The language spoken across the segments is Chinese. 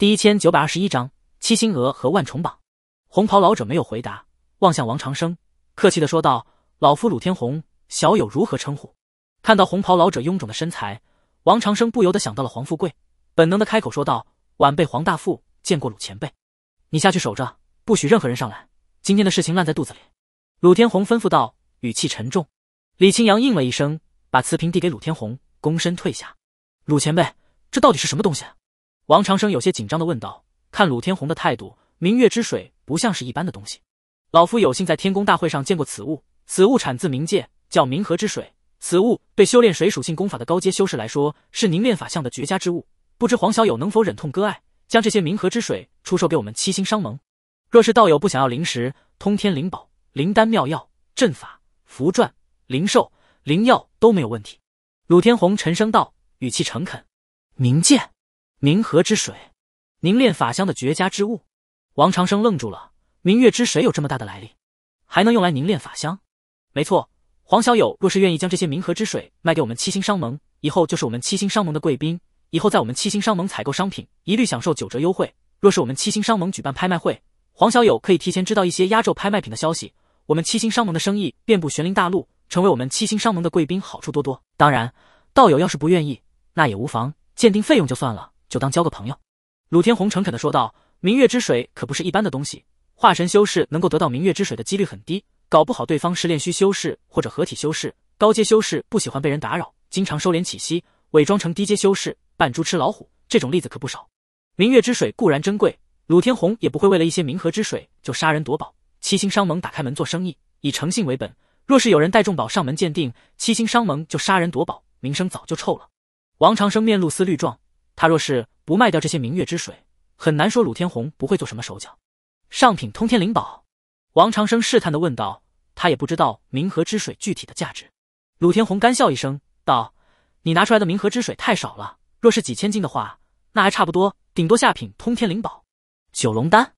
第一千九百二十一章七星鹅和万重榜。红袍老者没有回答，望向王长生，客气的说道：“老夫鲁天红，小友如何称呼？”看到红袍老者臃肿的身材，王长生不由得想到了黄富贵，本能的开口说道：“晚辈黄大富，见过鲁前辈。”“你下去守着，不许任何人上来。今天的事情烂在肚子里。”鲁天红吩咐道，语气沉重。李青阳应了一声，把瓷瓶递给鲁天红，躬身退下。“鲁前辈，这到底是什么东西？”王长生有些紧张的问道：“看鲁天红的态度，明月之水不像是一般的东西。老夫有幸在天宫大会上见过此物，此物产自冥界，叫冥河之水。此物对修炼水属性功法的高阶修士来说，是凝练法相的绝佳之物。不知黄小友能否忍痛割爱，将这些冥河之水出售给我们七星商盟？若是道友不想要灵石、通天灵宝、灵丹妙药、阵法、符篆、灵兽、灵药都没有问题。”鲁天红沉声道，语气诚恳：“冥界。”冥河之水，凝练法香的绝佳之物。王长生愣住了。明月之水有这么大的来历，还能用来凝练法香？没错，黄小友若是愿意将这些冥河之水卖给我们七星商盟，以后就是我们七星商盟的贵宾。以后在我们七星商盟采购商品，一律享受九折优惠。若是我们七星商盟举办拍卖会，黄小友可以提前知道一些压轴拍卖品的消息。我们七星商盟的生意遍布玄灵大陆，成为我们七星商盟的贵宾，好处多多。当然，道友要是不愿意，那也无妨，鉴定费用就算了。就当交个朋友，鲁天红诚恳地说道。明月之水可不是一般的东西，化神修士能够得到明月之水的几率很低，搞不好对方是练虚修士或者合体修士。高阶修士不喜欢被人打扰，经常收敛气息，伪装成低阶修士，扮猪吃老虎，这种例子可不少。明月之水固然珍贵，鲁天红也不会为了一些冥河之水就杀人夺宝。七星商盟打开门做生意，以诚信为本。若是有人带重宝上门鉴定，七星商盟就杀人夺宝，名声早就臭了。王长生面露思虑状。他若是不卖掉这些明月之水，很难说鲁天红不会做什么手脚。上品通天灵宝，王长生试探的问道。他也不知道冥河之水具体的价值。鲁天红干笑一声道：“你拿出来的冥河之水太少了，若是几千斤的话，那还差不多。顶多下品通天灵宝，九龙丹，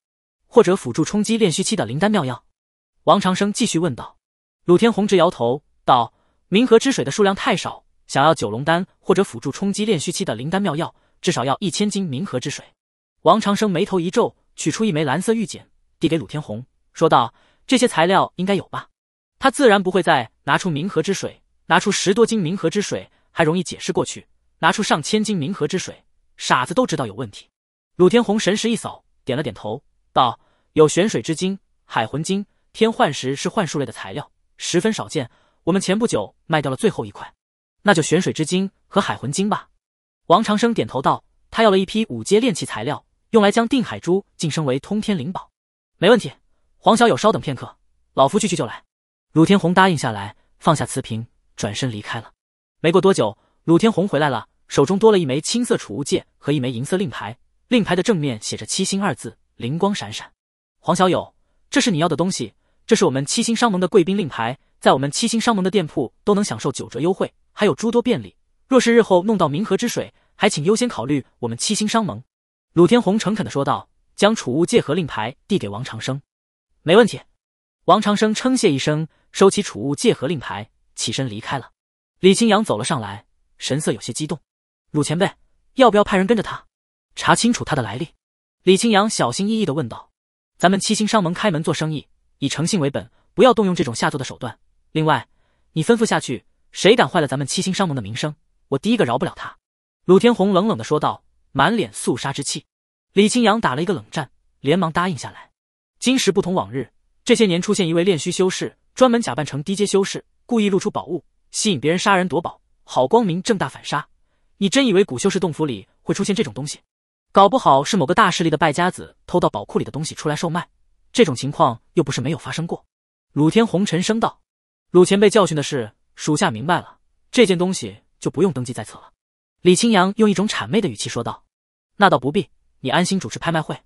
或者辅助冲击炼虚期的灵丹妙药。”王长生继续问道。鲁天红直摇头道：“冥河之水的数量太少，想要九龙丹或者辅助冲击炼虚期的灵丹妙药。”至少要一千斤冥河之水。王长生眉头一皱，取出一枚蓝色玉简，递给鲁天红，说道：“这些材料应该有吧？”他自然不会再拿出冥河之水，拿出十多斤冥河之水还容易解释过去，拿出上千斤冥河之水，傻子都知道有问题。鲁天红神识一扫，点了点头，道：“有玄水之晶、海魂晶、天幻石是幻术类的材料，十分少见。我们前不久卖掉了最后一块，那就玄水之晶和海魂晶吧。”王长生点头道：“他要了一批五阶炼器材料，用来将定海珠晋升为通天灵宝，没问题。”黄小友稍等片刻，老夫去去就来。鲁天红答应下来，放下瓷瓶，转身离开了。没过多久，鲁天红回来了，手中多了一枚青色储物戒和一枚银色令牌。令牌的正面写着“七星”二字，灵光闪闪。黄小友，这是你要的东西，这是我们七星商盟的贵宾令牌，在我们七星商盟的店铺都能享受九折优惠，还有诸多便利。若是日后弄到冥河之水，还请优先考虑我们七星商盟。”鲁天红诚恳的说道，将储物戒和令牌递给王长生。“没问题。”王长生称谢一声，收起储物戒和令牌，起身离开了。李青阳走了上来，神色有些激动：“鲁前辈，要不要派人跟着他，查清楚他的来历？”李青阳小心翼翼的问道：“咱们七星商盟开门做生意，以诚信为本，不要动用这种下作的手段。另外，你吩咐下去，谁敢坏了咱们七星商盟的名声？”我第一个饶不了他！”鲁天红冷冷的说道，满脸肃杀之气。李青阳打了一个冷战，连忙答应下来。今时不同往日，这些年出现一位炼虚修士，专门假扮成低阶修士，故意露出宝物，吸引别人杀人夺宝，好光明正大反杀。你真以为古修士洞府里会出现这种东西？搞不好是某个大势力的败家子偷到宝库里的东西出来售卖，这种情况又不是没有发生过。”鲁天红沉声道：“鲁前辈教训的是，属下明白了。这件东西。”就不用登记在册了。”李青阳用一种谄媚的语气说道，“那倒不必，你安心主持拍卖会。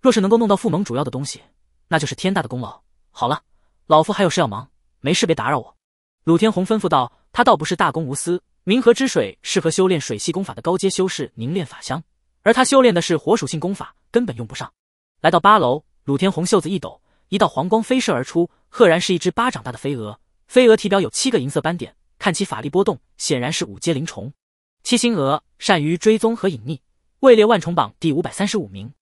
若是能够弄到复盟主要的东西，那就是天大的功劳。好了，老夫还有事要忙，没事别打扰我。”鲁天红吩咐道。他倒不是大公无私，冥河之水适合修炼水系功法的高阶修士凝练法香，而他修炼的是火属性功法，根本用不上。来到八楼，鲁天红袖子一抖，一道黄光飞射而出，赫然是一只巴掌大的飞蛾。飞蛾体表有七个银色斑点。看其法力波动，显然是五阶灵虫。七星蛾善于追踪和隐匿，位列万虫榜第五百三十五名。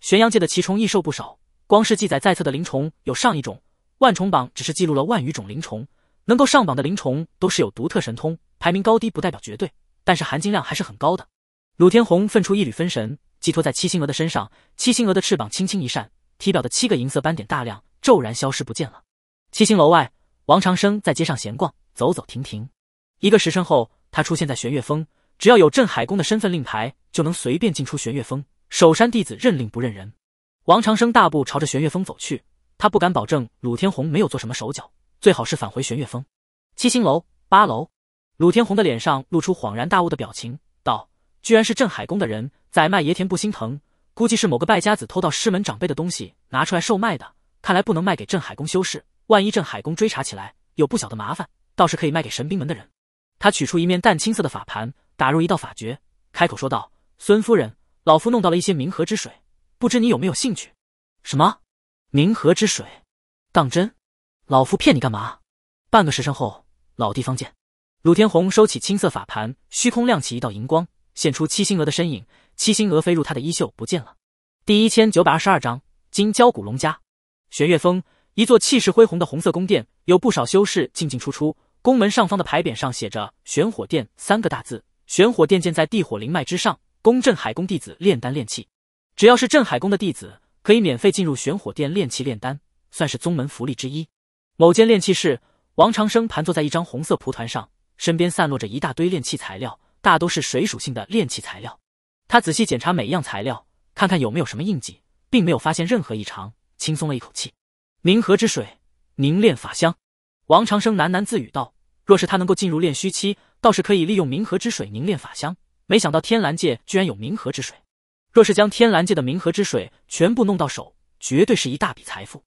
玄阳界的奇虫异兽不少，光是记载在册的灵虫有上亿种。万虫榜只是记录了万余种灵虫，能够上榜的灵虫都是有独特神通，排名高低不代表绝对，但是含金量还是很高的。鲁天鸿分出一缕分神寄托在七星蛾的身上，七星蛾的翅膀轻轻一扇，体表的七个银色斑点大量骤然消失不见了。七星楼外，王长生在街上闲逛。走走停停，一个时辰后，他出现在玄月峰。只要有镇海宫的身份令牌，就能随便进出玄月峰。守山弟子认令不认人。王长生大步朝着玄月峰走去。他不敢保证鲁天红没有做什么手脚，最好是返回玄月峰。七星楼八楼，鲁天红的脸上露出恍然大悟的表情，道：“居然是镇海宫的人，在卖野田不心疼，估计是某个败家子偷到师门长辈的东西拿出来售卖的。看来不能卖给镇海宫修士，万一镇海宫追查起来，有不小的麻烦。”倒是可以卖给神兵门的人。他取出一面淡青色的法盘，打入一道法诀，开口说道：“孙夫人，老夫弄到了一些冥河之水，不知你有没有兴趣？”“什么？冥河之水？当真？老夫骗你干嘛？”“半个时辰后，老地方见。”鲁天红收起青色法盘，虚空亮起一道银光，现出七星娥的身影。七星娥飞入他的衣袖，不见了。第一千九百二十二章金蛟骨龙家。玄月峰，一座气势恢宏的红色宫殿，有不少修士进进出出。宫门上方的牌匾上写着“玄火殿”三个大字。玄火殿建在地火灵脉之上，供镇海宫弟子炼丹炼器。只要是镇海宫的弟子，可以免费进入玄火殿炼器炼丹，算是宗门福利之一。某间炼器室，王长生盘坐在一张红色蒲团上，身边散落着一大堆炼器材料，大都是水属性的炼器材料。他仔细检查每一样材料，看看有没有什么印记，并没有发现任何异常，轻松了一口气。冥河之水凝炼法香，王长生喃喃自语道。若是他能够进入炼虚期，倒是可以利用冥河之水凝练法相。没想到天蓝界居然有冥河之水，若是将天蓝界的冥河之水全部弄到手，绝对是一大笔财富。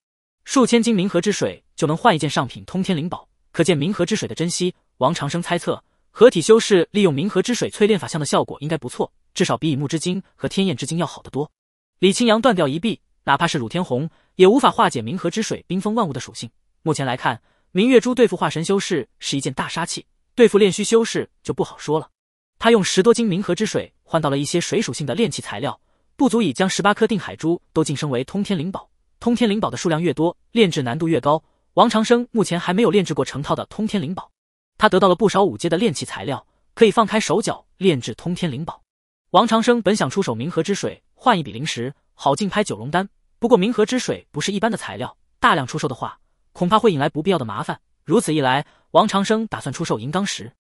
数千斤冥河之水就能换一件上品通天灵宝，可见冥河之水的珍惜。王长生猜测，合体修士利用冥河之水淬炼法相的效果应该不错，至少比以木之精和天焰之精要好得多。李青阳断掉一臂，哪怕是鲁天鸿也无法化解冥河之水冰封万物的属性。目前来看。明月珠对付化神修士是一件大杀器，对付炼虚修士就不好说了。他用十多斤冥河之水换到了一些水属性的炼器材料，不足以将十八颗定海珠都晋升为通天灵宝。通天灵宝的数量越多，炼制难度越高。王长生目前还没有炼制过成套的通天灵宝。他得到了不少五阶的炼器材料，可以放开手脚炼制通天灵宝。王长生本想出手冥河之水换一笔灵石，好竞拍九龙丹。不过冥河之水不是一般的材料，大量出售的话。恐怕会引来不必要的麻烦。如此一来，王长生打算出售银钢石，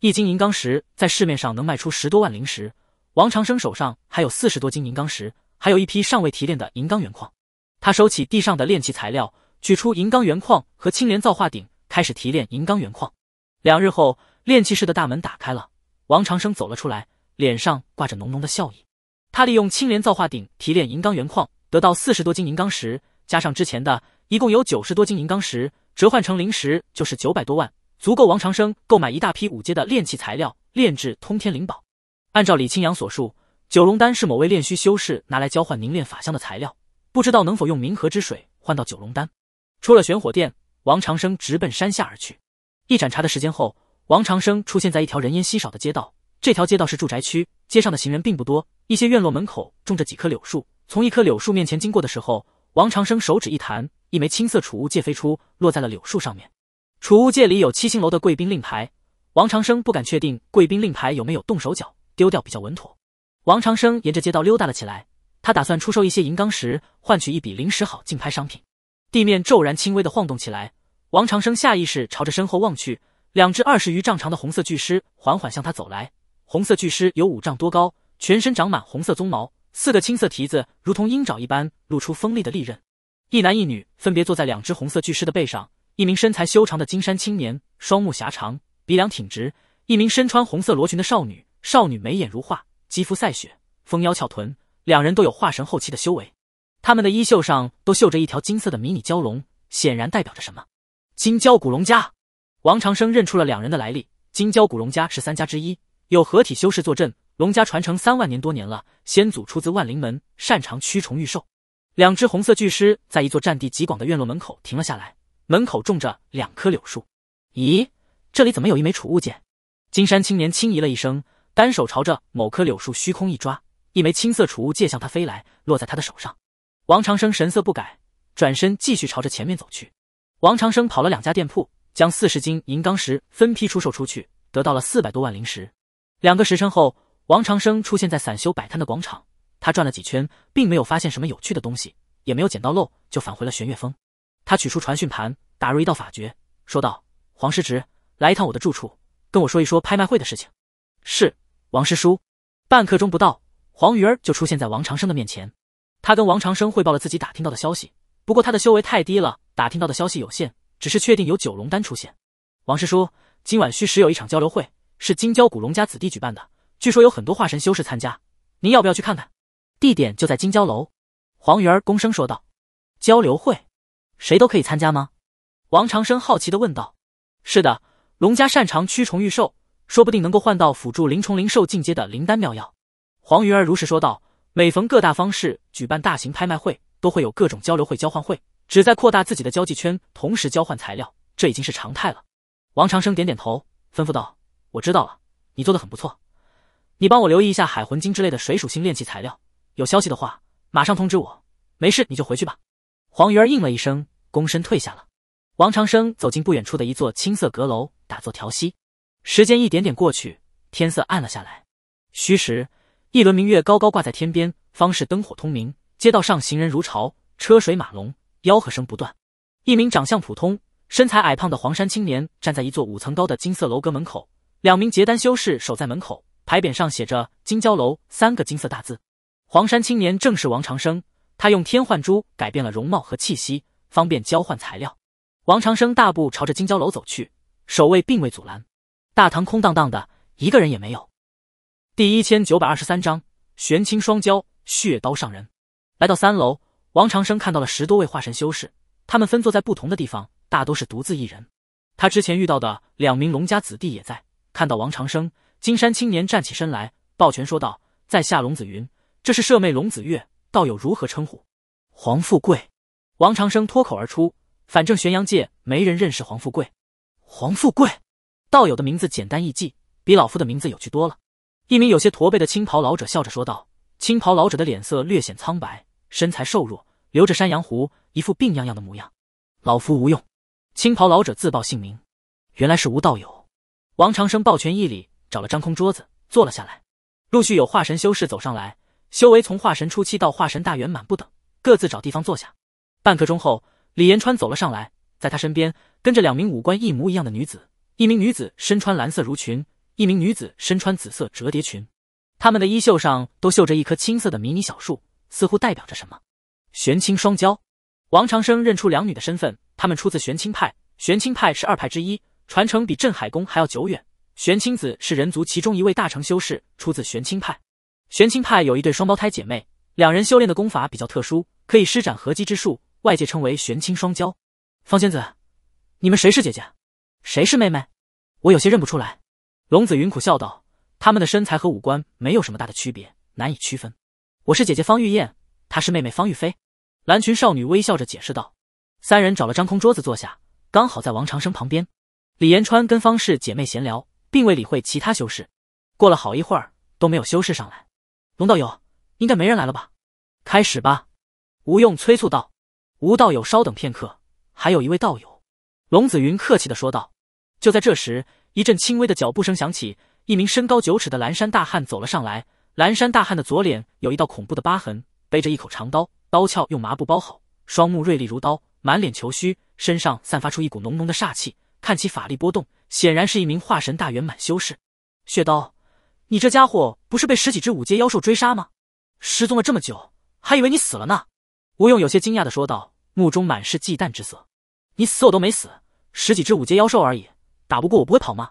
一斤银钢石在市面上能卖出十多万灵石。王长生手上还有四十多斤银钢石，还有一批尚未提炼的银钢原矿。他收起地上的炼器材料，取出银钢原矿和青莲造化鼎，开始提炼银钢原矿。两日后，炼器室的大门打开了，王长生走了出来，脸上挂着浓浓的笑意。他利用青莲造化鼎提炼银钢原矿，得到四十多斤银钢石，加上之前的。一共有九十多斤银钢石，折换成灵石就是九百多万，足够王长生购买一大批五阶的炼器材料，炼制通天灵宝。按照李青阳所述，九龙丹是某位炼虚修士拿来交换凝练法相的材料，不知道能否用冥河之水换到九龙丹。出了玄火殿，王长生直奔山下而去。一盏茶的时间后，王长生出现在一条人烟稀少的街道，这条街道是住宅区，街上的行人并不多，一些院落门口种着几棵柳树。从一棵柳树面前经过的时候，王长生手指一弹。一枚青色储物戒飞出，落在了柳树上面。储物戒里有七星楼的贵宾令牌。王长生不敢确定贵宾令牌有没有动手脚，丢掉比较稳妥。王长生沿着街道溜达了起来，他打算出售一些银钢石，换取一笔临时好竞拍商品。地面骤然轻微的晃动起来，王长生下意识朝着身后望去，两只二十余丈长的红色巨狮缓缓向他走来。红色巨狮有五丈多高，全身长满红色鬃毛，四个青色蹄子如同鹰爪一般，露出锋利的利刃。一男一女分别坐在两只红色巨狮的背上，一名身材修长的金山青年，双目狭长，鼻梁挺直；一名身穿红色罗裙的少女，少女眉眼如画，肌肤赛雪，丰腰翘臀。两人都有化神后期的修为，他们的衣袖上都绣着一条金色的迷你蛟龙，显然代表着什么？金蛟古龙家。王长生认出了两人的来历，金蛟古龙家是三家之一，有合体修士坐镇。龙家传承三万年多年了，先祖出自万灵门，擅长驱虫御兽。两只红色巨狮在一座占地极广的院落门口停了下来，门口种着两棵柳树。咦，这里怎么有一枚储物件？金山青年轻咦了一声，单手朝着某棵柳树虚空一抓，一枚青色储物戒向他飞来，落在他的手上。王长生神色不改，转身继续朝着前面走去。王长生跑了两家店铺，将四十斤银钢石分批出售出去，得到了四百多万灵石。两个时辰后，王长生出现在散修摆摊的广场。他转了几圈，并没有发现什么有趣的东西，也没有捡到漏，就返回了玄月峰。他取出传讯盘，打入一道法诀，说道：“黄师侄，来一趟我的住处，跟我说一说拍卖会的事情。”“是，王师叔。”半刻钟不到，黄鱼儿就出现在王长生的面前。他跟王长生汇报了自己打听到的消息，不过他的修为太低了，打听到的消息有限，只是确定有九龙丹出现。王师叔，今晚虚时有一场交流会，是金蛟古龙家子弟举办的，据说有很多化神修士参加，您要不要去看看？地点就在金交楼，黄鱼儿躬声说道：“交流会，谁都可以参加吗？”王长生好奇地问道。“是的，龙家擅长驱虫御兽，说不定能够换到辅助灵虫灵兽进阶的灵丹妙药。”黄鱼儿如实说道：“每逢各大方式举办大型拍卖会，都会有各种交流会、交换会，旨在扩大自己的交际圈，同时交换材料，这已经是常态了。”王长生点点头，吩咐道：“我知道了，你做的很不错，你帮我留意一下海魂晶之类的水属性炼器材料。”有消息的话，马上通知我。没事你就回去吧。黄鱼儿应了一声，躬身退下了。王长生走进不远处的一座青色阁楼，打坐调息。时间一点点过去，天色暗了下来。戌时，一轮明月高高挂在天边，方是灯火通明，街道上行人如潮，车水马龙，吆喝声不断。一名长相普通、身材矮胖的黄山青年站在一座五层高的金色楼阁门口，两名结丹修士守在门口，牌匾上写着“金蛟楼”三个金色大字。黄山青年正是王长生，他用天幻珠改变了容貌和气息，方便交换材料。王长生大步朝着金蛟楼走去，守卫并未阻拦。大堂空荡荡的，一个人也没有。第一千九百二十三章玄清双蛟血刀上人。来到三楼，王长生看到了十多位化神修士，他们分坐在不同的地方，大都是独自一人。他之前遇到的两名龙家子弟也在。看到王长生，金山青年站起身来，抱拳说道：“在下龙子云。”这是舍妹龙子月，道友如何称呼？黄富贵，王长生脱口而出。反正玄阳界没人认识黄富贵。黄富贵，道友的名字简单易记，比老夫的名字有趣多了。一名有些驼背的青袍老者笑着说道。青袍老者的脸色略显苍白，身材瘦弱，留着山羊胡，一副病殃殃的模样。老夫无用。青袍老者自报姓名，原来是吴道友。王长生抱拳一礼，找了张空桌子坐了下来。陆续有化神修士走上来。修为从化神初期到化神大圆满不等，各自找地方坐下。半刻钟后，李延川走了上来，在他身边跟着两名五官一模一样的女子，一名女子身穿蓝色襦裙，一名女子身穿紫色折叠裙，她们的衣袖上都绣着一棵青色的迷你小树，似乎代表着什么。玄清双骄，王长生认出两女的身份，她们出自玄清派。玄清派是二派之一，传承比镇海宫还要久远。玄清子是人族其中一位大成修士，出自玄清派。玄清派有一对双胞胎姐妹，两人修炼的功法比较特殊，可以施展合击之术，外界称为玄清双骄。方仙子，你们谁是姐姐，谁是妹妹？我有些认不出来。龙子云苦笑道：“她们的身材和五官没有什么大的区别，难以区分。”我是姐姐方玉燕，她是妹妹方玉飞。蓝裙少女微笑着解释道。三人找了张空桌子坐下，刚好在王长生旁边。李延川跟方氏姐妹闲聊，并未理会其他修士。过了好一会儿，都没有修士上来。龙道友，应该没人来了吧？开始吧，吴用催促道。吴道友稍等片刻，还有一位道友，龙子云客气的说道。就在这时，一阵轻微的脚步声响起，一名身高九尺的蓝山大汉走了上来。蓝山大汉的左脸有一道恐怖的疤痕，背着一口长刀，刀鞘用麻布包好，双目锐利如刀，满脸虬须，身上散发出一股浓浓的煞气，看其法力波动，显然是一名化神大圆满修士。血刀。你这家伙不是被十几只五阶妖兽追杀吗？失踪了这么久，还以为你死了呢。吴用有些惊讶的说道，目中满是忌惮之色。你死我都没死，十几只五阶妖兽而已，打不过我不会跑吗？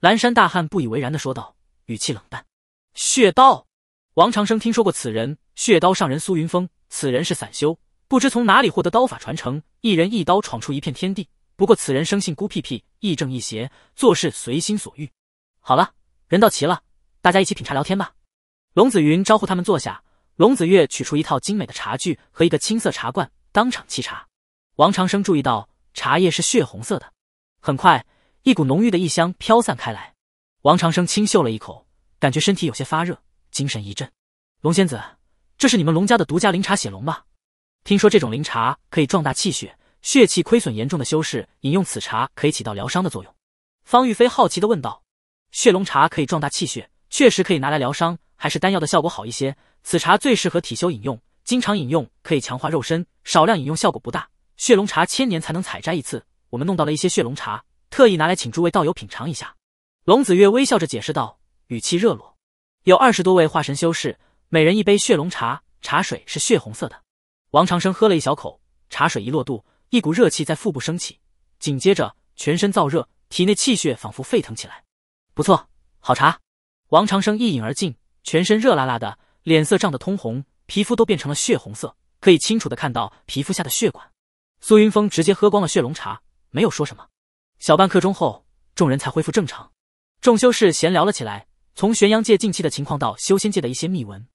蓝山大汉不以为然的说道，语气冷淡。血刀王长生听说过此人，血刀上人苏云峰，此人是散修，不知从哪里获得刀法传承，一人一刀闯出一片天地。不过此人生性孤僻僻，亦正亦邪，做事随心所欲。好了，人到齐了。大家一起品茶聊天吧，龙子云招呼他们坐下。龙子月取出一套精美的茶具和一个青色茶罐，当场沏茶。王长生注意到茶叶是血红色的，很快一股浓郁的异香飘散开来。王长生轻嗅了一口，感觉身体有些发热，精神一振。龙仙子，这是你们龙家的独家灵茶血龙吧？听说这种灵茶可以壮大气血，血气亏损严重的修士饮用此茶可以起到疗伤的作用。方玉飞好奇的问道：“血龙茶可以壮大气血？”确实可以拿来疗伤，还是丹药的效果好一些。此茶最适合体修饮用，经常饮用可以强化肉身，少量饮用效果不大。血龙茶千年才能采摘一次，我们弄到了一些血龙茶，特意拿来请诸位道友品尝一下。龙子月微笑着解释道，语气热络。有二十多位化神修士，每人一杯血龙茶，茶水是血红色的。王长生喝了一小口，茶水一落肚，一股热气在腹部升起，紧接着全身燥热，体内气血仿佛沸腾起来。不错，好茶。王长生一饮而尽，全身热辣辣的，脸色涨得通红，皮肤都变成了血红色，可以清楚的看到皮肤下的血管。苏云峰直接喝光了血龙茶，没有说什么。小半刻钟后，众人才恢复正常，众修士闲聊了起来，从玄阳界近期的情况到修仙界的一些秘闻。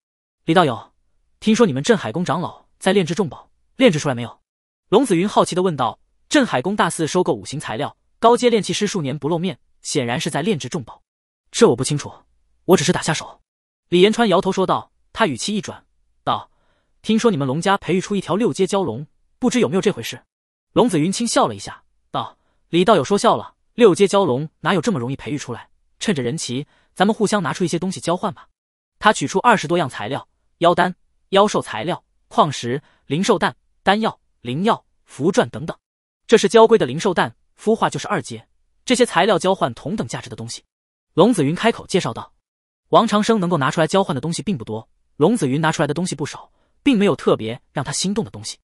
李道友，听说你们镇海宫长老在炼制重宝，炼制出来没有？龙子云好奇的问道。镇海宫大肆收购五行材料，高阶炼器师数年不露面，显然是在炼制重宝。这我不清楚。我只是打下手。”李延川摇头说道。他语气一转，道：“听说你们龙家培育出一条六阶蛟龙，不知有没有这回事？”龙子云轻笑了一下，道：“李道友说笑了，六阶蛟龙哪有这么容易培育出来？趁着人齐，咱们互相拿出一些东西交换吧。”他取出二十多样材料：妖丹、妖兽材料、矿石、灵兽蛋、丹药、灵药、符篆等等。这是蛟龟的灵兽蛋，孵化就是二阶。这些材料交换同等价值的东西。”龙子云开口介绍道。王长生能够拿出来交换的东西并不多，龙子云拿出来的东西不少，并没有特别让他心动的东西。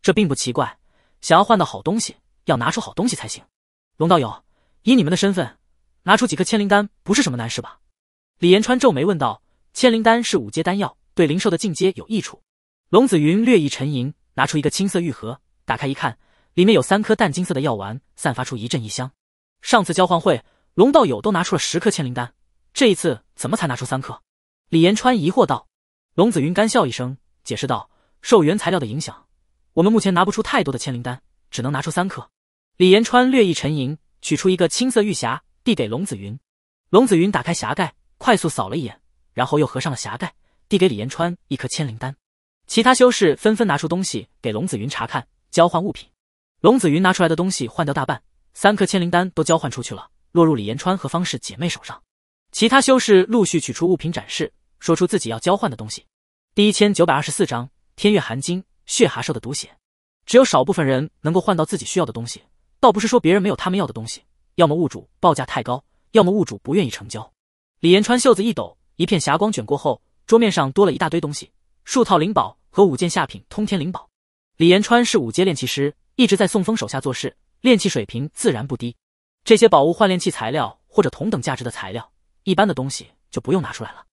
这并不奇怪，想要换到好东西，要拿出好东西才行。龙道友，以你们的身份，拿出几颗千灵丹不是什么难事吧？李延川皱眉问道。千灵丹是五阶丹药，对灵兽的进阶有益处。龙子云略一沉吟，拿出一个青色玉盒，打开一看，里面有三颗淡金色的药丸，散发出一阵异香。上次交换会，龙道友都拿出了十颗千灵丹。这一次怎么才拿出三克？李延川疑惑道。龙子云干笑一声，解释道：“受原材料的影响，我们目前拿不出太多的千灵丹，只能拿出三克。”李延川略一沉吟，取出一个青色玉匣，递给龙子云。龙子云打开匣盖，快速扫了一眼，然后又合上了匣盖，递给李延川一颗千灵丹。其他修士纷纷拿出东西给龙子云查看，交换物品。龙子云拿出来的东西换掉大半，三颗千灵丹都交换出去了，落入李延川和方氏姐妹手上。其他修士陆续取出物品展示，说出自己要交换的东西。第一千九百二十四章天月寒晶、血蛤兽的毒血，只有少部分人能够换到自己需要的东西。倒不是说别人没有他们要的东西，要么物主报价太高，要么物主不愿意成交。李延川袖子一抖，一片霞光卷过后，桌面上多了一大堆东西：数套灵宝和五件下品通天灵宝。李延川是五阶炼器师，一直在宋风手下做事，炼器水平自然不低。这些宝物换炼器材料，或者同等价值的材料。一般的东西就不用拿出来了。”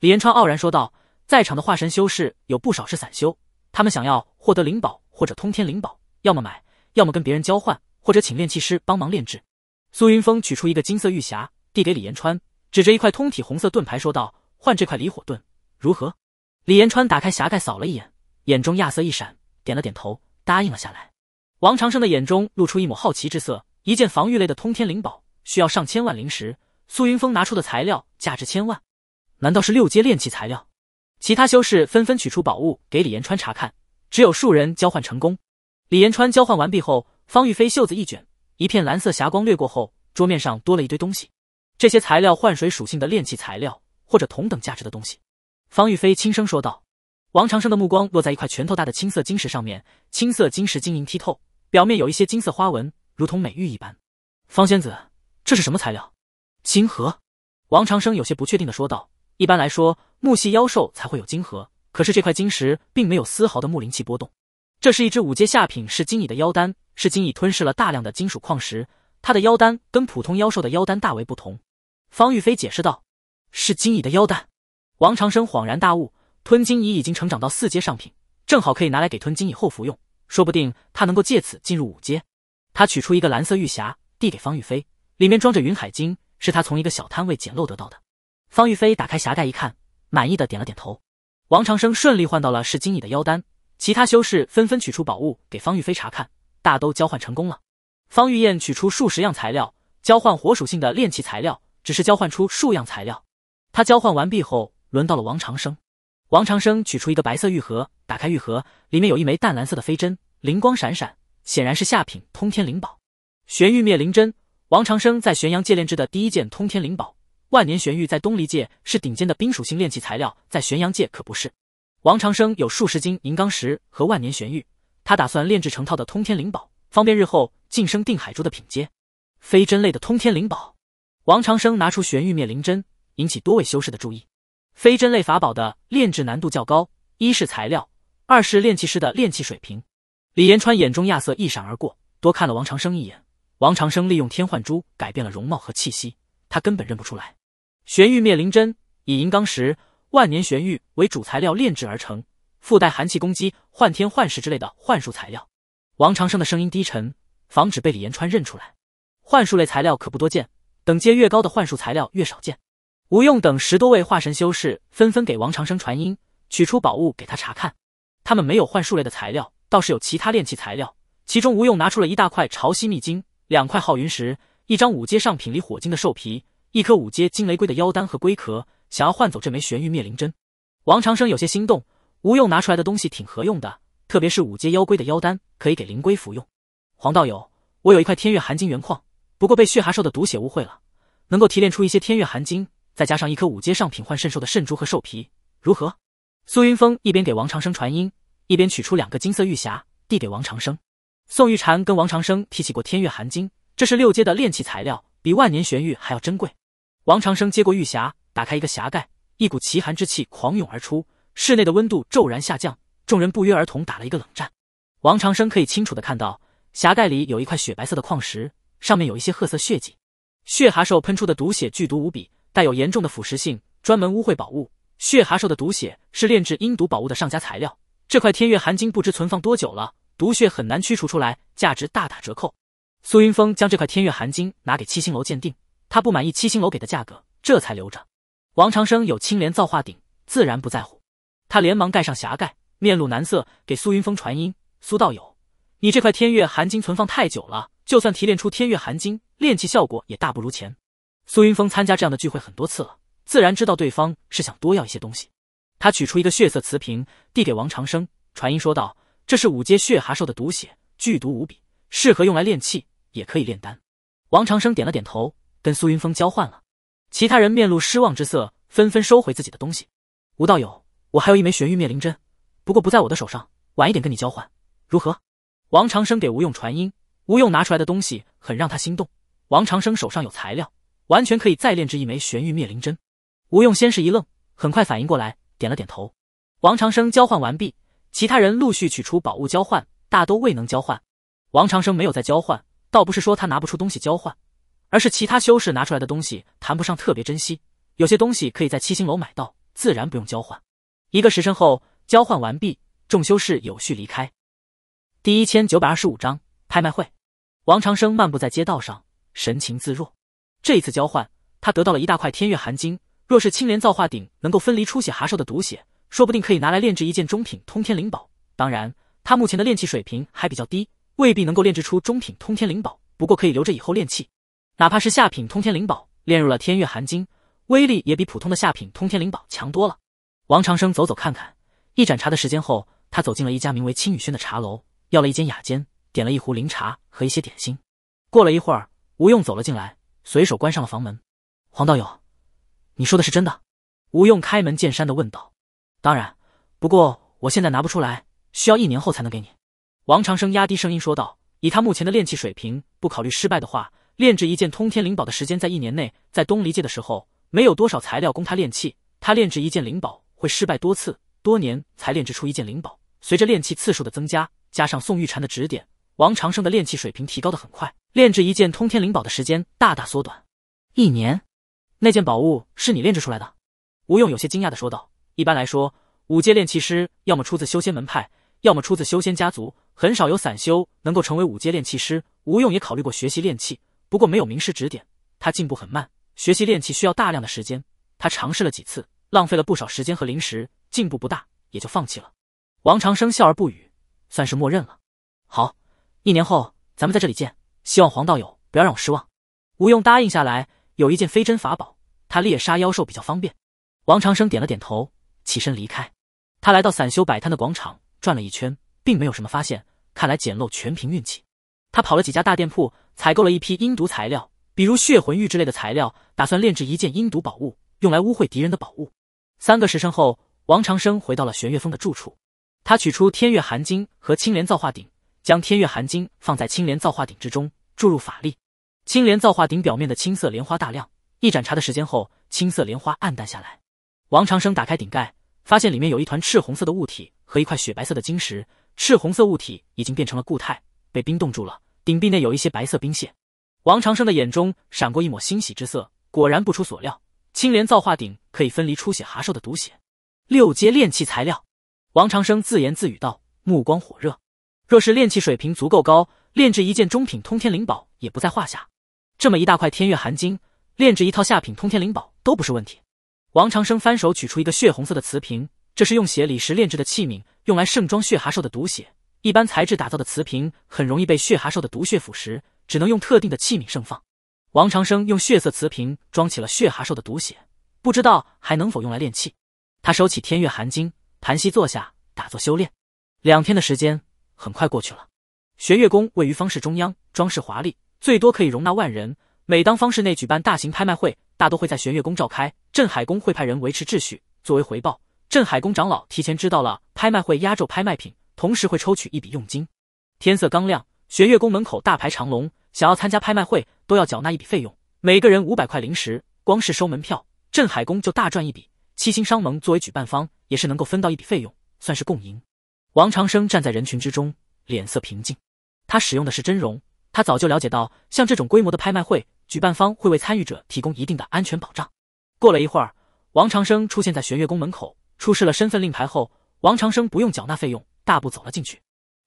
李延川傲然说道。在场的化神修士有不少是散修，他们想要获得灵宝或者通天灵宝，要么买，要么跟别人交换，或者请炼器师帮忙炼制。苏云峰取出一个金色玉匣，递给李延川，指着一块通体红色盾牌说道：“换这块离火盾，如何？”李延川打开匣盖，扫了一眼，眼中亚瑟一闪，点了点头，答应了下来。王长生的眼中露出一抹好奇之色，一件防御类的通天灵宝，需要上千万灵石。苏云峰拿出的材料价值千万，难道是六阶炼器材料？其他修士纷纷取出宝物给李延川查看，只有数人交换成功。李延川交换完毕后，方玉飞袖子一卷，一片蓝色霞光掠过后，桌面上多了一堆东西。这些材料换水属性的炼器材料，或者同等价值的东西。方玉飞轻声说道。王长生的目光落在一块拳头大的青色晶石上面，青色晶石晶莹剔透，表面有一些金色花纹，如同美玉一般。方仙子，这是什么材料？金核，王长生有些不确定的说道：“一般来说，木系妖兽才会有金核，可是这块金石并没有丝毫的木灵气波动。这是一只五阶下品是金蚁的妖丹，是金蚁吞噬了大量的金属矿石，它的妖丹跟普通妖兽的妖丹大为不同。”方玉飞解释道：“是金蚁的妖丹。”王长生恍然大悟：“吞金蚁已经成长到四阶上品，正好可以拿来给吞金蚁后服用，说不定它能够借此进入五阶。”他取出一个蓝色玉匣，递给方玉飞，里面装着云海晶。是他从一个小摊位捡漏得到的。方玉飞打开匣盖一看，满意的点了点头。王长生顺利换到了是金乙的妖丹，其他修士纷纷取出宝物给方玉飞查看，大都交换成功了。方玉燕取出数十样材料，交换火属性的炼器材料，只是交换出数样材料。他交换完毕后，轮到了王长生。王长生取出一个白色玉盒，打开玉盒，里面有一枚淡蓝色的飞针，灵光闪闪，显然是下品通天灵宝——玄玉灭灵针。王长生在玄阳界炼制的第一件通天灵宝万年玄玉，在东离界是顶尖的冰属性炼器材料，在玄阳界可不是。王长生有数十斤银钢石和万年玄玉，他打算炼制成套的通天灵宝，方便日后晋升定海珠的品阶。飞针类的通天灵宝，王长生拿出玄玉灭灵针，引起多位修士的注意。飞针类法宝的炼制难度较高，一是材料，二是炼器师的炼器水平。李延川眼中亚瑟一闪而过，多看了王长生一眼。王长生利用天幻珠改变了容貌和气息，他根本认不出来。玄玉灭灵针以银刚石、万年玄玉为主材料炼制而成，附带寒气攻击、幻天幻石之类的幻术材料。王长生的声音低沉，防止被李延川认出来。幻术类材料可不多见，等阶越高的幻术材料越少见。吴用等十多位化神修士纷纷给王长生传音，取出宝物给他查看。他们没有幻术类的材料，倒是有其他炼器材料。其中吴用拿出了一大块潮汐秘经，两块昊云石，一张五阶上品离火金的兽皮，一颗五阶金雷龟的妖丹和龟壳，想要换走这枚玄玉灭灵针。王长生有些心动，吴用拿出来的东西挺合用的，特别是五阶妖龟的妖丹，可以给灵龟服用。黄道友，我有一块天月寒金原矿，不过被血蛤兽的毒血污秽了，能够提炼出一些天月寒金，再加上一颗五阶上品幻圣兽的圣珠和兽皮，如何？苏云峰一边给王长生传音，一边取出两个金色玉匣，递给王长生。宋玉婵跟王长生提起过天月寒金，这是六阶的炼器材料，比万年玄玉还要珍贵。王长生接过玉匣，打开一个匣盖，一股奇寒之气狂涌而出，室内的温度骤然下降，众人不约而同打了一个冷战。王长生可以清楚的看到，匣盖里有一块雪白色的矿石，上面有一些褐色血迹。血蛤兽喷出的毒血剧毒无比，带有严重的腐蚀性，专门污秽宝物。血蛤兽的毒血是炼制阴毒宝物的上佳材料。这块天月寒金不知存放多久了。毒血很难驱除出来，价值大打折扣。苏云峰将这块天月寒金拿给七星楼鉴定，他不满意七星楼给的价格，这才留着。王长生有青莲造化鼎，自然不在乎。他连忙盖上匣盖，面露难色，给苏云峰传音：“苏道友，你这块天月寒金存放太久了，就算提炼出天月寒金，炼气效果也大不如前。”苏云峰参加这样的聚会很多次了，自然知道对方是想多要一些东西。他取出一个血色瓷瓶，递给王长生，传音说道。这是五阶血蛤兽的毒血，剧毒无比，适合用来炼气，也可以炼丹。王长生点了点头，跟苏云峰交换了。其他人面露失望之色，纷纷收回自己的东西。吴道友，我还有一枚玄玉灭灵针，不过不在我的手上，晚一点跟你交换，如何？王长生给吴用传音。吴用拿出来的东西很让他心动。王长生手上有材料，完全可以再炼制一枚玄玉灭灵针。吴用先是一愣，很快反应过来，点了点头。王长生交换完毕。其他人陆续取出宝物交换，大都未能交换。王长生没有再交换，倒不是说他拿不出东西交换，而是其他修士拿出来的东西谈不上特别珍惜，有些东西可以在七星楼买到，自然不用交换。一个时辰后，交换完毕，众修士有序离开。第一千九百二十五章拍卖会。王长生漫步在街道上，神情自若。这一次交换，他得到了一大块天月寒晶。若是青莲造化鼎能够分离出血蛤兽的毒血，说不定可以拿来炼制一件中品通天灵宝。当然，他目前的炼器水平还比较低，未必能够炼制出中品通天灵宝。不过可以留着以后炼器，哪怕是下品通天灵宝，炼入了天月寒金，威力也比普通的下品通天灵宝强多了。王长生走走看看，一盏茶的时间后，他走进了一家名为青雨轩的茶楼，要了一间雅间，点了一壶灵茶和一些点心。过了一会儿，吴用走了进来，随手关上了房门。黄道友，你说的是真的？吴用开门见山的问道。当然，不过我现在拿不出来，需要一年后才能给你。”王长生压低声音说道：“以他目前的炼器水平，不考虑失败的话，炼制一件通天灵宝的时间在一年内。在东离界的时候，没有多少材料供他炼器，他炼制一件灵宝会失败多次，多年才炼制出一件灵宝。随着炼器次数的增加，加上宋玉禅的指点，王长生的炼器水平提高的很快，炼制一件通天灵宝的时间大大缩短。一年？那件宝物是你炼制出来的？”吴用有些惊讶的说道。一般来说，五阶炼气师要么出自修仙门派，要么出自修仙家族，很少有散修能够成为五阶炼气师。吴用也考虑过学习炼器，不过没有名师指点，他进步很慢。学习炼器需要大量的时间，他尝试了几次，浪费了不少时间和灵石，进步不大，也就放弃了。王长生笑而不语，算是默认了。好，一年后咱们在这里见，希望黄道友不要让我失望。吴用答应下来，有一件飞针法宝，他猎杀妖兽比较方便。王长生点了点头。起身离开，他来到散修摆摊的广场转了一圈，并没有什么发现。看来捡漏全凭运气。他跑了几家大店铺，采购了一批阴毒材料，比如血魂玉之类的材料，打算炼制一件阴毒宝物，用来污秽敌人的宝物。三个时辰后，王长生回到了玄月峰的住处。他取出天月寒晶和青莲造化鼎，将天月寒晶放在青莲造化鼎之中，注入法力。青莲造化鼎表面的青色莲花大亮，一盏茶的时间后，青色莲花暗淡下来。王长生打开顶盖，发现里面有一团赤红色的物体和一块雪白色的晶石。赤红色物体已经变成了固态，被冰冻住了。顶壁内有一些白色冰屑。王长生的眼中闪过一抹欣喜之色，果然不出所料，青莲造化鼎可以分离出血蛤兽的毒血。六阶炼器材料，王长生自言自语道，目光火热。若是炼器水平足够高，炼制一件中品通天灵宝也不在话下。这么一大块天月寒晶，炼制一套下品通天灵宝都不是问题。王长生翻手取出一个血红色的瓷瓶，这是用血里石炼制的器皿，用来盛装血蛤兽的毒血。一般材质打造的瓷瓶很容易被血蛤兽的毒血腐蚀，只能用特定的器皿盛放。王长生用血色瓷瓶装起了血蛤兽的毒血，不知道还能否用来炼器。他收起天月寒晶，盘膝坐下打坐修炼。两天的时间很快过去了。学月宫位于方室中央，装饰华丽，最多可以容纳万人。每当方室内举办大型拍卖会。大都会在玄月宫召开，镇海宫会派人维持秩序。作为回报，镇海宫长老提前知道了拍卖会压轴拍卖品，同时会抽取一笔佣金。天色刚亮，玄月宫门口大排长龙，想要参加拍卖会都要缴纳一笔费用，每个人五百块灵石。光是收门票，镇海宫就大赚一笔。七星商盟作为举办方，也是能够分到一笔费用，算是共赢。王长生站在人群之中，脸色平静。他使用的是真容，他早就了解到像这种规模的拍卖会。举办方会为参与者提供一定的安全保障。过了一会儿，王长生出现在玄月宫门口，出示了身份令牌后，王长生不用缴纳费用，大步走了进去。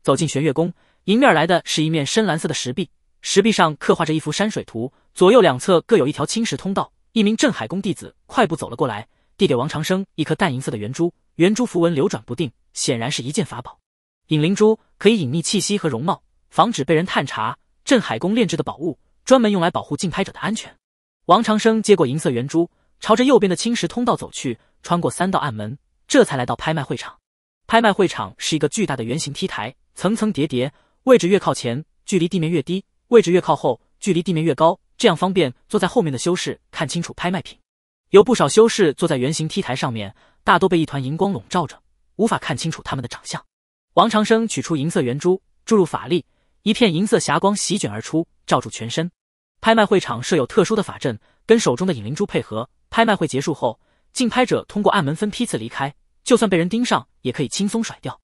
走进玄月宫，迎面来的是一面深蓝色的石壁，石壁上刻画着一幅山水图，左右两侧各有一条青石通道。一名镇海宫弟子快步走了过来，递给王长生一颗淡银色的圆珠，圆珠符文流转不定，显然是一件法宝。隐灵珠可以隐匿气息和容貌，防止被人探查。镇海宫炼制的宝物。专门用来保护竞拍者的安全。王长生接过银色圆珠，朝着右边的青石通道走去，穿过三道暗门，这才来到拍卖会场。拍卖会场是一个巨大的圆形梯台，层层叠叠，位置越靠前，距离地面越低；位置越靠后，距离地面越高。这样方便坐在后面的修士看清楚拍卖品。有不少修士坐在圆形梯台上面，大多被一团银光笼罩着，无法看清楚他们的长相。王长生取出银色圆珠，注入法力，一片银色霞光席卷而出，罩住全身。拍卖会场设有特殊的法阵，跟手中的引灵珠配合。拍卖会结束后，竞拍者通过暗门分批次离开，就算被人盯上，也可以轻松甩掉。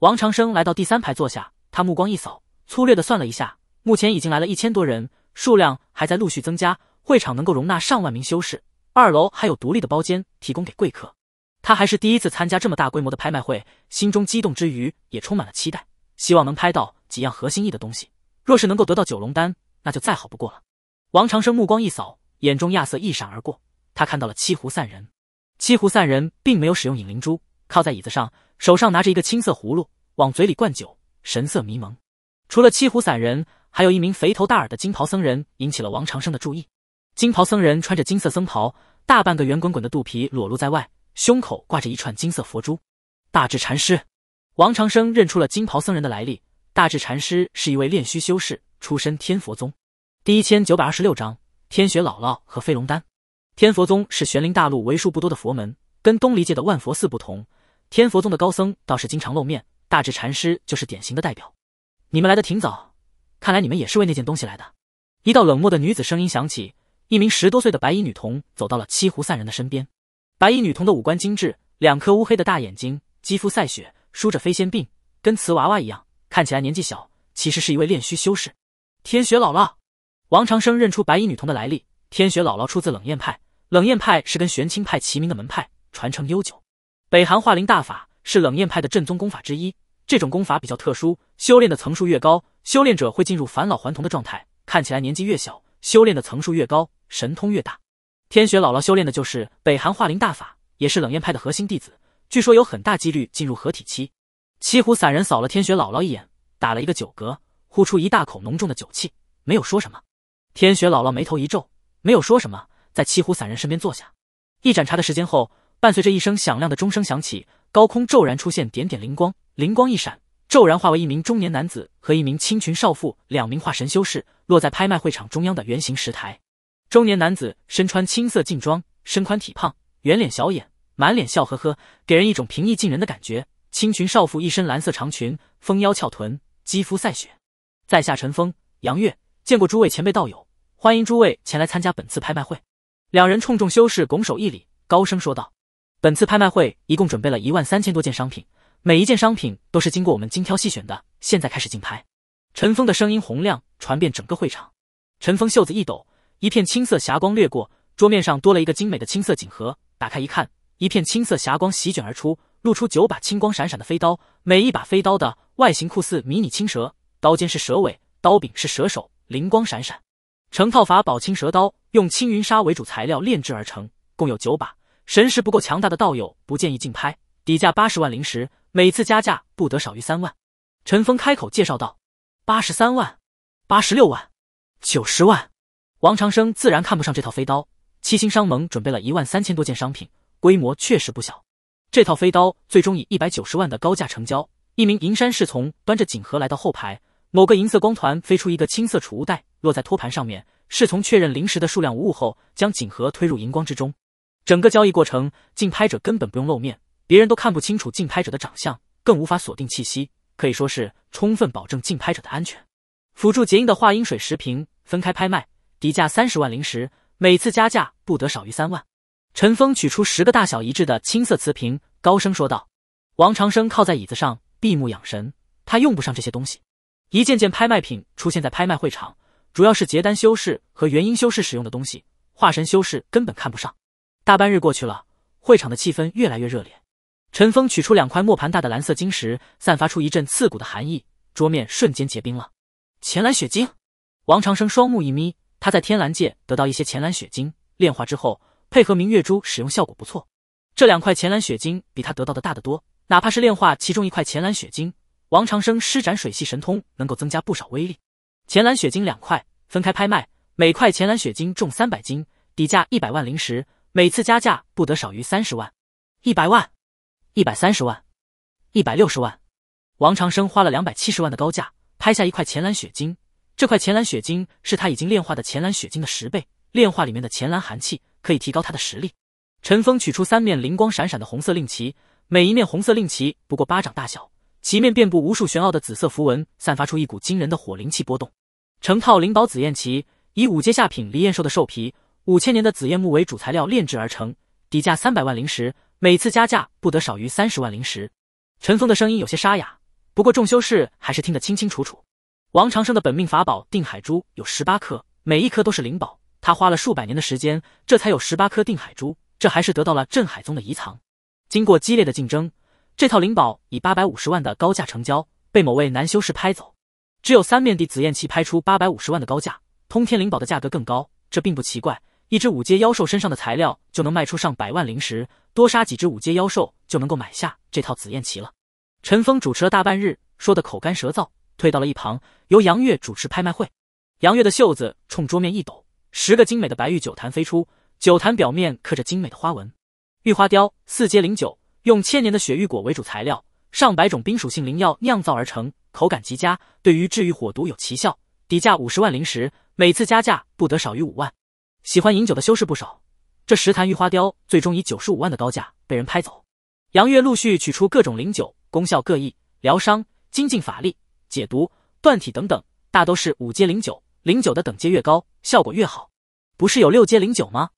王长生来到第三排坐下，他目光一扫，粗略的算了一下，目前已经来了一千多人，数量还在陆续增加。会场能够容纳上万名修士，二楼还有独立的包间，提供给贵客。他还是第一次参加这么大规模的拍卖会，心中激动之余，也充满了期待，希望能拍到几样合心意的东西。若是能够得到九龙丹，那就再好不过了。王长生目光一扫，眼中亚瑟一闪而过。他看到了七湖散人。七湖散人并没有使用引灵珠，靠在椅子上，手上拿着一个青色葫芦，往嘴里灌酒，神色迷蒙。除了七湖散人，还有一名肥头大耳的金袍僧人引起了王长生的注意。金袍僧人穿着金色僧袍，大半个圆滚滚的肚皮裸露在外，胸口挂着一串金色佛珠。大智禅师，王长生认出了金袍僧人的来历。大智禅师是一位炼虚修士，出身天佛宗。第一千九百二十六章天雪姥姥和飞龙丹。天佛宗是玄灵大陆为数不多的佛门，跟东离界的万佛寺不同，天佛宗的高僧倒是经常露面。大智禅师就是典型的代表。你们来的挺早，看来你们也是为那件东西来的。一道冷漠的女子声音响起，一名十多岁的白衣女童走到了七湖散人的身边。白衣女童的五官精致，两颗乌黑的大眼睛，肌肤赛雪，梳着飞仙鬓，跟瓷娃娃一样，看起来年纪小，其实是一位炼虚修士。天雪姥姥。王长生认出白衣女童的来历，天雪姥姥出自冷艳派，冷艳派是跟玄清派齐名的门派，传承悠久。北寒化灵大法是冷艳派的正宗功法之一，这种功法比较特殊，修炼的层数越高，修炼者会进入返老还童的状态，看起来年纪越小。修炼的层数越高，神通越大。天雪姥姥修炼的就是北寒化灵大法，也是冷艳派的核心弟子，据说有很大几率进入合体期。七虎散人扫了天雪姥姥一眼，打了一个酒嗝，呼出一大口浓重的酒气，没有说什么。天雪姥姥眉头一皱，没有说什么，在七虎散人身边坐下。一盏茶的时间后，伴随着一声响亮的钟声响起，高空骤然出现点点灵光，灵光一闪，骤然化为一名中年男子和一名青裙少妇，两名化神修士落在拍卖会场中央的圆形石台。中年男子身穿青色劲装，身宽体胖，圆脸小眼，满脸笑呵呵，给人一种平易近人的感觉。青裙少妇一身蓝色长裙，丰腰翘臀，肌肤赛雪。在下陈峰，杨月。见过诸位前辈道友，欢迎诸位前来参加本次拍卖会。两人冲众修士拱手一礼，高声说道：“本次拍卖会一共准备了一万三千多件商品，每一件商品都是经过我们精挑细选的。现在开始竞拍。”陈峰的声音洪亮，传遍整个会场。陈峰袖子一抖，一片青色霞光掠过，桌面上多了一个精美的青色锦盒。打开一看，一片青色霞光席卷而出，露出九把青光闪闪的飞刀。每一把飞刀的外形酷似迷你青蛇，刀尖是蛇尾，刀柄是蛇首。灵光闪闪，成套法宝青蛇刀，用青云纱为主材料炼制而成，共有九把。神识不够强大的道友不建议竞拍，底价八十万灵石，每次加价不得少于三万。陈峰开口介绍道：“八十三万，八十六万，九十万。”王长生自然看不上这套飞刀。七星商盟准备了一万三千多件商品，规模确实不小。这套飞刀最终以一百九十万的高价成交。一名银山侍从端着锦盒来到后排。某个银色光团飞出一个青色储物袋，落在托盘上面。侍从确认零食的数量无误后，将锦盒推入荧光之中。整个交易过程，竞拍者根本不用露面，别人都看不清楚竞拍者的长相，更无法锁定气息，可以说是充分保证竞拍者的安全。辅助结印的化阴水十瓶分开拍卖，底价三十万零食，每次加价不得少于三万。陈峰取出十个大小一致的青色瓷瓶，高声说道。王长生靠在椅子上，闭目养神，他用不上这些东西。一件件拍卖品出现在拍卖会场，主要是结丹修士和元婴修士使用的东西，化神修士根本看不上。大半日过去了，会场的气氛越来越热烈。陈峰取出两块磨盘大的蓝色晶石，散发出一阵刺骨的寒意，桌面瞬间结冰了。浅蓝雪晶，王长生双目一眯，他在天蓝界得到一些浅蓝雪晶，炼化之后配合明月珠使用效果不错。这两块浅蓝雪晶比他得到的大得多，哪怕是炼化其中一块浅蓝雪晶。王长生施展水系神通，能够增加不少威力。浅蓝雪晶两块分开拍卖，每块浅蓝雪晶重三百斤，底价一百万灵石，每次加价不得少于三十万。一百万，一百三十万，一百六十万。王长生花了两百七十万的高价拍下一块浅蓝雪晶。这块浅蓝雪晶是他已经炼化的浅蓝雪晶的十倍，炼化里面的浅蓝寒气可以提高他的实力。陈峰取出三面灵光闪闪的红色令旗，每一面红色令旗不过巴掌大小。其面遍布无数玄奥的紫色符文，散发出一股惊人的火灵气波动。成套灵宝紫焰旗，以五阶下品离焰兽的兽皮、五千年的紫焰木为主材料炼制而成，底价三百万灵石，每次加价不得少于三十万灵石。陈峰的声音有些沙哑，不过众修士还是听得清清楚楚。王长生的本命法宝定海珠有十八颗，每一颗都是灵宝，他花了数百年的时间，这才有十八颗定海珠，这还是得到了镇海宗的遗藏。经过激烈的竞争。这套灵宝以八百五十万的高价成交，被某位男修士拍走。只有三面的紫焰旗拍出八百五十万的高价，通天灵宝的价格更高，这并不奇怪。一只五阶妖兽身上的材料就能卖出上百万灵石，多杀几只五阶妖兽就能够买下这套紫焰旗了。陈峰主持了大半日，说的口干舌燥，退到了一旁，由杨月主持拍卖会。杨月的袖子冲桌面一抖，十个精美的白玉酒坛飞出，酒坛表面刻着精美的花纹，玉花雕四阶灵酒。用千年的雪玉果为主材料，上百种冰属性灵药酿造而成，口感极佳，对于治愈火毒有奇效。底价五十万灵石，每次加价不得少于五万。喜欢饮酒的修士不少，这十坛玉花雕最终以九十五万的高价被人拍走。杨月陆续取出各种灵酒，功效各异，疗伤、精进法力、解毒、断体等等，大都是五阶灵酒。灵酒的等阶越高，效果越好。不是有六阶灵酒吗？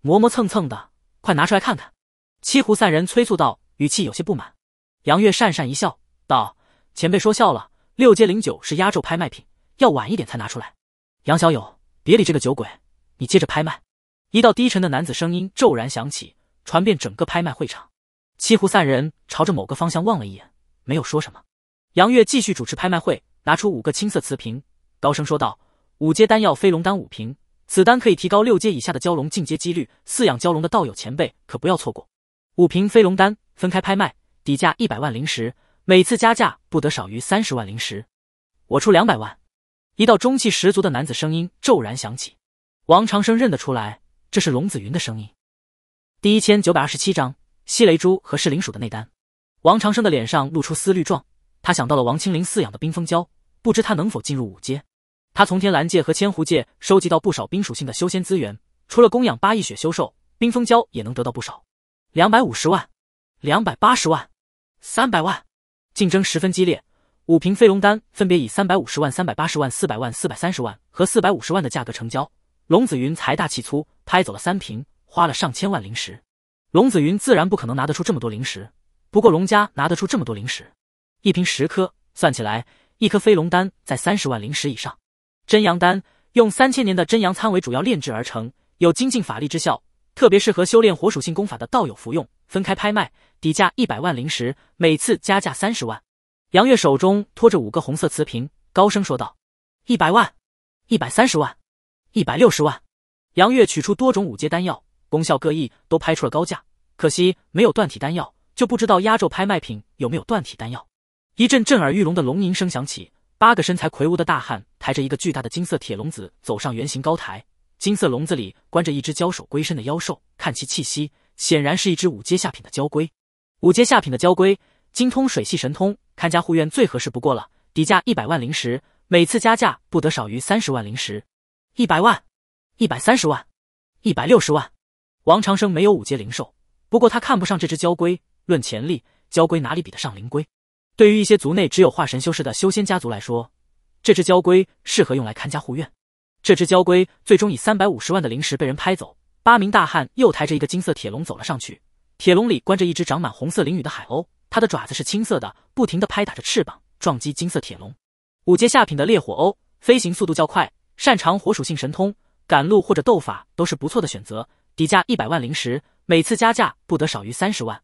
磨磨蹭蹭的，快拿出来看看。七湖散人催促道，语气有些不满。杨月讪讪一笑，道：“前辈说笑了，六阶灵九是压轴拍卖品，要晚一点才拿出来。”杨小友，别理这个酒鬼，你接着拍卖。”一道低沉的男子声音骤然响起，传遍整个拍卖会场。七湖散人朝着某个方向望了一眼，没有说什么。杨月继续主持拍卖会，拿出五个青色瓷瓶，高声说道：“五阶丹药飞龙丹五瓶，此丹可以提高六阶以下的蛟龙进阶几率，饲养蛟龙的道友前辈可不要错过。”五瓶飞龙丹分开拍卖，底价一百万灵石，每次加价不得少于三十万灵石。我出两百万。一道中气十足的男子声音骤然响起。王长生认得出来，这是龙子云的声音。第一千九百二十七章吸雷珠和噬灵鼠的内丹。王长生的脸上露出思虑状，他想到了王清灵饲养的冰封蛟，不知他能否进入五阶。他从天蓝界和千湖界收集到不少冰属性的修仙资源，除了供养八翼雪修兽，冰封蛟也能得到不少。两百五十万，两百八十万，三百万，竞争十分激烈。五瓶飞龙丹分别以三百五十万、三百八十万、四百万、四百三十万和四百五十万的价格成交。龙子云财大气粗，拍走了三瓶，花了上千万灵石。龙子云自然不可能拿得出这么多灵石，不过龙家拿得出这么多灵石，一瓶十颗，算起来，一颗飞龙丹在三十万灵石以上。真阳丹用三千年的真阳参为主要炼制而成，有精进法力之效。特别适合修炼火属性功法的道友服用。分开拍卖，底价一百万灵石，每次加价三十万。杨月手中托着五个红色瓷瓶，高声说道：“一百万，一百三十万，一百六十万。”杨月取出多种五阶丹药，功效各异，都拍出了高价。可惜没有断体丹药，就不知道压轴拍卖品有没有断体丹药。一阵震耳欲聋的龙吟声响起，八个身材魁梧的大汉抬着一个巨大的金色铁笼子走上圆形高台。金色笼子里关着一只交手龟身的妖兽，看其气息，显然是一只五阶下品的蛟龟。五阶下品的蛟龟，精通水系神通，看家护院最合适不过了。底价一百万灵石，每次加价不得少于三十万灵石。一百万，一百三十万，一百六十万。王长生没有五阶灵兽，不过他看不上这只蛟龟。论潜力，蛟龟哪里比得上灵龟？对于一些族内只有化神修士的修仙家族来说，这只蛟龟适合用来看家护院。这只交龟最终以三百五十万的灵石被人拍走。八名大汉又抬着一个金色铁笼走了上去，铁笼里关着一只长满红色鳞羽的海鸥，它的爪子是青色的，不停的拍打着翅膀，撞击金色铁笼。五阶下品的烈火鸥，飞行速度较快，擅长火属性神通，赶路或者斗法都是不错的选择。底价一百万灵石，每次加价不得少于三十万。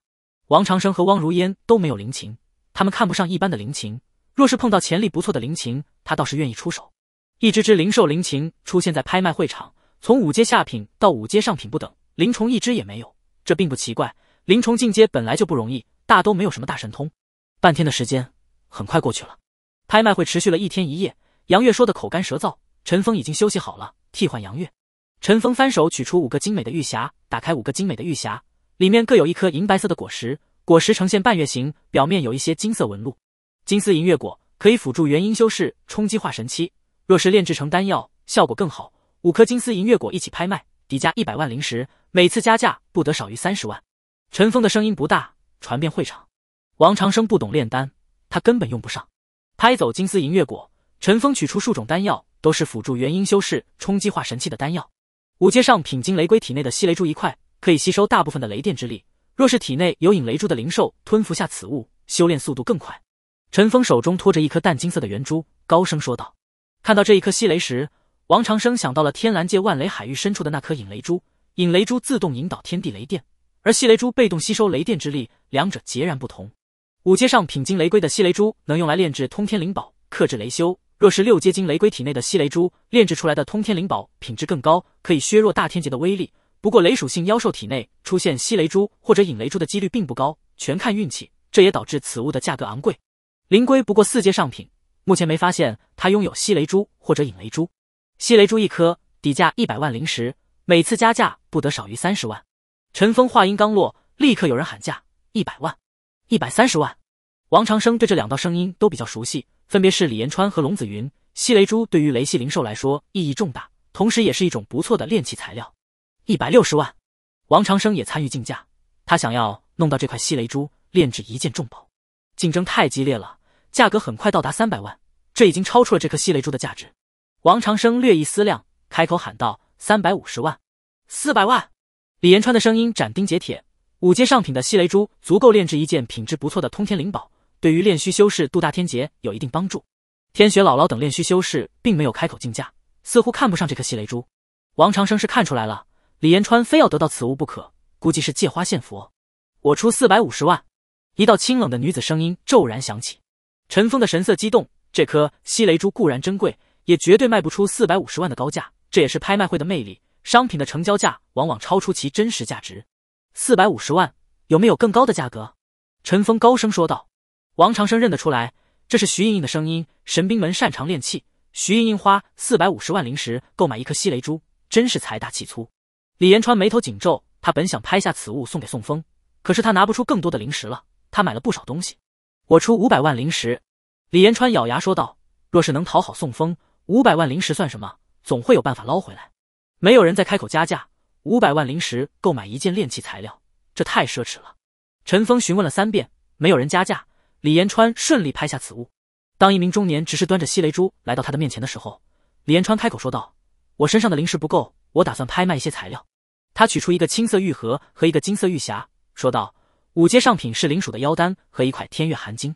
王长生和汪如烟都没有灵禽，他们看不上一般的灵禽，若是碰到潜力不错的灵禽，他倒是愿意出手。一只只灵兽灵禽出现在拍卖会场，从五阶下品到五阶上品不等，灵虫一只也没有。这并不奇怪，灵虫进阶本来就不容易，大都没有什么大神通。半天的时间很快过去了，拍卖会持续了一天一夜。杨月说的口干舌燥，陈峰已经休息好了，替换杨月。陈峰翻手取出五个精美的玉匣，打开五个精美的玉匣，里面各有一颗银白色的果实，果实呈现半月形，表面有一些金色纹路。金丝银月果可以辅助元婴修士冲击化神期。若是炼制成丹药，效果更好。五颗金丝银月果一起拍卖，底价一百万灵石，每次加价不得少于三十万。陈峰的声音不大，传遍会场。王长生不懂炼丹，他根本用不上。拍走金丝银月果，陈峰取出数种丹药，都是辅助元婴修士冲击化神器的丹药。五阶上品金雷龟体内的吸雷珠一块，可以吸收大部分的雷电之力。若是体内有引雷珠的灵兽吞服下此物，修炼速度更快。陈峰手中托着一颗淡金色的圆珠，高声说道。看到这一颗吸雷时，王长生想到了天蓝界万雷海域深处的那颗引雷珠。引雷珠自动引导天地雷电，而吸雷珠被动吸收雷电之力，两者截然不同。五阶上品金雷龟的吸雷珠能用来炼制通天灵宝，克制雷修。若是六阶金雷龟体内的吸雷珠，炼制出来的通天灵宝品质更高，可以削弱大天劫的威力。不过雷属性妖兽体内出现吸雷珠或者引雷珠的几率并不高，全看运气。这也导致此物的价格昂贵。灵龟不过四阶上品。目前没发现他拥有吸雷珠或者引雷珠，吸雷珠一颗底价一百万灵石，每次加价不得少于三十万。陈峰话音刚落，立刻有人喊价一百万，一百三十万。王长生对这两道声音都比较熟悉，分别是李延川和龙子云。吸雷珠对于雷系灵兽来说意义重大，同时也是一种不错的炼器材料。一百六十万，王长生也参与竞价，他想要弄到这块吸雷珠，炼制一件重宝。竞争太激烈了。价格很快到达三百万，这已经超出了这颗吸雷珠的价值。王长生略一思量，开口喊道：“三百五十万，四百万。”李延川的声音斩钉截铁：“五阶上品的吸雷珠足够炼制一件品质不错的通天灵宝，对于炼虚修士杜大天劫有一定帮助。”天雪姥姥等炼虚修士并没有开口竞价，似乎看不上这颗吸雷珠。王长生是看出来了，李延川非要得到此物不可，估计是借花献佛。我出四百五十万。一道清冷的女子声音骤然响起。陈峰的神色激动，这颗吸雷珠固然珍贵，也绝对卖不出四百五十万的高价。这也是拍卖会的魅力，商品的成交价往往超出其真实价值。四百五十万，有没有更高的价格？陈峰高声说道。王长生认得出来，这是徐莹莹的声音。神兵门擅长炼器，徐莹莹花四百五十万灵石购买一颗吸雷珠，真是财大气粗。李延川眉头紧皱，他本想拍下此物送给宋峰，可是他拿不出更多的灵石了。他买了不少东西。我出五百万灵石，李延川咬牙说道。若是能讨好宋风，五百万灵石算什么？总会有办法捞回来。没有人再开口加价。五百万灵石购买一件炼器材料，这太奢侈了。陈峰询问了三遍，没有人加价。李延川顺利拍下此物。当一名中年执事端着吸雷珠来到他的面前的时候，李延川开口说道：“我身上的灵石不够，我打算拍卖一些材料。”他取出一个青色玉盒和一个金色玉匣，说道。五阶上品是灵鼠的妖丹和一块天月寒晶。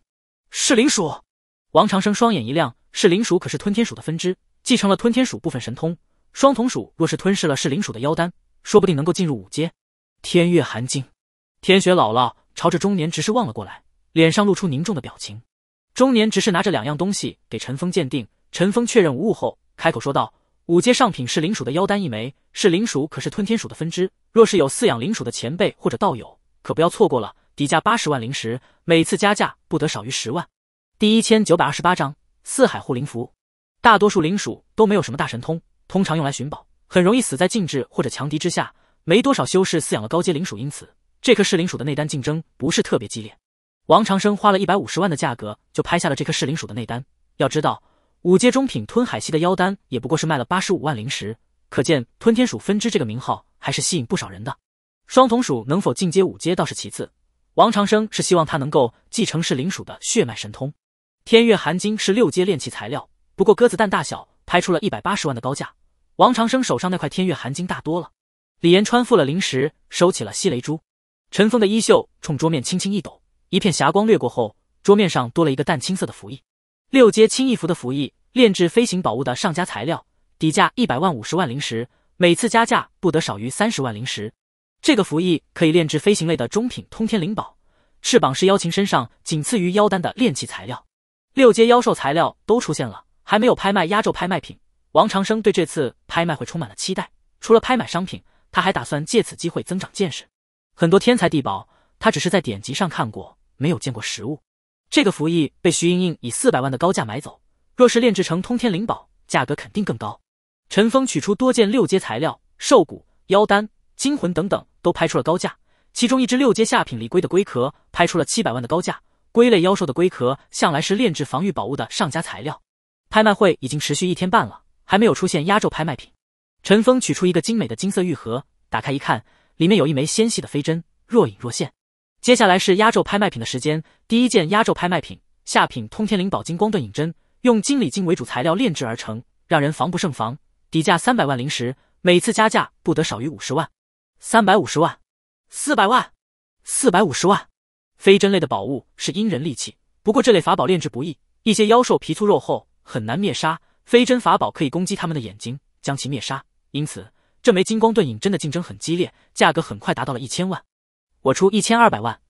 是灵鼠，王长生双眼一亮。是灵鼠可是吞天鼠的分支，继承了吞天鼠部分神通。双瞳鼠若是吞噬了是灵鼠的妖丹，说不定能够进入五阶。天月寒晶，天雪姥姥朝着中年执事望了过来，脸上露出凝重的表情。中年执事拿着两样东西给陈峰鉴定，陈峰确认无误后，开口说道：“五阶上品是灵鼠的妖丹一枚，是灵鼠可是吞天鼠的分支，若是有饲养灵鼠的前辈或者道友。”可不要错过了，底价八十万灵石，每次加价不得少于十万。第一千九百二十八章四海护灵符。大多数灵鼠都没有什么大神通，通常用来寻宝，很容易死在禁制或者强敌之下，没多少修士饲养了高阶灵鼠，因此这颗噬灵鼠的内丹竞争不是特别激烈。王长生花了一百五十万的价格就拍下了这颗噬灵鼠的内丹。要知道，五阶中品吞海蜥的妖丹也不过是卖了八十五万灵石，可见吞天鼠分支这个名号还是吸引不少人的。双瞳鼠能否进阶五阶倒是其次，王长生是希望他能够继承噬灵鼠的血脉神通。天月寒金是六阶炼器材料，不过鸽子蛋大小，拍出了一百八十万的高价。王长生手上那块天月寒金大多了。李岩川付了灵石，收起了吸雷珠。尘封的衣袖冲桌面轻轻一抖，一片霞光掠过后，桌面上多了一个淡青色的符印。六阶青翼符的符印，炼制飞行宝物的上佳材料，底价一百万五十万灵石，每次加价不得少于三十万灵石。这个符役可以炼制飞行类的中品通天灵宝，翅膀是妖禽身上仅次于妖丹的炼器材料。六阶妖兽材料都出现了，还没有拍卖压轴拍卖品。王长生对这次拍卖会充满了期待。除了拍卖商品，他还打算借此机会增长见识。很多天才地宝，他只是在典籍上看过，没有见过实物。这个符役被徐莹莹以四百万的高价买走，若是炼制成通天灵宝，价格肯定更高。陈峰取出多件六阶材料，兽骨、妖丹。惊魂等等都拍出了高价，其中一只六阶下品鲤龟的龟壳拍出了七百万的高价。龟类妖兽的龟壳向来是炼制防御宝物的上佳材料。拍卖会已经持续一天半了，还没有出现压轴拍卖品。陈峰取出一个精美的金色玉盒，打开一看，里面有一枚纤细的飞针，若隐若现。接下来是压轴拍卖品的时间。第一件压轴拍卖品：下品通天灵宝金光遁影针，用金礼金为主材料炼制而成，让人防不胜防。底价三百万灵石，每次加价不得少于五十万。三百五十万，四百万，四百五十万。飞针类的宝物是阴人利器，不过这类法宝炼制不易，一些妖兽皮粗肉厚，很难灭杀。飞针法宝可以攻击他们的眼睛，将其灭杀。因此，这枚金光遁影针的竞争很激烈，价格很快达到了一千万。我出一千二百万。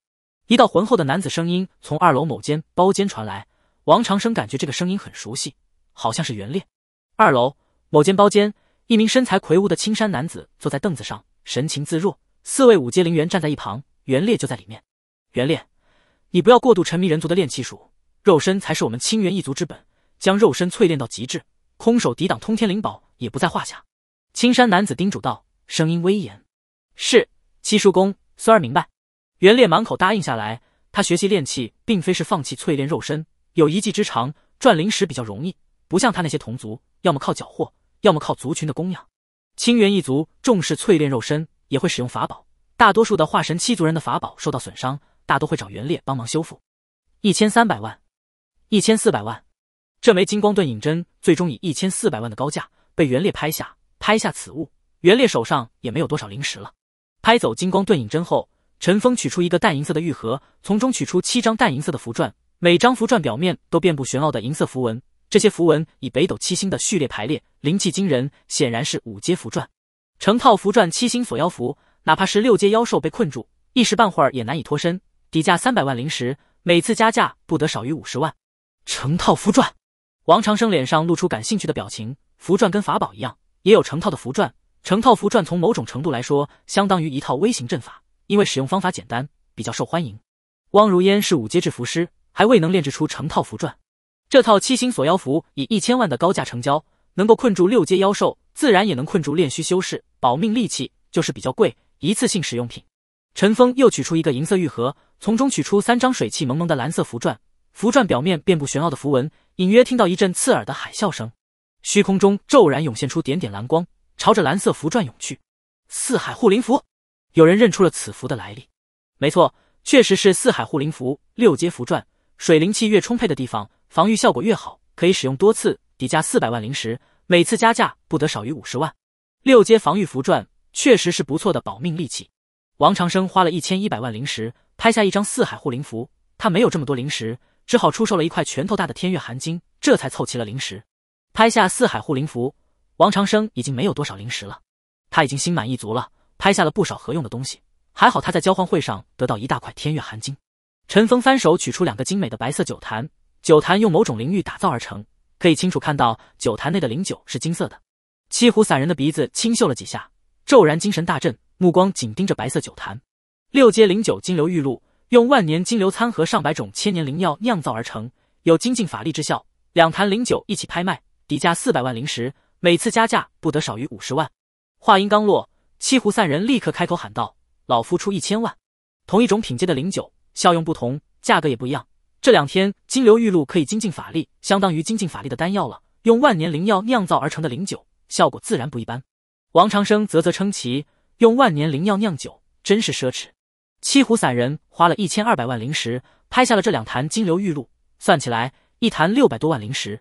一道浑厚的男子声音从二楼某间包间传来。王长生感觉这个声音很熟悉，好像是袁烈。二楼某间包间，一名身材魁梧的青衫男子坐在凳子上。神情自若，四位五阶灵元站在一旁，袁烈就在里面。袁烈，你不要过度沉迷人族的炼气术，肉身才是我们清源一族之本。将肉身淬炼到极致，空手抵挡通天灵宝也不在话下。青山男子叮嘱道，声音威严。是，七叔公，孙儿明白。袁烈满口答应下来。他学习炼气，并非是放弃淬炼肉身，有一技之长，赚灵石比较容易，不像他那些同族，要么靠缴获，要么靠族群的供养。青源一族重视淬炼肉身，也会使用法宝。大多数的化神七族人的法宝受到损伤，大多会找元烈帮忙修复。一千三百万，一千四百万，这枚金光盾影针最终以一千四百万的高价被元烈拍下。拍下此物，元烈手上也没有多少灵石了。拍走金光盾影针后，陈峰取出一个淡银色的玉盒，从中取出七张淡银色的符篆，每张符篆表面都遍布玄奥的银色符文。这些符文以北斗七星的序列排列，灵气惊人，显然是五阶符篆。成套符篆七星锁妖符，哪怕是六阶妖兽被困住，一时半会儿也难以脱身。底价三百万灵石，每次加价不得少于五十万。成套符篆，王长生脸上露出感兴趣的表情。符篆跟法宝一样，也有成套的符篆。成套符篆从某种程度来说，相当于一套微型阵法，因为使用方法简单，比较受欢迎。汪如烟是五阶制符师，还未能炼制出成套符篆。这套七星锁妖符以一千万的高价成交，能够困住六阶妖兽，自然也能困住炼虚修士。保命利器就是比较贵，一次性使用品。陈峰又取出一个银色玉盒，从中取出三张水气蒙蒙的蓝色符篆，符篆表面遍布玄奥的符文，隐约听到一阵刺耳的海啸声，虚空中骤然涌现出点点蓝光，朝着蓝色符篆涌去。四海护灵符，有人认出了此符的来历。没错，确实是四海护灵符，六阶符篆，水灵气越充沛的地方。防御效果越好，可以使用多次。底价四百万灵石，每次加价不得少于五十万。六阶防御符篆确实是不错的保命利器。王长生花了一千一百万灵石拍下一张四海护灵符，他没有这么多灵石，只好出售了一块拳头大的天月寒金，这才凑齐了灵石，拍下四海护灵符。王长生已经没有多少灵石了，他已经心满意足了，拍下了不少合用的东西。还好他在交换会上得到一大块天月寒金。陈峰翻手取出两个精美的白色酒坛。酒坛用某种灵玉打造而成，可以清楚看到酒坛内的灵酒是金色的。七壶散人的鼻子轻嗅了几下，骤然精神大振，目光紧盯着白色酒坛。六阶灵酒金流玉露，用万年金流参和上百种千年灵药酿造而成，有精进法力之效。两坛灵酒一起拍卖，底价四百万灵石，每次加价不得少于五十万。话音刚落，七壶散人立刻开口喊道：“老夫出一千万！”同一种品阶的灵酒，效用不同，价格也不一样。这两天金流玉露可以精进法力，相当于精进法力的丹药了。用万年灵药酿造而成的灵酒，效果自然不一般。王长生啧啧称奇，用万年灵药酿酒真是奢侈。七虎散人花了一千二百万灵石拍下了这两坛金流玉露，算起来一坛六百多万灵石。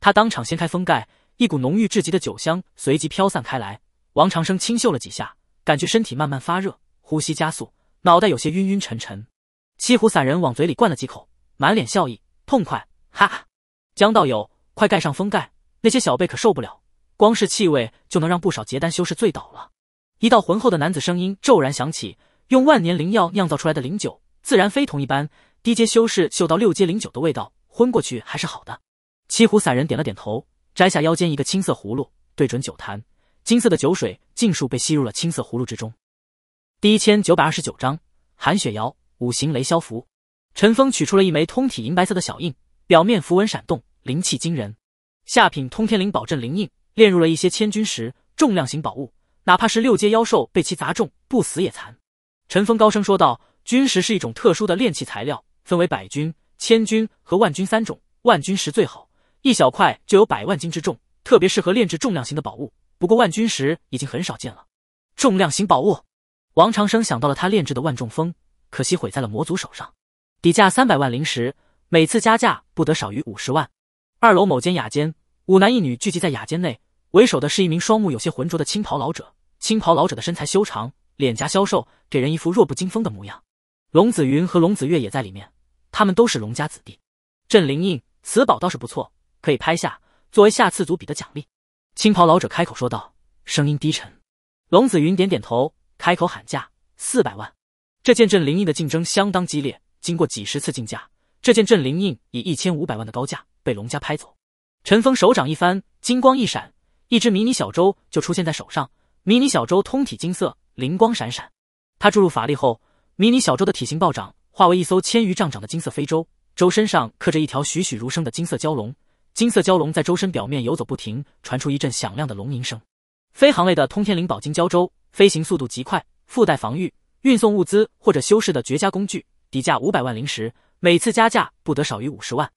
他当场掀开封盖，一股浓郁至极的酒香随即飘散开来。王长生清嗅了几下，感觉身体慢慢发热，呼吸加速，脑袋有些晕晕沉沉。七虎散人往嘴里灌了几口。满脸笑意，痛快，哈哈！江道友，快盖上封盖，那些小辈可受不了，光是气味就能让不少结丹修士醉倒了。一道浑厚的男子声音骤然响起：“用万年灵药酿造出来的灵酒，自然非同一般。低阶修士嗅到六阶灵酒的味道，昏过去还是好的。”七虎散人点了点头，摘下腰间一个青色葫芦，对准酒坛，金色的酒水尽数被吸入了青色葫芦之中。第一千九百二十九章，韩雪瑶五行雷霄符。陈峰取出了一枚通体银白色的小印，表面符文闪动，灵气惊人。下品通天灵宝镇灵印，炼入了一些千钧石，重量型宝物，哪怕是六阶妖兽被其砸中，不死也残。陈峰高声说道：“军石是一种特殊的炼器材料，分为百钧、千钧和万钧三种，万钧石最好，一小块就有百万斤之重，特别适合炼制重量型的宝物。不过万钧石已经很少见了。”重量型宝物，王长生想到了他炼制的万重峰，可惜毁在了魔族手上。底价三百万灵石，每次加价不得少于五十万。二楼某间雅间，五男一女聚集在雅间内，为首的是一名双目有些浑浊的青袍老者。青袍老者的身材修长，脸颊消瘦，给人一副弱不禁风的模样。龙子云和龙子月也在里面，他们都是龙家子弟。镇灵印，此宝倒是不错，可以拍下，作为下次组比的奖励。青袍老者开口说道，声音低沉。龙子云点点头，开口喊价四百万。这件镇灵印的竞争相当激烈。经过几十次竞价，这件镇灵印以一千五百万的高价被龙家拍走。陈峰手掌一翻，金光一闪，一只迷你小舟就出现在手上。迷你小舟通体金色，灵光闪闪。他注入法力后，迷你小舟的体型暴涨，化为一艘千余丈长的金色飞舟。舟身上刻着一条栩栩如生的金色蛟龙，金色蛟龙在舟身表面游走不停，传出一阵响亮的龙吟声。飞行类的通天灵宝金蛟舟，飞行速度极快，附带防御、运送物资或者修饰的绝佳工具。底价五百万灵石，每次加价不得少于五十万。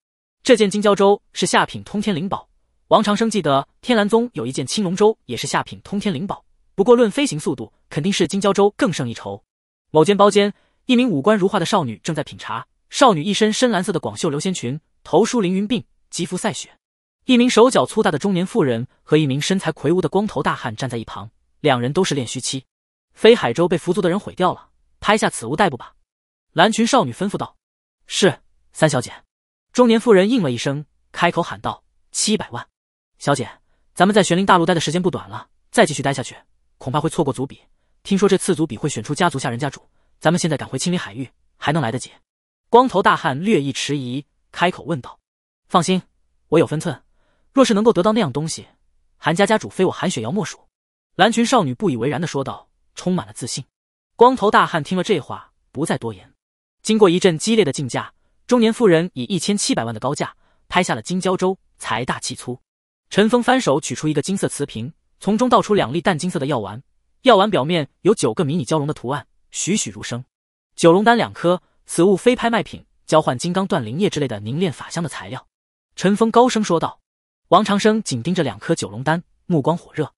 这件金蛟舟是下品通天灵宝。王长生记得天兰宗有一件青龙舟，也是下品通天灵宝。不过论飞行速度，肯定是金蛟舟更胜一筹。某间包间，一名五官如画的少女正在品茶。少女一身深蓝色的广袖流仙裙，头梳凌云鬓，肌肤赛雪。一名手脚粗大的中年妇人和一名身材魁梧的光头大汉站在一旁，两人都是练虚期。飞海舟被扶族的人毁掉了，拍下此物代步吧。蓝裙少女吩咐道：“是三小姐。”中年妇人应了一声，开口喊道：“七百万，小姐，咱们在玄灵大陆待的时间不短了，再继续待下去，恐怕会错过族比。听说这次族比会选出家族下人家主，咱们现在赶回清理海域，还能来得及。”光头大汉略一迟疑，开口问道：“放心，我有分寸。若是能够得到那样东西，韩家家主非我韩雪瑶莫属。”蓝裙少女不以为然的说道，充满了自信。光头大汉听了这话，不再多言。经过一阵激烈的竞价，中年妇人以一千七百万的高价拍下了金蛟舟，财大气粗。陈峰翻手取出一个金色瓷瓶，从中倒出两粒淡金色的药丸，药丸表面有九个迷你蛟龙的图案，栩栩如生。九龙丹两颗，此物非拍卖品，交换金刚断灵液之类的凝练法相的材料。陈峰高声说道。王长生紧盯着两颗九龙丹，目光火热。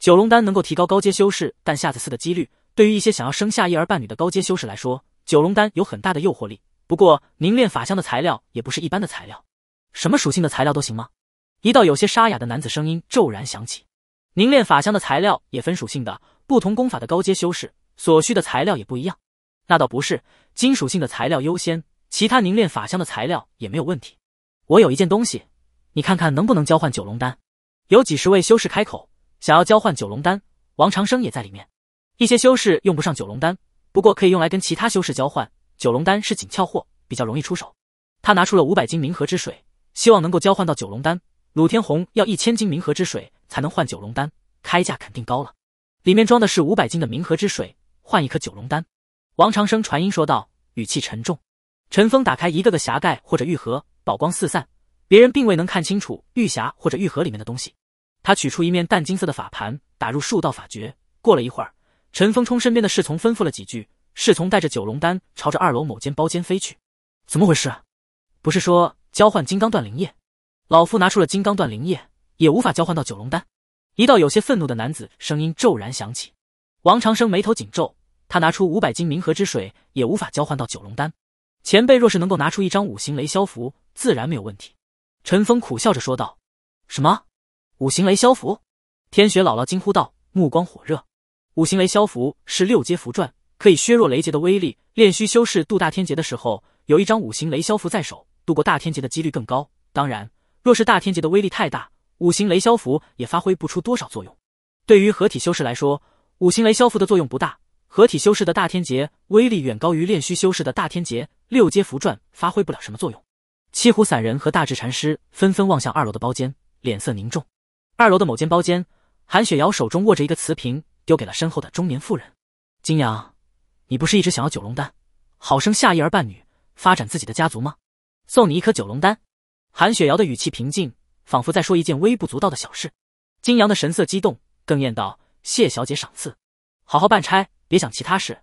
九龙丹能够提高高阶修士诞下子嗣的几率，对于一些想要生下一儿半女的高阶修士来说。九龙丹有很大的诱惑力，不过凝练法香的材料也不是一般的材料，什么属性的材料都行吗？一道有些沙哑的男子声音骤然响起，凝练法香的材料也分属性的，不同功法的高阶修士所需的材料也不一样。那倒不是，金属性的材料优先，其他凝练法香的材料也没有问题。我有一件东西，你看看能不能交换九龙丹。有几十位修士开口想要交换九龙丹，王长生也在里面。一些修士用不上九龙丹。不过可以用来跟其他修士交换。九龙丹是紧俏货，比较容易出手。他拿出了五百斤冥河之水，希望能够交换到九龙丹。鲁天红要一千斤冥河之水才能换九龙丹，开价肯定高了。里面装的是五百斤的冥河之水，换一颗九龙丹。王长生传音说道，语气沉重。陈峰打开一个个匣盖或者玉盒，宝光四散，别人并未能看清楚玉匣或者玉盒里面的东西。他取出一面淡金色的法盘，打入数道法诀。过了一会儿。陈峰冲身边的侍从吩咐了几句，侍从带着九龙丹朝着二楼某间包间飞去。怎么回事？不是说交换金刚断灵液？老夫拿出了金刚断灵液，也无法交换到九龙丹。一道有些愤怒的男子声音骤然响起。王长生眉头紧皱，他拿出五百斤冥河之水，也无法交换到九龙丹。前辈若是能够拿出一张五行雷霄符，自然没有问题。陈峰苦笑着说道。什么？五行雷霄符？天雪姥姥惊呼道，目光火热。五行雷消符是六阶符篆，可以削弱雷劫的威力。炼虚修士渡大天劫的时候，有一张五行雷消符在手，渡过大天劫的几率更高。当然，若是大天劫的威力太大，五行雷消符也发挥不出多少作用。对于合体修士来说，五行雷消符的作用不大。合体修士的大天劫威力远高于炼虚修士的大天劫，六阶符篆发挥不了什么作用。七虎散人和大智禅师纷纷望向二楼的包间，脸色凝重。二楼的某间包间，韩雪瑶手中握着一个瓷瓶。丢给了身后的中年妇人，金阳，你不是一直想要九龙丹，好生下一儿半女，发展自己的家族吗？送你一颗九龙丹。韩雪瑶的语气平静，仿佛在说一件微不足道的小事。金阳的神色激动，哽咽道：“谢小姐赏赐，好好办差，别想其他事。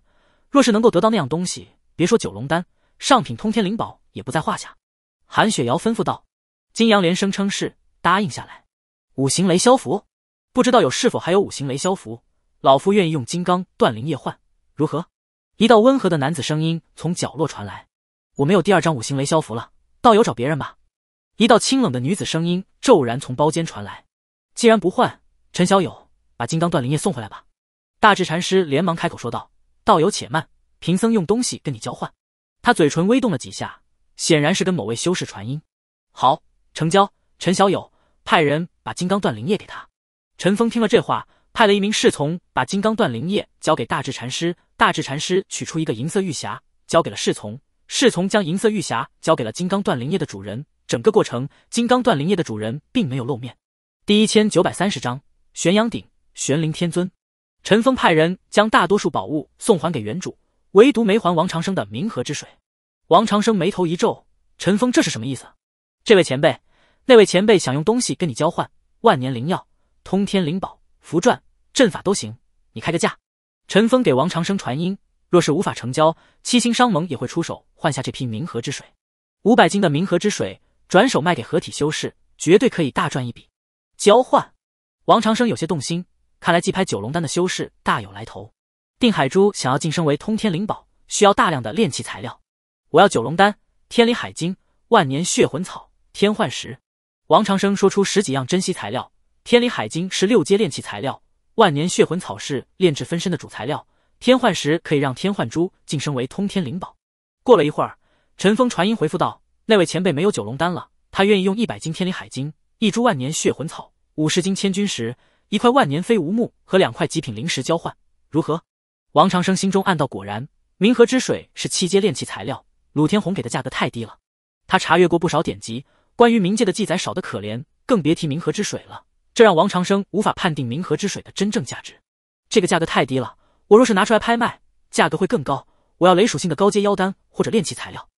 若是能够得到那样东西，别说九龙丹，上品通天灵宝也不在话下。”韩雪瑶吩咐道。金阳连声称是，答应下来。五行雷霄符，不知道有是否还有五行雷霄符。老夫愿意用金刚断灵液换，如何？一道温和的男子声音从角落传来。我没有第二张五行雷霄符了，道友找别人吧。一道清冷的女子声音骤然从包间传来。既然不换，陈小友把金刚断灵液送回来吧。大智禅师连忙开口说道：“道友且慢，贫僧用东西跟你交换。”他嘴唇微动了几下，显然是跟某位修士传音。好，成交。陈小友派人把金刚断灵液给他。陈峰听了这话。派了一名侍从，把金刚断灵液交给大智禅师。大智禅师取出一个银色玉匣，交给了侍从。侍从将银色玉匣交给了金刚断灵液的主人。整个过程，金刚断灵液的主人并没有露面。第一千九百三十章玄阳鼎、玄灵天尊。陈峰派人将大多数宝物送还给原主，唯独没还王长生的冥河之水。王长生眉头一皱，陈峰这是什么意思？这位前辈，那位前辈想用东西跟你交换万年灵药、通天灵宝符篆。阵法都行，你开个价。陈峰给王长生传音，若是无法成交，七星商盟也会出手换下这批冥河之水。五百斤的冥河之水转手卖给合体修士，绝对可以大赚一笔。交换，王长生有些动心。看来祭拍九龙丹的修士大有来头。定海珠想要晋升为通天灵宝，需要大量的炼器材料。我要九龙丹、天里海经、万年血魂草、天幻石。王长生说出十几样珍稀材料。天里海经是六阶炼器材料。万年血魂草是炼制分身的主材料，天幻石可以让天幻珠晋升为通天灵宝。过了一会儿，陈峰传音回复道：“那位前辈没有九龙丹了，他愿意用一百斤天灵海晶、一株万年血魂草、五十斤千钧石、一块万年飞无木和两块极品灵石交换，如何？”王长生心中暗道：果然，冥河之水是七阶炼器材料，鲁天鸿给的价格太低了。他查阅过不少典籍，关于冥界的记载少得可怜，更别提冥河之水了。这让王长生无法判定冥河之水的真正价值，这个价格太低了，我若是拿出来拍卖，价格会更高。我要雷属性的高阶妖丹或者炼器材料。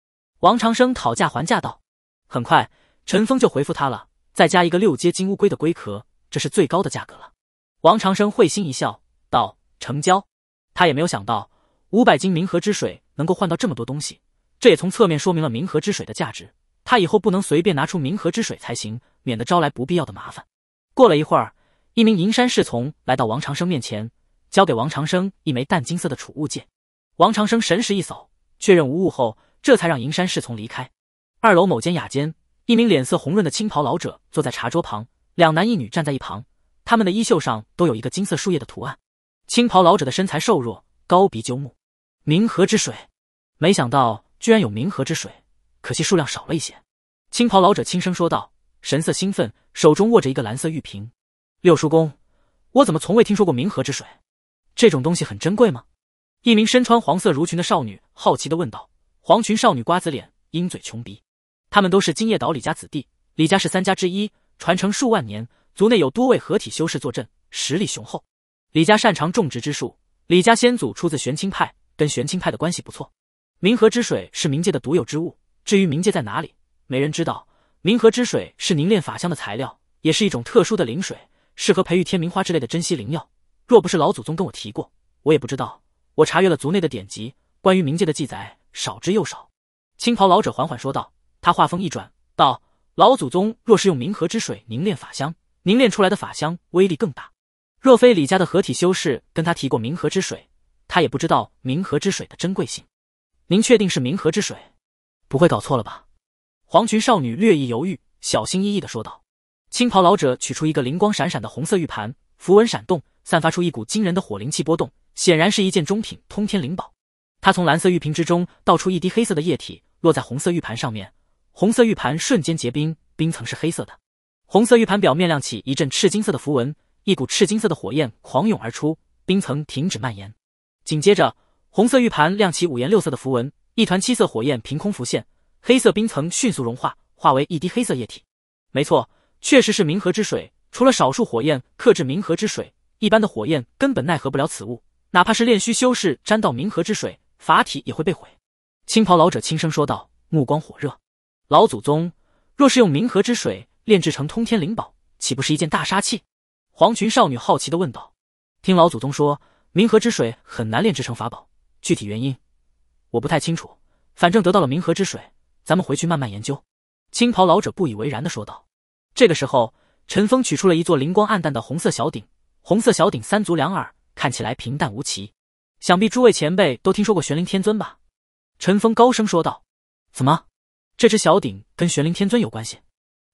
王长生讨价还价道。很快，陈峰就回复他了，再加一个六阶金乌龟的龟壳，这是最高的价格了。王长生会心一笑，道：成交。他也没有想到五百斤冥河之水能够换到这么多东西，这也从侧面说明了冥河之水的价值。他以后不能随便拿出冥河之水才行，免得招来不必要的麻烦。过了一会儿，一名银山侍从来到王长生面前，交给王长生一枚淡金色的储物戒。王长生神识一扫，确认无误后，这才让银山侍从离开。二楼某间雅间，一名脸色红润的青袍老者坐在茶桌旁，两男一女站在一旁，他们的衣袖上都有一个金色树叶的图案。青袍老者的身材瘦弱，高鼻鸠目，冥河之水。没想到居然有冥河之水，可惜数量少了一些。青袍老者轻声说道。神色兴奋，手中握着一个蓝色玉瓶。六叔公，我怎么从未听说过冥河之水？这种东西很珍贵吗？一名身穿黄色襦裙的少女好奇地问道。黄裙少女瓜子脸，鹰嘴穷鼻。他们都是金叶岛李家子弟。李家是三家之一，传承数万年，族内有多位合体修士坐镇，实力雄厚。李家擅长种植之术。李家先祖出自玄清派，跟玄清派的关系不错。冥河之水是冥界的独有之物，至于冥界在哪里，没人知道。冥河之水是凝练法香的材料，也是一种特殊的灵水，适合培育天明花之类的珍稀灵药。若不是老祖宗跟我提过，我也不知道。我查阅了族内的典籍，关于冥界的记载少之又少。青袍老者缓缓说道。他话锋一转，道：“老祖宗若是用冥河之水凝练法香，凝练出来的法香威力更大。若非李家的合体修士跟他提过冥河之水，他也不知道冥河之水的珍贵性。”您确定是冥河之水？不会搞错了吧？黄裙少女略一犹豫，小心翼翼的说道：“青袍老者取出一个灵光闪闪的红色玉盘，符文闪动，散发出一股惊人的火灵气波动，显然是一件中品通天灵宝。他从蓝色玉瓶之中倒出一滴黑色的液体，落在红色玉盘上面，红色玉盘瞬间结冰，冰层是黑色的。红色玉盘表面亮起一阵赤金色的符文，一股赤金色的火焰狂涌而出，冰层停止蔓延。紧接着，红色玉盘亮起五颜六色的符文，一团七色火焰凭空浮现。”黑色冰层迅速融化，化为一滴黑色液体。没错，确实是冥河之水。除了少数火焰克制冥河之水，一般的火焰根本奈何不了此物。哪怕是炼虚修士沾到冥河之水，法体也会被毁。青袍老者轻声说道，目光火热。老祖宗，若是用冥河之水炼制成通天灵宝，岂不是一件大杀器？黄裙少女好奇地问道。听老祖宗说，冥河之水很难炼制成法宝，具体原因我不太清楚。反正得到了冥河之水。咱们回去慢慢研究。”青袍老者不以为然的说道。这个时候，陈峰取出了一座灵光暗淡的红色小鼎。红色小鼎三足两耳，看起来平淡无奇。想必诸位前辈都听说过玄灵天尊吧？”陈峰高声说道。“怎么，这只小鼎跟玄灵天尊有关系？”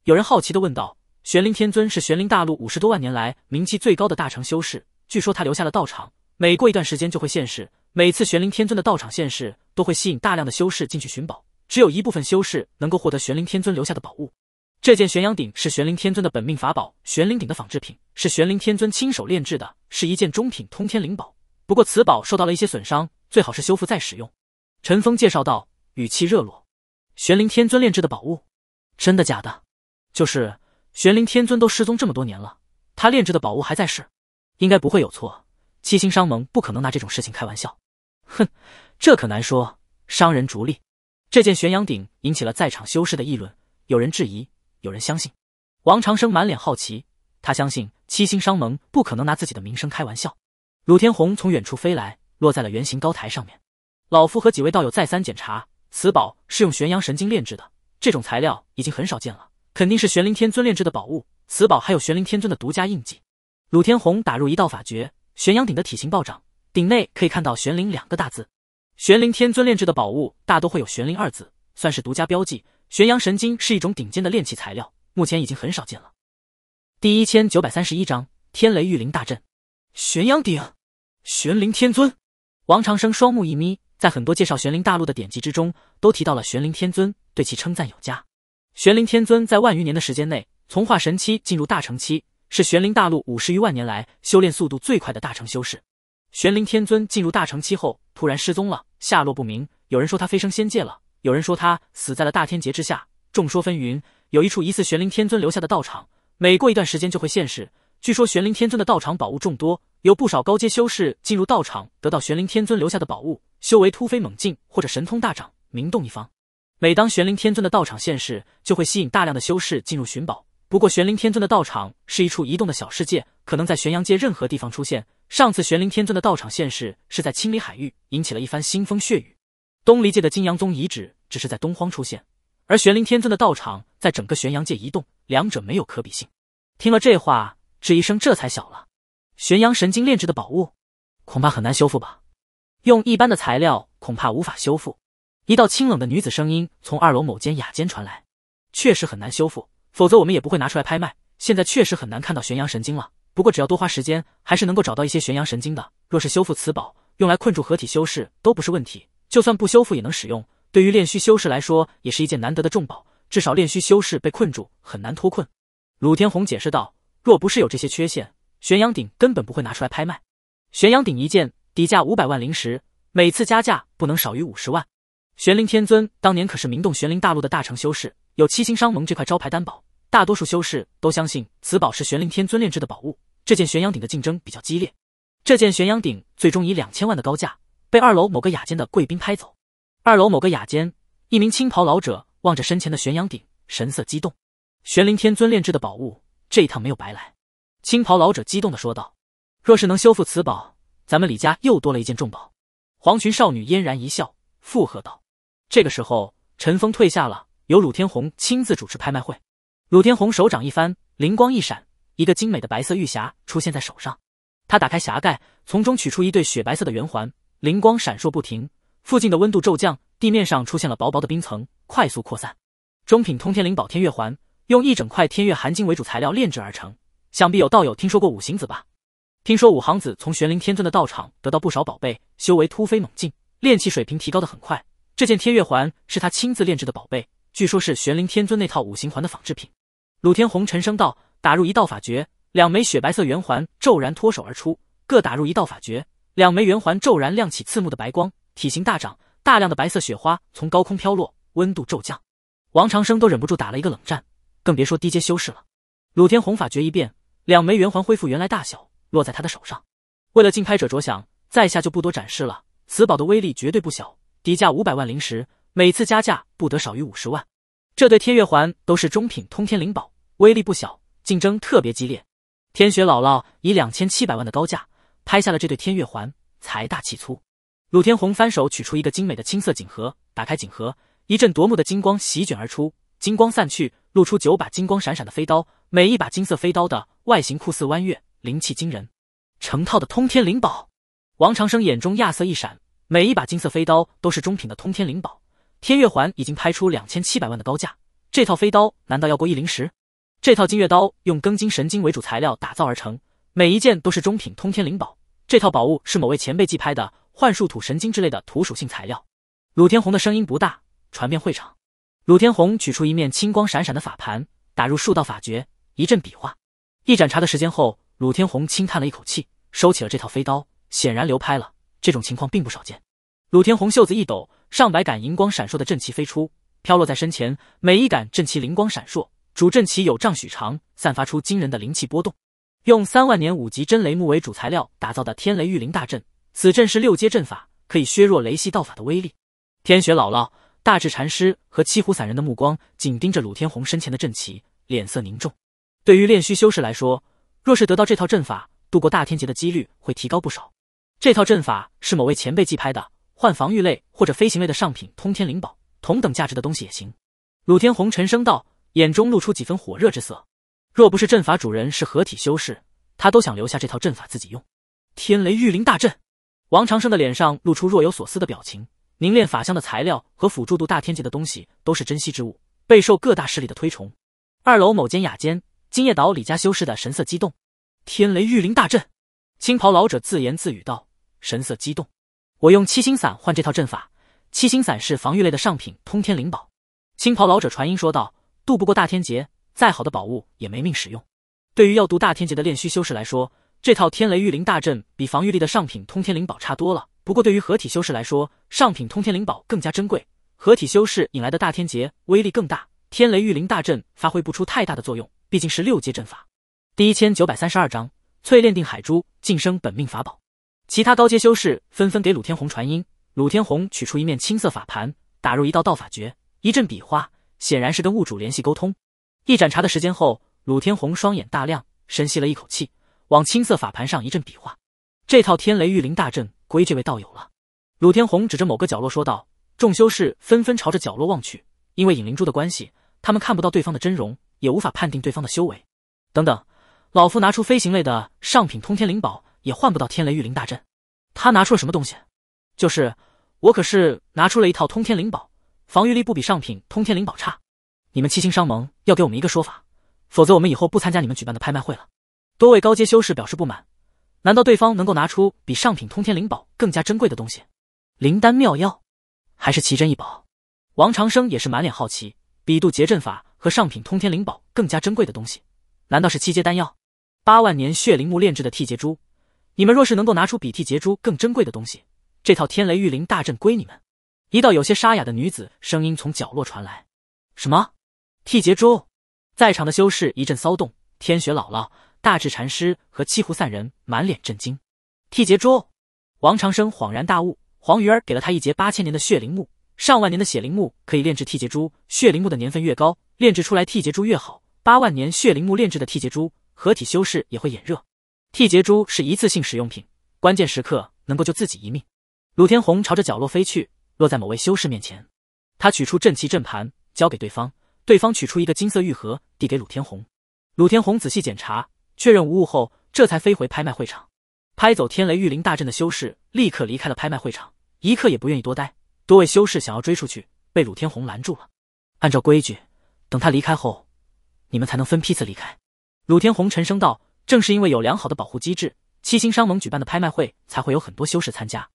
有人好奇的问道。“玄灵天尊是玄灵大陆五十多万年来名气最高的大成修士，据说他留下了道场，每过一段时间就会现世。每次玄灵天尊的道场现世，都会吸引大量的修士进去寻宝。”只有一部分修士能够获得玄灵天尊留下的宝物。这件玄阳鼎是玄灵天尊的本命法宝，玄灵鼎的仿制品是玄灵天尊亲手炼制的，是一件中品通天灵宝。不过此宝受到了一些损伤，最好是修复再使用。陈峰介绍道，语气热络。玄灵天尊炼制的宝物，真的假的？就是玄灵天尊都失踪这么多年了，他炼制的宝物还在世，应该不会有错。七星商盟不可能拿这种事情开玩笑。哼，这可难说。商人逐利。这件玄阳鼎引起了在场修士的议论，有人质疑，有人相信。王长生满脸好奇，他相信七星商盟不可能拿自己的名声开玩笑。鲁天鸿从远处飞来，落在了圆形高台上面。老夫和几位道友再三检查，此宝是用玄阳神经炼制的，这种材料已经很少见了，肯定是玄灵天尊炼制的宝物。此宝还有玄灵天尊的独家印记。鲁天鸿打入一道法诀，玄阳鼎的体型暴涨，鼎内可以看到“玄灵”两个大字。玄灵天尊炼制的宝物大多会有“玄灵”二字，算是独家标记。玄阳神经是一种顶尖的炼器材料，目前已经很少见了。第一千九百三十一章天雷御灵大阵。玄阳鼎，玄灵天尊。王长生双目一眯，在很多介绍玄灵大陆的典籍之中，都提到了玄灵天尊，对其称赞有加。玄灵天尊在万余年的时间内，从化神期进入大成期，是玄灵大陆五十余万年来修炼速度最快的大成修士。玄灵天尊进入大成期后，突然失踪了。下落不明，有人说他飞升仙界了，有人说他死在了大天劫之下，众说纷纭。有一处疑似玄灵天尊留下的道场，每过一段时间就会现世。据说玄灵天尊的道场宝物众多，有不少高阶修士进入道场得到玄灵天尊留下的宝物，修为突飞猛进或者神通大涨，名动一方。每当玄灵天尊的道场现世，就会吸引大量的修士进入寻宝。不过玄灵天尊的道场是一处移动的小世界，可能在玄阳界任何地方出现。上次玄灵天尊的道场现世是在清理海域，引起了一番腥风血雨。东离界的金阳宗遗址只是在东荒出现，而玄灵天尊的道场在整个玄阳界移动，两者没有可比性。听了这话，质疑声这才小了。玄阳神经炼制的宝物，恐怕很难修复吧？用一般的材料恐怕无法修复。一道清冷的女子声音从二楼某间雅间传来：“确实很难修复，否则我们也不会拿出来拍卖。现在确实很难看到玄阳神经了。”不过只要多花时间，还是能够找到一些玄阳神经的。若是修复此宝，用来困住合体修士都不是问题，就算不修复也能使用。对于炼虚修士来说，也是一件难得的重宝，至少炼虚修士被困住很难脱困。鲁天鸿解释道：“若不是有这些缺陷，玄阳鼎根本不会拿出来拍卖。玄阳鼎一件底价五百万灵石，每次加价不能少于五十万。玄灵天尊当年可是名动玄灵大陆的大成修士，有七星商盟这块招牌担保，大多数修士都相信此宝是玄灵天尊炼制的宝物。”这件悬阳鼎的竞争比较激烈，这件悬阳鼎最终以两千万的高价被二楼某个雅间的贵宾拍走。二楼某个雅间，一名青袍老者望着身前的悬阳鼎，神色激动。玄灵天尊炼制的宝物，这一趟没有白来。青袍老者激动的说道：“若是能修复此宝，咱们李家又多了一件重宝。”黄裙少女嫣然一笑，附和道：“这个时候，陈峰退下了，由鲁天红亲自主持拍卖会。”鲁天红手掌一翻，灵光一闪。一个精美的白色玉匣出现在手上，他打开匣盖，从中取出一对雪白色的圆环，灵光闪烁不停。附近的温度骤降，地面上出现了薄薄的冰层，快速扩散。中品通天灵宝天月环，用一整块天月寒晶为主材料炼制而成。想必有道友听说过五行子吧？听说五行子从玄灵天尊的道场得到不少宝贝，修为突飞猛进，炼气水平提高的很快。这件天月环是他亲自炼制的宝贝，据说是玄灵天尊那套五行环的仿制品。鲁天红沉声道。打入一道法诀，两枚雪白色圆环骤然脱手而出，各打入一道法诀，两枚圆环骤然亮起刺目的白光，体型大涨，大量的白色雪花从高空飘落，温度骤降。王长生都忍不住打了一个冷战，更别说低阶修士了。鲁天红法诀一变，两枚圆环恢复原来大小，落在他的手上。为了竞拍者着想，在下就不多展示了。此宝的威力绝对不小，底价五百万灵石，每次加价不得少于五十万。这对天月环都是中品通天灵宝，威力不小。竞争特别激烈，天雪姥姥以两千七百万的高价拍下了这对天月环，财大气粗。鲁天红翻手取出一个精美的青色锦盒，打开锦盒，一阵夺目的金光席卷而出，金光散去，露出九把金光闪闪的飞刀，每一把金色飞刀的外形酷似弯月，灵气惊人。成套的通天灵宝。王长生眼中亚瑟一闪，每一把金色飞刀都是中品的通天灵宝。天月环已经拍出两千七百万的高价，这套飞刀难道要过一灵石？这套金月刀用庚金神经为主材料打造而成，每一件都是中品通天灵宝。这套宝物是某位前辈寄拍的，幻术土神经之类的土属性材料。鲁天红的声音不大，传遍会场。鲁天红取出一面青光闪闪的法盘，打入数道法诀，一阵比划。一盏茶的时间后，鲁天红轻叹了一口气，收起了这套飞刀，显然流拍了。这种情况并不少见。鲁天红袖子一抖，上百杆银光闪烁的阵旗飞出，飘落在身前，每一杆阵旗灵光闪烁。主阵旗有丈许长，散发出惊人的灵气波动。用三万年五级真雷木为主材料打造的天雷御灵大阵，此阵是六阶阵法，可以削弱雷系道法的威力。天雪姥姥、大智禅师和七虎散人的目光紧盯着鲁天红身前的阵旗，脸色凝重。对于炼虚修士来说，若是得到这套阵法，度过大天劫的几率会提高不少。这套阵法是某位前辈寄拍的，换防御类或者飞行类的上品通天灵宝，同等价值的东西也行。鲁天红沉声道。眼中露出几分火热之色，若不是阵法主人是合体修士，他都想留下这套阵法自己用。天雷御灵大阵，王长生的脸上露出若有所思的表情。凝练法相的材料和辅助度大天劫的东西都是珍稀之物，备受各大势力的推崇。二楼某间雅间，金叶岛李家修士的神色激动。天雷御灵大阵，青袍老者自言自语道，神色激动。我用七星伞换这套阵法。七星伞是防御类的上品通天灵宝。青袍老者传音说道。渡不过大天劫，再好的宝物也没命使用。对于要渡大天劫的炼虚修士来说，这套天雷御灵大阵比防御力的上品通天灵宝差多了。不过对于合体修士来说，上品通天灵宝更加珍贵。合体修士引来的大天劫威力更大，天雷御灵大阵发挥不出太大的作用，毕竟是六阶阵法。第一千九百三十二章淬炼定海珠，晋升本命法宝。其他高阶修士纷纷给鲁天红传音，鲁天红取出一面青色法盘，打入一道道法诀，一阵比划。显然是跟物主联系沟通。一盏茶的时间后，鲁天红双眼大亮，深吸了一口气，往青色法盘上一阵比划。这套天雷御灵大阵归这位道友了。鲁天红指着某个角落说道。众修士纷纷朝着角落望去，因为引灵珠的关系，他们看不到对方的真容，也无法判定对方的修为。等等，老夫拿出飞行类的上品通天灵宝，也换不到天雷御灵大阵。他拿出了什么东西？就是我可是拿出了一套通天灵宝。防御力不比上品通天灵宝差，你们七星商盟要给我们一个说法，否则我们以后不参加你们举办的拍卖会了。多位高阶修士表示不满，难道对方能够拿出比上品通天灵宝更加珍贵的东西？灵丹妙药，还是奇珍异宝？王长生也是满脸好奇，比渡劫阵法和上品通天灵宝更加珍贵的东西，难道是七阶丹药？八万年血灵木炼制的替劫珠，你们若是能够拿出比替劫珠更珍贵的东西，这套天雷御灵大阵归你们。一道有些沙哑的女子声音从角落传来：“什么替劫珠？”在场的修士一阵骚动，天雪姥姥、大智禅师和七湖散人满脸震惊。替劫珠，王长生恍然大悟：黄鱼儿给了他一截八千年的血灵木，上万年的血灵木可以炼制替劫珠，血灵木的年份越高，炼制出来替劫珠越好。八万年血灵木炼制的替劫珠，合体修士也会眼热。替劫珠是一次性使用品，关键时刻能够救自己一命。鲁天红朝着角落飞去。落在某位修士面前，他取出阵旗阵盘交给对方，对方取出一个金色玉盒递给鲁天红，鲁天红仔细检查，确认无误后，这才飞回拍卖会场。拍走天雷御灵大阵的修士立刻离开了拍卖会场，一刻也不愿意多待。多位修士想要追出去，被鲁天红拦住了。按照规矩，等他离开后，你们才能分批次离开。鲁天红沉声道：“正是因为有良好的保护机制，七星商盟举办的拍卖会才会有很多修士参加。”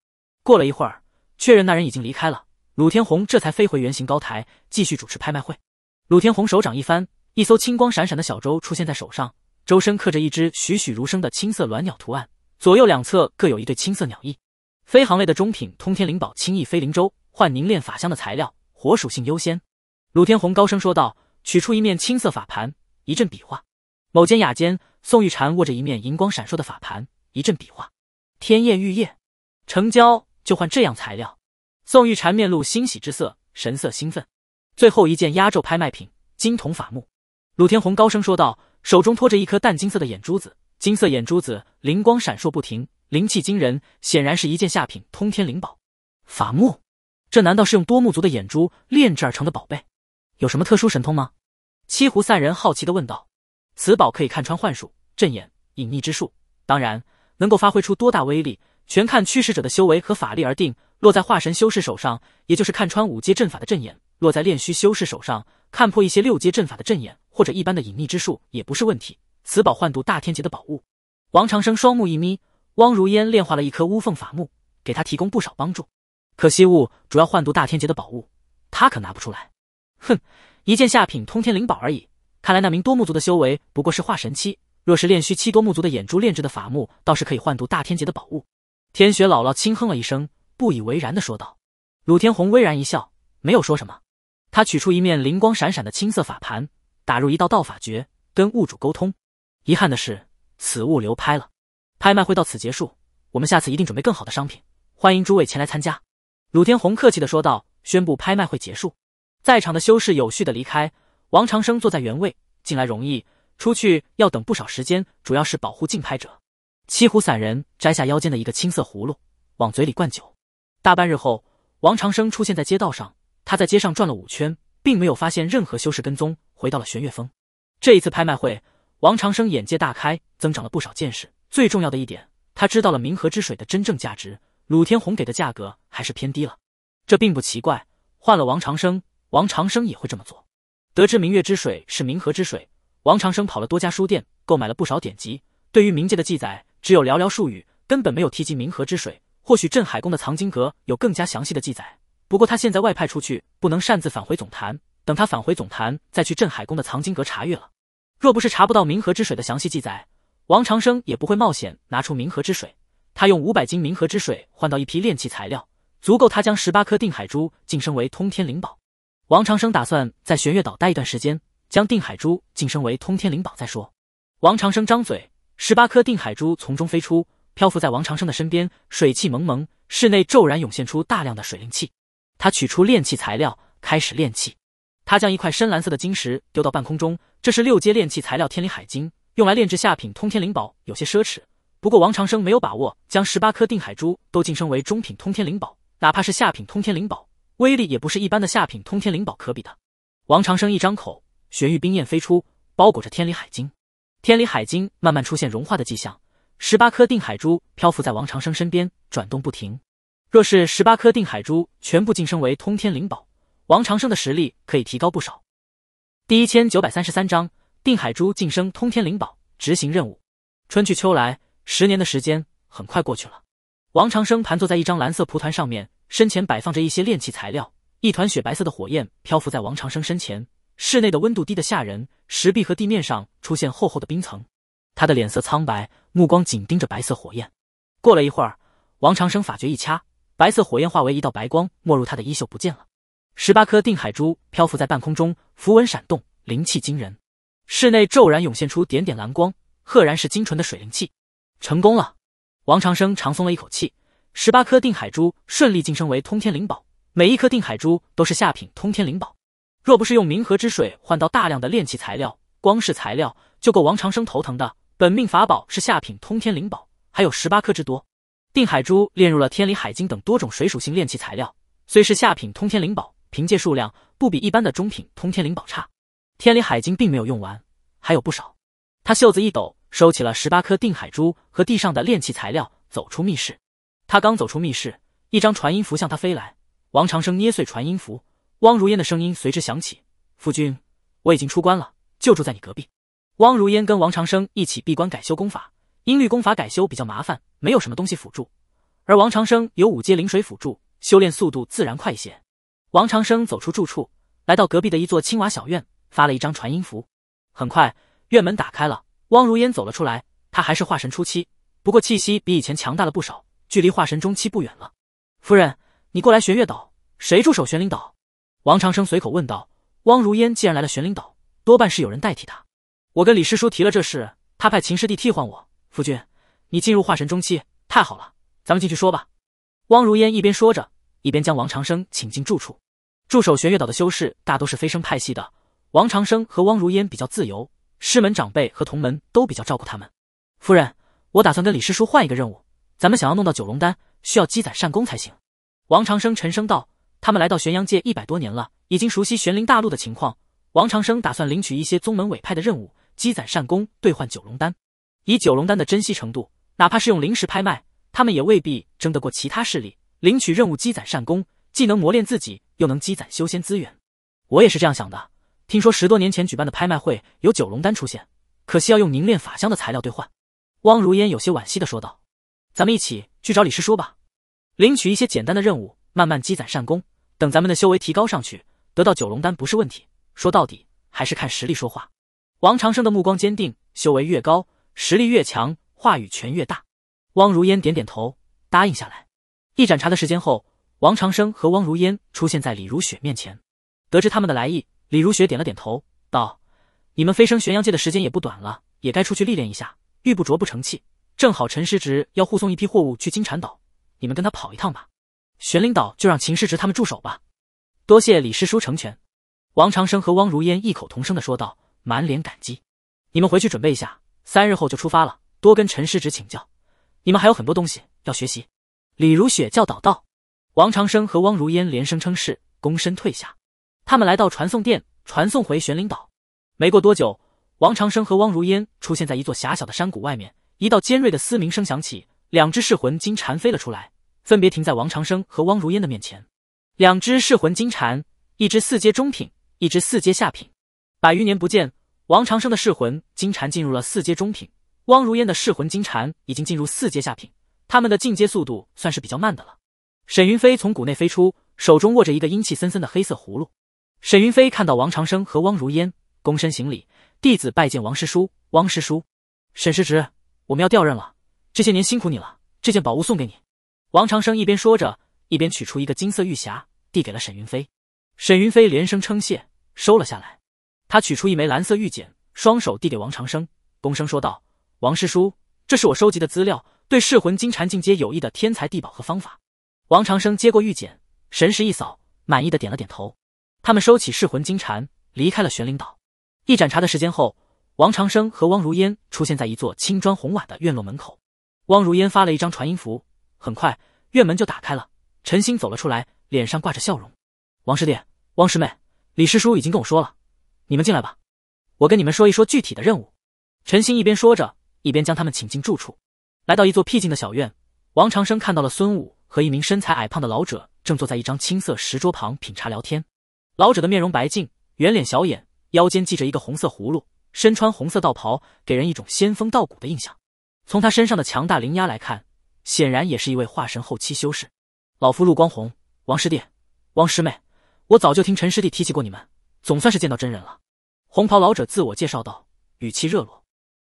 过了一会儿。确认那人已经离开了，鲁天红这才飞回圆形高台，继续主持拍卖会。鲁天红手掌一翻，一艘青光闪闪的小舟出现在手上，周身刻着一只栩栩如生的青色鸾鸟图案，左右两侧各有一对青色鸟翼，飞行类的中品通天灵宝青翼飞灵舟，换凝炼法香的材料，火属性优先。鲁天红高声说道，取出一面青色法盘，一阵比划。某间雅间，宋玉婵握着一面银光闪烁的法盘，一阵比划，天燕玉叶，成交。就换这样材料，宋玉婵面露欣喜之色，神色兴奋。最后一件压轴拍卖品，金铜法木。鲁天红高声说道，手中托着一颗淡金色的眼珠子，金色眼珠子灵光闪烁不停，灵气惊人，显然是一件下品通天灵宝。法木，这难道是用多木族的眼珠炼制而成的宝贝？有什么特殊神通吗？七湖散人好奇的问道。此宝可以看穿幻术、阵眼、隐匿之术，当然，能够发挥出多大威力？全看驱使者的修为和法力而定，落在化神修士手上，也就是看穿五阶阵法的阵眼；落在炼虚修士手上，看破一些六阶阵法的阵眼，或者一般的隐秘之术也不是问题。此宝换度大天劫的宝物。王长生双目一眯，汪如烟炼化了一颗乌凤法木，给他提供不少帮助。可惜物主要换度大天劫的宝物，他可拿不出来。哼，一件下品通天灵宝而已。看来那名多木族的修为不过是化神期，若是炼虚期多木族的眼珠炼制的法木，倒是可以换度大天劫的宝物。天雪姥姥轻哼了一声，不以为然的说道。鲁天红微然一笑，没有说什么。他取出一面灵光闪闪的青色法盘，打入一道道法诀，跟物主沟通。遗憾的是，此物流拍了。拍卖会到此结束，我们下次一定准备更好的商品，欢迎诸位前来参加。鲁天红客气的说道，宣布拍卖会结束。在场的修士有序的离开。王长生坐在原位，进来容易，出去要等不少时间，主要是保护竞拍者。七湖散人摘下腰间的一个青色葫芦，往嘴里灌酒。大半日后，王长生出现在街道上。他在街上转了五圈，并没有发现任何修士跟踪，回到了玄月峰。这一次拍卖会，王长生眼界大开，增长了不少见识。最重要的一点，他知道了冥河之水的真正价值。鲁天鸿给的价格还是偏低了。这并不奇怪，换了王长生，王长生也会这么做。得知明月之水是冥河之水，王长生跑了多家书店，购买了不少典籍，对于冥界的记载。只有寥寥数语，根本没有提及冥河之水。或许镇海宫的藏经阁有更加详细的记载。不过他现在外派出去，不能擅自返回总坛。等他返回总坛，再去镇海宫的藏经阁查阅了。若不是查不到冥河之水的详细记载，王长生也不会冒险拿出冥河之水。他用五百斤冥河之水换到一批炼器材料，足够他将十八颗定海珠晋升为通天灵宝。王长生打算在玄月岛待一段时间，将定海珠晋升为通天灵宝再说。王长生张嘴。十八颗定海珠从中飞出，漂浮在王长生的身边，水气蒙蒙。室内骤然涌现出大量的水灵气。他取出炼器材料，开始炼器。他将一块深蓝色的晶石丢到半空中，这是六阶炼器材料天理海晶，用来炼制下品通天灵宝有些奢侈。不过王长生没有把握将十八颗定海珠都晋升为中品通天灵宝，哪怕是下品通天灵宝，威力也不是一般的下品通天灵宝可比的。王长生一张口，玄玉冰焰飞出，包裹着天理海晶。天里海晶慢慢出现融化的迹象，十八颗定海珠漂浮在王长生身边，转动不停。若是十八颗定海珠全部晋升为通天灵宝，王长生的实力可以提高不少。第一千九百三十三章定海珠晋升通天灵宝，执行任务。春去秋来，十年的时间很快过去了。王长生盘坐在一张蓝色蒲团上面，身前摆放着一些炼器材料，一团雪白色的火焰漂浮在王长生身前。室内的温度低得吓人，石壁和地面上出现厚厚的冰层。他的脸色苍白，目光紧盯着白色火焰。过了一会儿，王长生法诀一掐，白色火焰化为一道白光，没入他的衣袖不见了。十八颗定海珠漂浮在半空中，符文闪动，灵气惊人。室内骤然涌现出点点蓝光，赫然是精纯的水灵气。成功了！王长生长松了一口气，十八颗定海珠顺利晋升为通天灵宝，每一颗定海珠都是下品通天灵宝。若不是用冥河之水换到大量的炼器材料，光是材料就够王长生头疼的。本命法宝是下品通天灵宝，还有十八颗之多。定海珠炼入了天理海晶等多种水属性炼器材料，虽是下品通天灵宝，凭借数量不比一般的中品通天灵宝差。天理海晶并没有用完，还有不少。他袖子一抖，收起了十八颗定海珠和地上的炼器材料，走出密室。他刚走出密室，一张传音符向他飞来。王长生捏碎传音符。汪如烟的声音随之响起：“夫君，我已经出关了，就住在你隔壁。”汪如烟跟王长生一起闭关改修功法，音律功法改修比较麻烦，没有什么东西辅助，而王长生有五阶灵水辅助，修炼速度自然快一些。王长生走出住处，来到隔壁的一座青瓦小院，发了一张传音符。很快，院门打开了，汪如烟走了出来。他还是化神初期，不过气息比以前强大了不少，距离化神中期不远了。夫人，你过来玄月岛，谁驻守玄灵岛？王长生随口问道：“汪如烟既然来了玄灵岛，多半是有人代替他。我跟李师叔提了这事，他派秦师弟替换我。夫君，你进入化神中期，太好了，咱们进去说吧。”汪如烟一边说着，一边将王长生请进住处。驻守玄月岛的修士大都是飞升派系的，王长生和汪如烟比较自由，师门长辈和同门都比较照顾他们。夫人，我打算跟李师叔换一个任务。咱们想要弄到九龙丹，需要积攒善功才行。”王长生沉声道。他们来到玄阳界一百多年了，已经熟悉玄灵大陆的情况。王长生打算领取一些宗门委派的任务，积攒善功，兑换九龙丹。以九龙丹的珍惜程度，哪怕是用灵石拍卖，他们也未必争得过其他势力。领取任务，积攒善功，既能磨练自己，又能积攒修仙资源。我也是这样想的。听说十多年前举办的拍卖会有九龙丹出现，可惜要用凝练法香的材料兑换。汪如烟有些惋惜的说道：“咱们一起去找李师叔吧，领取一些简单的任务，慢慢积攒善功。”等咱们的修为提高上去，得到九龙丹不是问题。说到底，还是看实力说话。王长生的目光坚定，修为越高，实力越强，话语权越大。汪如烟点点头，答应下来。一盏茶的时间后，王长生和汪如烟出现在李如雪面前。得知他们的来意，李如雪点了点头，道：“你们飞升玄阳界的时间也不短了，也该出去历练一下。玉不琢不成器，正好陈师侄要护送一批货物去金蝉岛，你们跟他跑一趟吧。”玄灵岛就让秦师侄他们住手吧，多谢李师叔成全。王长生和汪如烟异口同声的说道，满脸感激。你们回去准备一下，三日后就出发了。多跟陈师侄请教，你们还有很多东西要学习。李如雪教导道。王长生和汪如烟连声称是，躬身退下。他们来到传送殿，传送回玄灵岛。没过多久，王长生和汪如烟出现在一座狭小的山谷外面，一道尖锐的嘶鸣声响起，两只噬魂金蝉飞了出来。分别停在王长生和汪如烟的面前，两只噬魂金蝉，一只四阶中品，一只四阶下品。百余年不见，王长生的噬魂金蝉进入了四阶中品，汪如烟的噬魂金蝉已经进入四阶下品。他们的进阶速度算是比较慢的了。沈云飞从谷内飞出，手中握着一个阴气森森的黑色葫芦。沈云飞看到王长生和汪如烟，躬身行礼：“弟子拜见王师叔、汪师叔、沈师侄。我们要调任了，这些年辛苦你了，这件宝物送给你。”王长生一边说着，一边取出一个金色玉匣，递给了沈云飞。沈云飞连声称谢，收了下来。他取出一枚蓝色玉简，双手递给王长生，躬声说道：“王师叔，这是我收集的资料，对噬魂金蝉进阶有益的天才地宝和方法。”王长生接过玉简，神识一扫，满意的点了点头。他们收起噬魂金蝉，离开了玄灵岛。一盏茶的时间后，王长生和汪如烟出现在一座青砖红瓦的院落门口。汪如烟发了一张传音符。很快，院门就打开了。陈星走了出来，脸上挂着笑容。王师弟、王师妹、李师叔已经跟我说了，你们进来吧，我跟你们说一说具体的任务。陈星一边说着，一边将他们请进住处。来到一座僻静的小院，王长生看到了孙武和一名身材矮胖的老者正坐在一张青色石桌旁品茶聊天。老者的面容白净，圆脸小眼，腰间系着一个红色葫芦，身穿红色道袍，给人一种仙风道骨的印象。从他身上的强大灵压来看。显然也是一位化神后期修士。老夫陆光红，王师弟，王师妹，我早就听陈师弟提起过你们，总算是见到真人了。红袍老者自我介绍道，语气热络。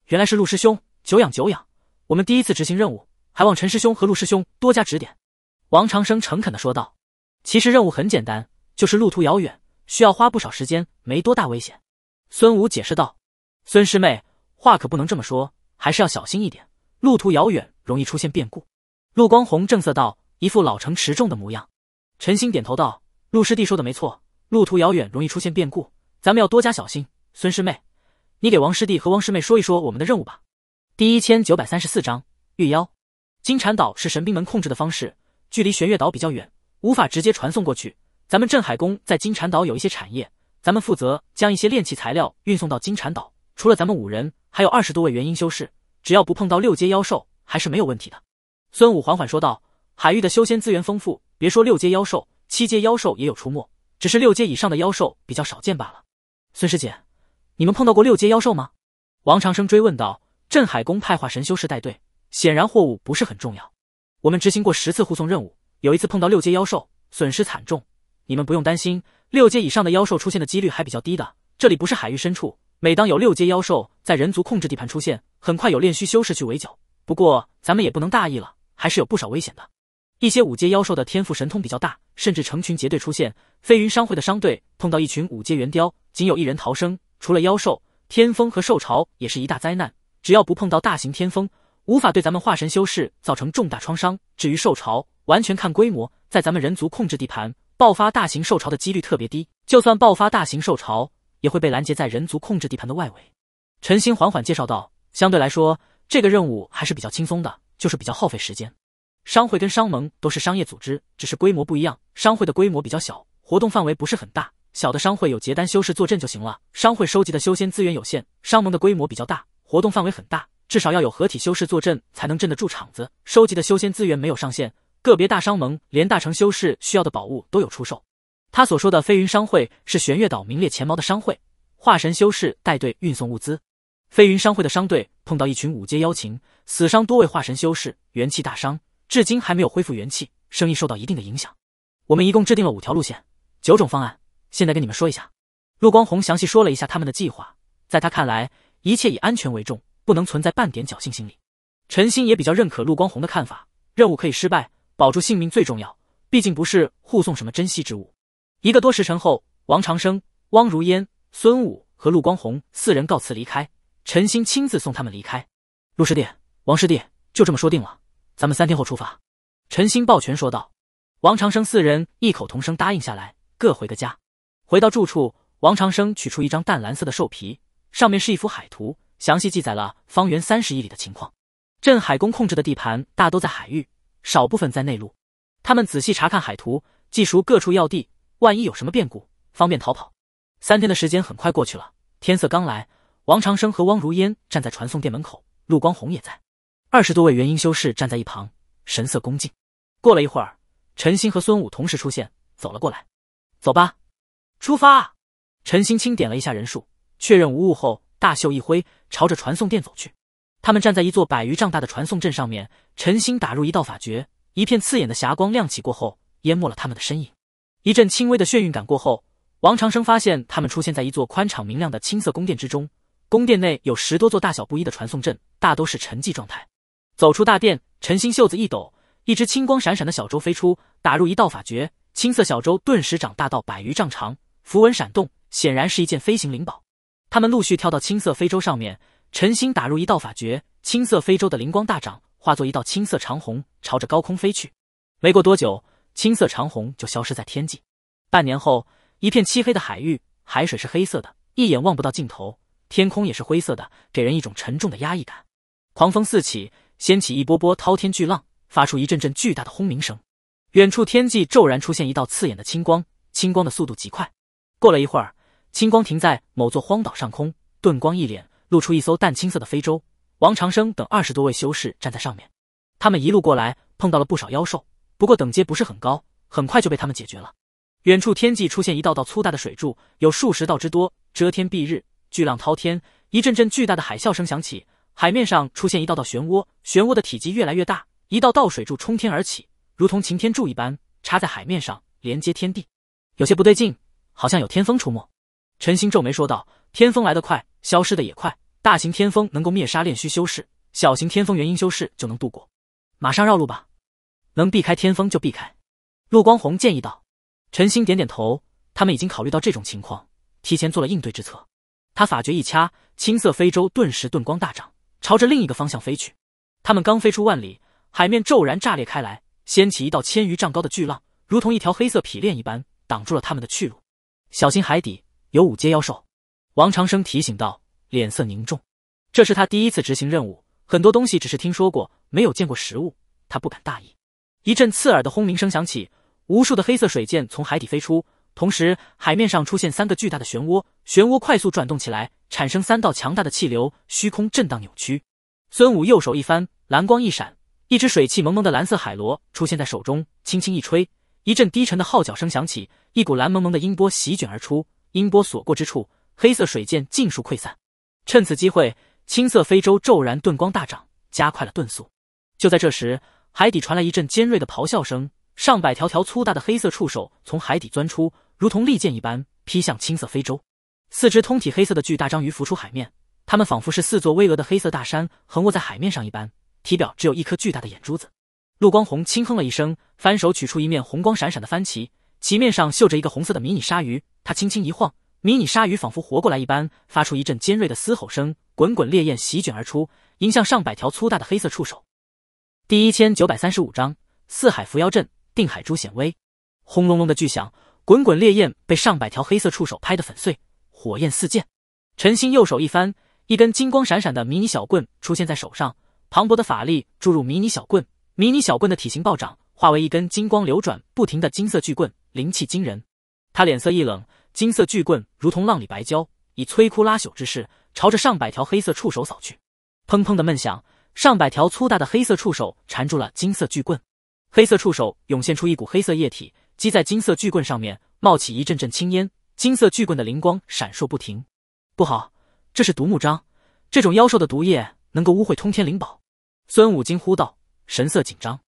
原来是陆师兄，久仰久仰。我们第一次执行任务，还望陈师兄和陆师兄多加指点。王长生诚恳地说道。其实任务很简单，就是路途遥远，需要花不少时间，没多大危险。孙武解释道。孙师妹，话可不能这么说，还是要小心一点。路途遥远，容易出现变故。陆光红正色道，一副老成持重的模样。陈兴点头道：“陆师弟说的没错，路途遥远，容易出现变故，咱们要多加小心。”孙师妹，你给王师弟和汪师妹说一说我们的任务吧。第一千九百三十四章御妖。金蝉岛是神兵门控制的方式，距离玄月岛比较远，无法直接传送过去。咱们镇海宫在金蝉岛有一些产业，咱们负责将一些炼器材料运送到金蝉岛。除了咱们五人，还有二十多位元婴修士。只要不碰到六阶妖兽，还是没有问题的。孙武缓缓说道：“海域的修仙资源丰富，别说六阶妖兽，七阶妖兽也有出没，只是六阶以上的妖兽比较少见罢了。”孙师姐，你们碰到过六阶妖兽吗？”王长生追问道。“镇海宫派化神修士带队，显然货物不是很重要。我们执行过十次护送任务，有一次碰到六阶妖兽，损失惨重。你们不用担心，六阶以上的妖兽出现的几率还比较低的。这里不是海域深处，每当有六阶妖兽在人族控制地盘出现。”很快有炼虚修士去围剿，不过咱们也不能大意了，还是有不少危险的。一些五阶妖兽的天赋神通比较大，甚至成群结队出现。飞云商会的商队碰到一群五阶猿雕，仅有一人逃生。除了妖兽，天风和兽潮也是一大灾难。只要不碰到大型天风，无法对咱们化神修士造成重大创伤。至于兽潮，完全看规模，在咱们人族控制地盘爆发大型兽潮的几率特别低。就算爆发大型兽潮，也会被拦截在人族控制地盘的外围。陈星缓缓介绍道。相对来说，这个任务还是比较轻松的，就是比较耗费时间。商会跟商盟都是商业组织，只是规模不一样。商会的规模比较小，活动范围不是很大，小的商会有结单修士坐镇就行了。商会收集的修仙资源有限。商盟的规模比较大，活动范围很大，至少要有合体修士坐镇才能镇得住场子。收集的修仙资源没有上限，个别大商盟连大成修士需要的宝物都有出售。他所说的飞云商会是玄月岛名列前茅的商会，化神修士带队运送物资。飞云商会的商队碰到一群五阶妖禽，死伤多位化神修士，元气大伤，至今还没有恢复元气，生意受到一定的影响。我们一共制定了五条路线，九种方案，现在跟你们说一下。陆光红详细说了一下他们的计划。在他看来，一切以安全为重，不能存在半点侥幸心理。陈星也比较认可陆光红的看法。任务可以失败，保住性命最重要，毕竟不是护送什么珍稀之物。一个多时辰后，王长生、汪如烟、孙武和陆光红四人告辞离开。陈星亲自送他们离开，陆师弟、王师弟，就这么说定了，咱们三天后出发。陈星抱拳说道。王长生四人异口同声答应下来，各回个家。回到住处，王长生取出一张淡蓝色的兽皮，上面是一幅海图，详细记载了方圆三十亿里的情况。镇海宫控制的地盘大都在海域，少部分在内陆。他们仔细查看海图，记熟各处要地，万一有什么变故，方便逃跑。三天的时间很快过去了，天色刚来。王长生和汪如烟站在传送殿门口，陆光宏也在，二十多位元婴修士站在一旁，神色恭敬。过了一会儿，陈星和孙武同时出现，走了过来。走吧，出发！陈星清点了一下人数，确认无误后，大袖一挥，朝着传送殿走去。他们站在一座百余丈大的传送阵上面，陈星打入一道法诀，一片刺眼的霞光亮起过后，淹没了他们的身影。一阵轻微的眩晕感过后，王长生发现他们出现在一座宽敞明亮的青色宫殿之中。宫殿内有十多座大小不一的传送阵，大都是沉寂状态。走出大殿，陈星袖子一抖，一只青光闪闪的小舟飞出，打入一道法诀，青色小舟顿时长大到百余丈长，符文闪动，显然是一件飞行灵宝。他们陆续跳到青色飞舟上面，陈星打入一道法诀，青色飞舟的灵光大涨，化作一道青色长虹，朝着高空飞去。没过多久，青色长虹就消失在天际。半年后，一片漆黑的海域，海水是黑色的，一眼望不到尽头。天空也是灰色的，给人一种沉重的压抑感。狂风四起，掀起一波波滔天巨浪，发出一阵阵巨大的轰鸣声。远处天际骤然出现一道刺眼的青光，青光的速度极快。过了一会儿，青光停在某座荒岛上空，遁光一脸，露出一艘淡青色的非洲。王长生等二十多位修士站在上面。他们一路过来，碰到了不少妖兽，不过等阶不是很高，很快就被他们解决了。远处天际出现一道道粗大的水柱，有数十道之多，遮天蔽日。巨浪滔天，一阵阵巨大的海啸声响起，海面上出现一道道漩涡，漩涡的体积越来越大，一道道水柱冲天而起，如同擎天柱一般插在海面上，连接天地。有些不对劲，好像有天风出没。陈星皱眉说道：“天风来得快，消失的也快。大型天风能够灭杀炼虚修士，小型天风元婴修士就能度过。马上绕路吧，能避开天风就避开。”陆光红建议道。陈星点点头，他们已经考虑到这种情况，提前做了应对之策。他法诀一掐，青色飞舟顿时遁光大涨，朝着另一个方向飞去。他们刚飞出万里，海面骤然炸裂开来，掀起一道千余丈高的巨浪，如同一条黑色匹链一般，挡住了他们的去路。小心海底有五阶妖兽！王长生提醒道，脸色凝重。这是他第一次执行任务，很多东西只是听说过，没有见过实物，他不敢大意。一阵刺耳的轰鸣声响起，无数的黑色水箭从海底飞出。同时，海面上出现三个巨大的漩涡，漩涡快速转动起来，产生三道强大的气流，虚空震荡扭曲。孙武右手一翻，蓝光一闪，一只水气蒙蒙的蓝色海螺出现在手中，轻轻一吹，一阵低沉的号角声响起，一股蓝蒙蒙的音波席卷而出，音波所过之处，黑色水箭尽数溃散。趁此机会，青色飞舟骤然遁光大涨，加快了遁速。就在这时，海底传来一阵尖锐的咆哮声，上百条条粗大的黑色触手从海底钻出。如同利剑一般劈向青色非洲。四只通体黑色的巨大章鱼浮出海面，它们仿佛是四座巍峨的黑色大山横卧在海面上一般，体表只有一颗巨大的眼珠子。陆光红轻哼了一声，翻手取出一面红光闪闪的帆旗，旗面上绣着一个红色的迷你鲨鱼。他轻轻一晃，迷你鲨鱼仿佛活过来一般，发出一阵尖锐的嘶吼声，滚滚烈焰席卷而出，迎向上百条粗大的黑色触手。第一千九百三十五章四海扶妖阵，定海珠显威。轰隆隆的巨响。滚滚烈焰被上百条黑色触手拍得粉碎，火焰四溅。陈星右手一翻，一根金光闪闪的迷你小棍出现在手上，磅礴的法力注入迷你小棍，迷你小棍的体型暴涨，化为一根金光流转、不停的金色巨棍，灵气惊人。他脸色一冷，金色巨棍如同浪里白礁，以摧枯拉朽之势朝着上百条黑色触手扫去。砰砰的闷响，上百条粗大的黑色触手缠住了金色巨棍，黑色触手涌现出一股黑色液体。击在金色巨棍上面，冒起一阵阵青烟。金色巨棍的灵光闪烁不停。不好，这是独木桩。这种妖兽的毒液能够污秽通天灵宝。孙武惊呼道，神色紧张。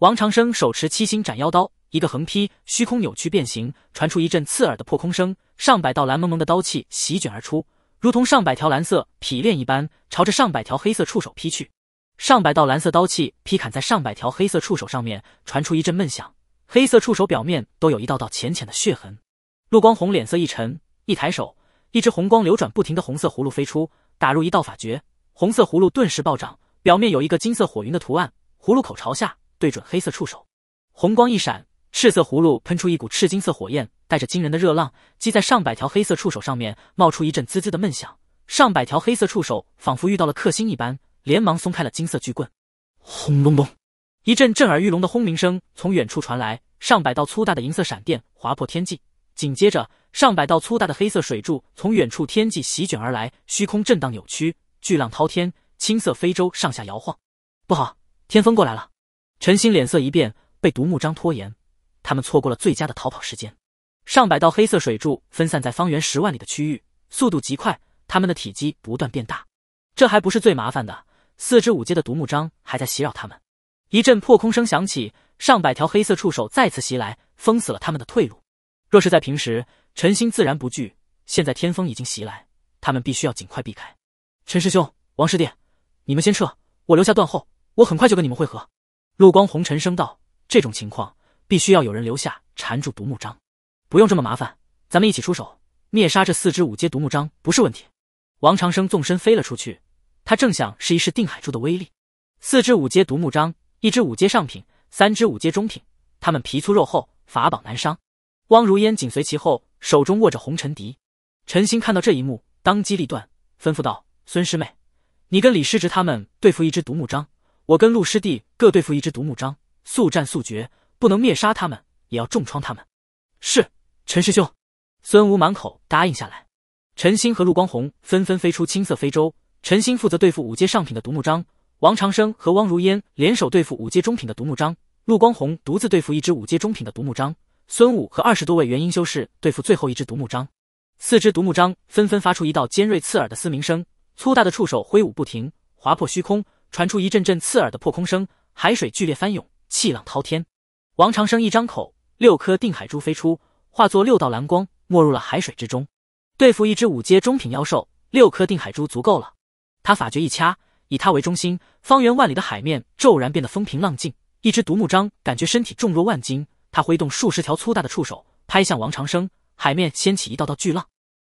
王长生手持七星斩妖刀，一个横劈，虚空扭曲变形，传出一阵刺耳的破空声。上百道蓝蒙蒙的刀气席卷而出，如同上百条蓝色匹练一般，朝着上百条黑色触手劈去。上百道蓝色刀气劈砍在上百条黑色触手上面，传出一阵闷响。黑色触手表面都有一道道浅浅的血痕，陆光红脸色一沉，一抬手，一只红光流转不停的红色葫芦飞出，打入一道法诀，红色葫芦顿时暴涨，表面有一个金色火云的图案，葫芦口朝下，对准黑色触手，红光一闪，赤色葫芦喷出一股赤金色火焰，带着惊人的热浪，击在上百条黑色触手上面，冒出一阵滋滋的闷响，上百条黑色触手仿佛遇到了克星一般，连忙松开了金色巨棍，轰隆隆。一阵震耳欲聋的轰鸣声从远处传来，上百道粗大的银色闪电划破天际。紧接着，上百道粗大的黑色水柱从远处天际席卷而来，虚空震荡扭曲，巨浪滔天，青色非洲上下摇晃。不好，天风过来了！陈星脸色一变，被独木章拖延，他们错过了最佳的逃跑时间。上百道黑色水柱分散在方圆十万里的区域，速度极快，他们的体积不断变大。这还不是最麻烦的，四只五阶的独木章还在袭扰他们。一阵破空声响起，上百条黑色触手再次袭来，封死了他们的退路。若是在平时，陈心自然不惧，现在天风已经袭来，他们必须要尽快避开。陈师兄，王师弟，你们先撤，我留下断后，我很快就跟你们会合。陆光红沉声道：“这种情况，必须要有人留下缠住独木章。不用这么麻烦，咱们一起出手灭杀这四只五阶独木章不是问题。王长生纵身飞了出去，他正想试一试定海珠的威力，四只五阶独木章一只五阶上品，三只五阶中品，他们皮粗肉厚，法宝难伤。汪如烟紧随其后，手中握着红尘笛。陈星看到这一幕，当机立断，吩咐道：“孙师妹，你跟李师侄他们对付一只独木桩，我跟陆师弟各对付一只独木桩，速战速决，不能灭杀他们，也要重创他们。”是，陈师兄。孙吴满口答应下来。陈星和陆光红纷纷飞出青色飞舟，陈星负责对付五阶上品的独木桩。王长生和汪如烟联手对付五阶中品的独木章，陆光宏独自对付一只五阶中品的独木章，孙武和二十多位元婴修士对付最后一只独木章。四只独木章纷纷发出一道尖锐刺耳的嘶鸣声，粗大的触手挥舞不停，划破虚空，传出一阵阵刺耳的破空声，海水剧烈翻涌，气浪滔天。王长生一张口，六颗定海珠飞出，化作六道蓝光没入了海水之中。对付一只五阶中品妖兽，六颗定海珠足够了。他法诀一掐。以它为中心，方圆万里的海面骤然变得风平浪静。一只独木章感觉身体重若万斤，它挥动数十条粗大的触手拍向王长生，海面掀起一道道巨浪。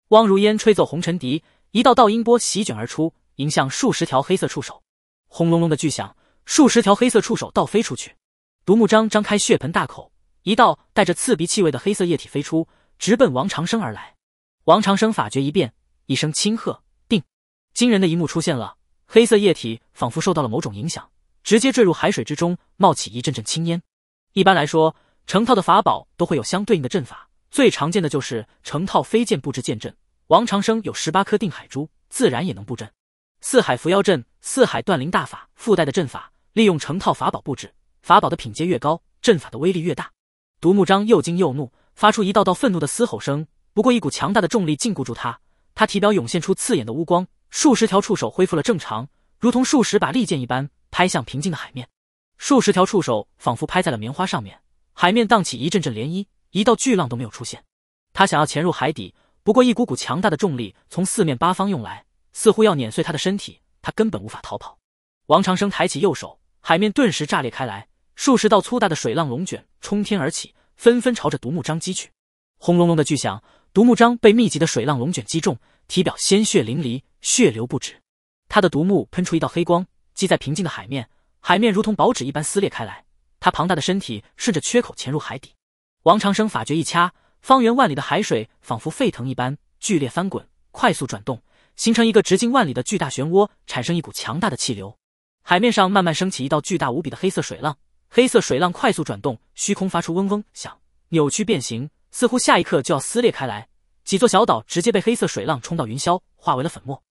汪如烟吹走红尘笛，一道道音波席卷而出，迎向数十条黑色触手。轰隆隆的巨响，数十条黑色触手倒飞出去。独木章张开血盆大口，一道带着刺鼻气味的黑色液体飞出，直奔王长生而来。王长生法诀一变，一声轻喝，定。惊人的一幕出现了。黑色液体仿佛受到了某种影响，直接坠入海水之中，冒起一阵阵青烟。一般来说，成套的法宝都会有相对应的阵法，最常见的就是成套飞剑布置剑阵。王长生有十八颗定海珠，自然也能布阵。四海伏妖阵、四海断灵大法附带的阵法，利用成套法宝布置。法宝的品阶越高，阵法的威力越大。独木章又惊又怒，发出一道道愤怒的嘶吼声。不过一股强大的重力禁锢住他，他体表涌现出刺眼的乌光。数十条触手恢复了正常，如同数十把利剑一般拍向平静的海面。数十条触手仿佛拍在了棉花上面，海面荡起一阵阵涟漪，一道巨浪都没有出现。他想要潜入海底，不过一股股强大的重力从四面八方涌来，似乎要碾碎他的身体，他根本无法逃跑。王长生抬起右手，海面顿时炸裂开来，数十道粗大的水浪龙卷冲天而起，纷纷朝着独木张击去。轰隆隆的巨响，独木张被密集的水浪龙卷击中，体表鲜血淋漓。血流不止，他的独木喷出一道黑光，击在平静的海面，海面如同薄纸一般撕裂开来。他庞大的身体顺着缺口潜入海底。王长生法诀一掐，方圆万里的海水仿佛沸腾一般剧烈翻滚，快速转动，形成一个直径万里的巨大漩涡，产生一股强大的气流。海面上慢慢升起一道巨大无比的黑色水浪，黑色水浪快速转动，虚空发出嗡嗡响，扭曲变形，似乎下一刻就要撕裂开来。几座小岛直接被黑色水浪冲到云霄，化为了粉末。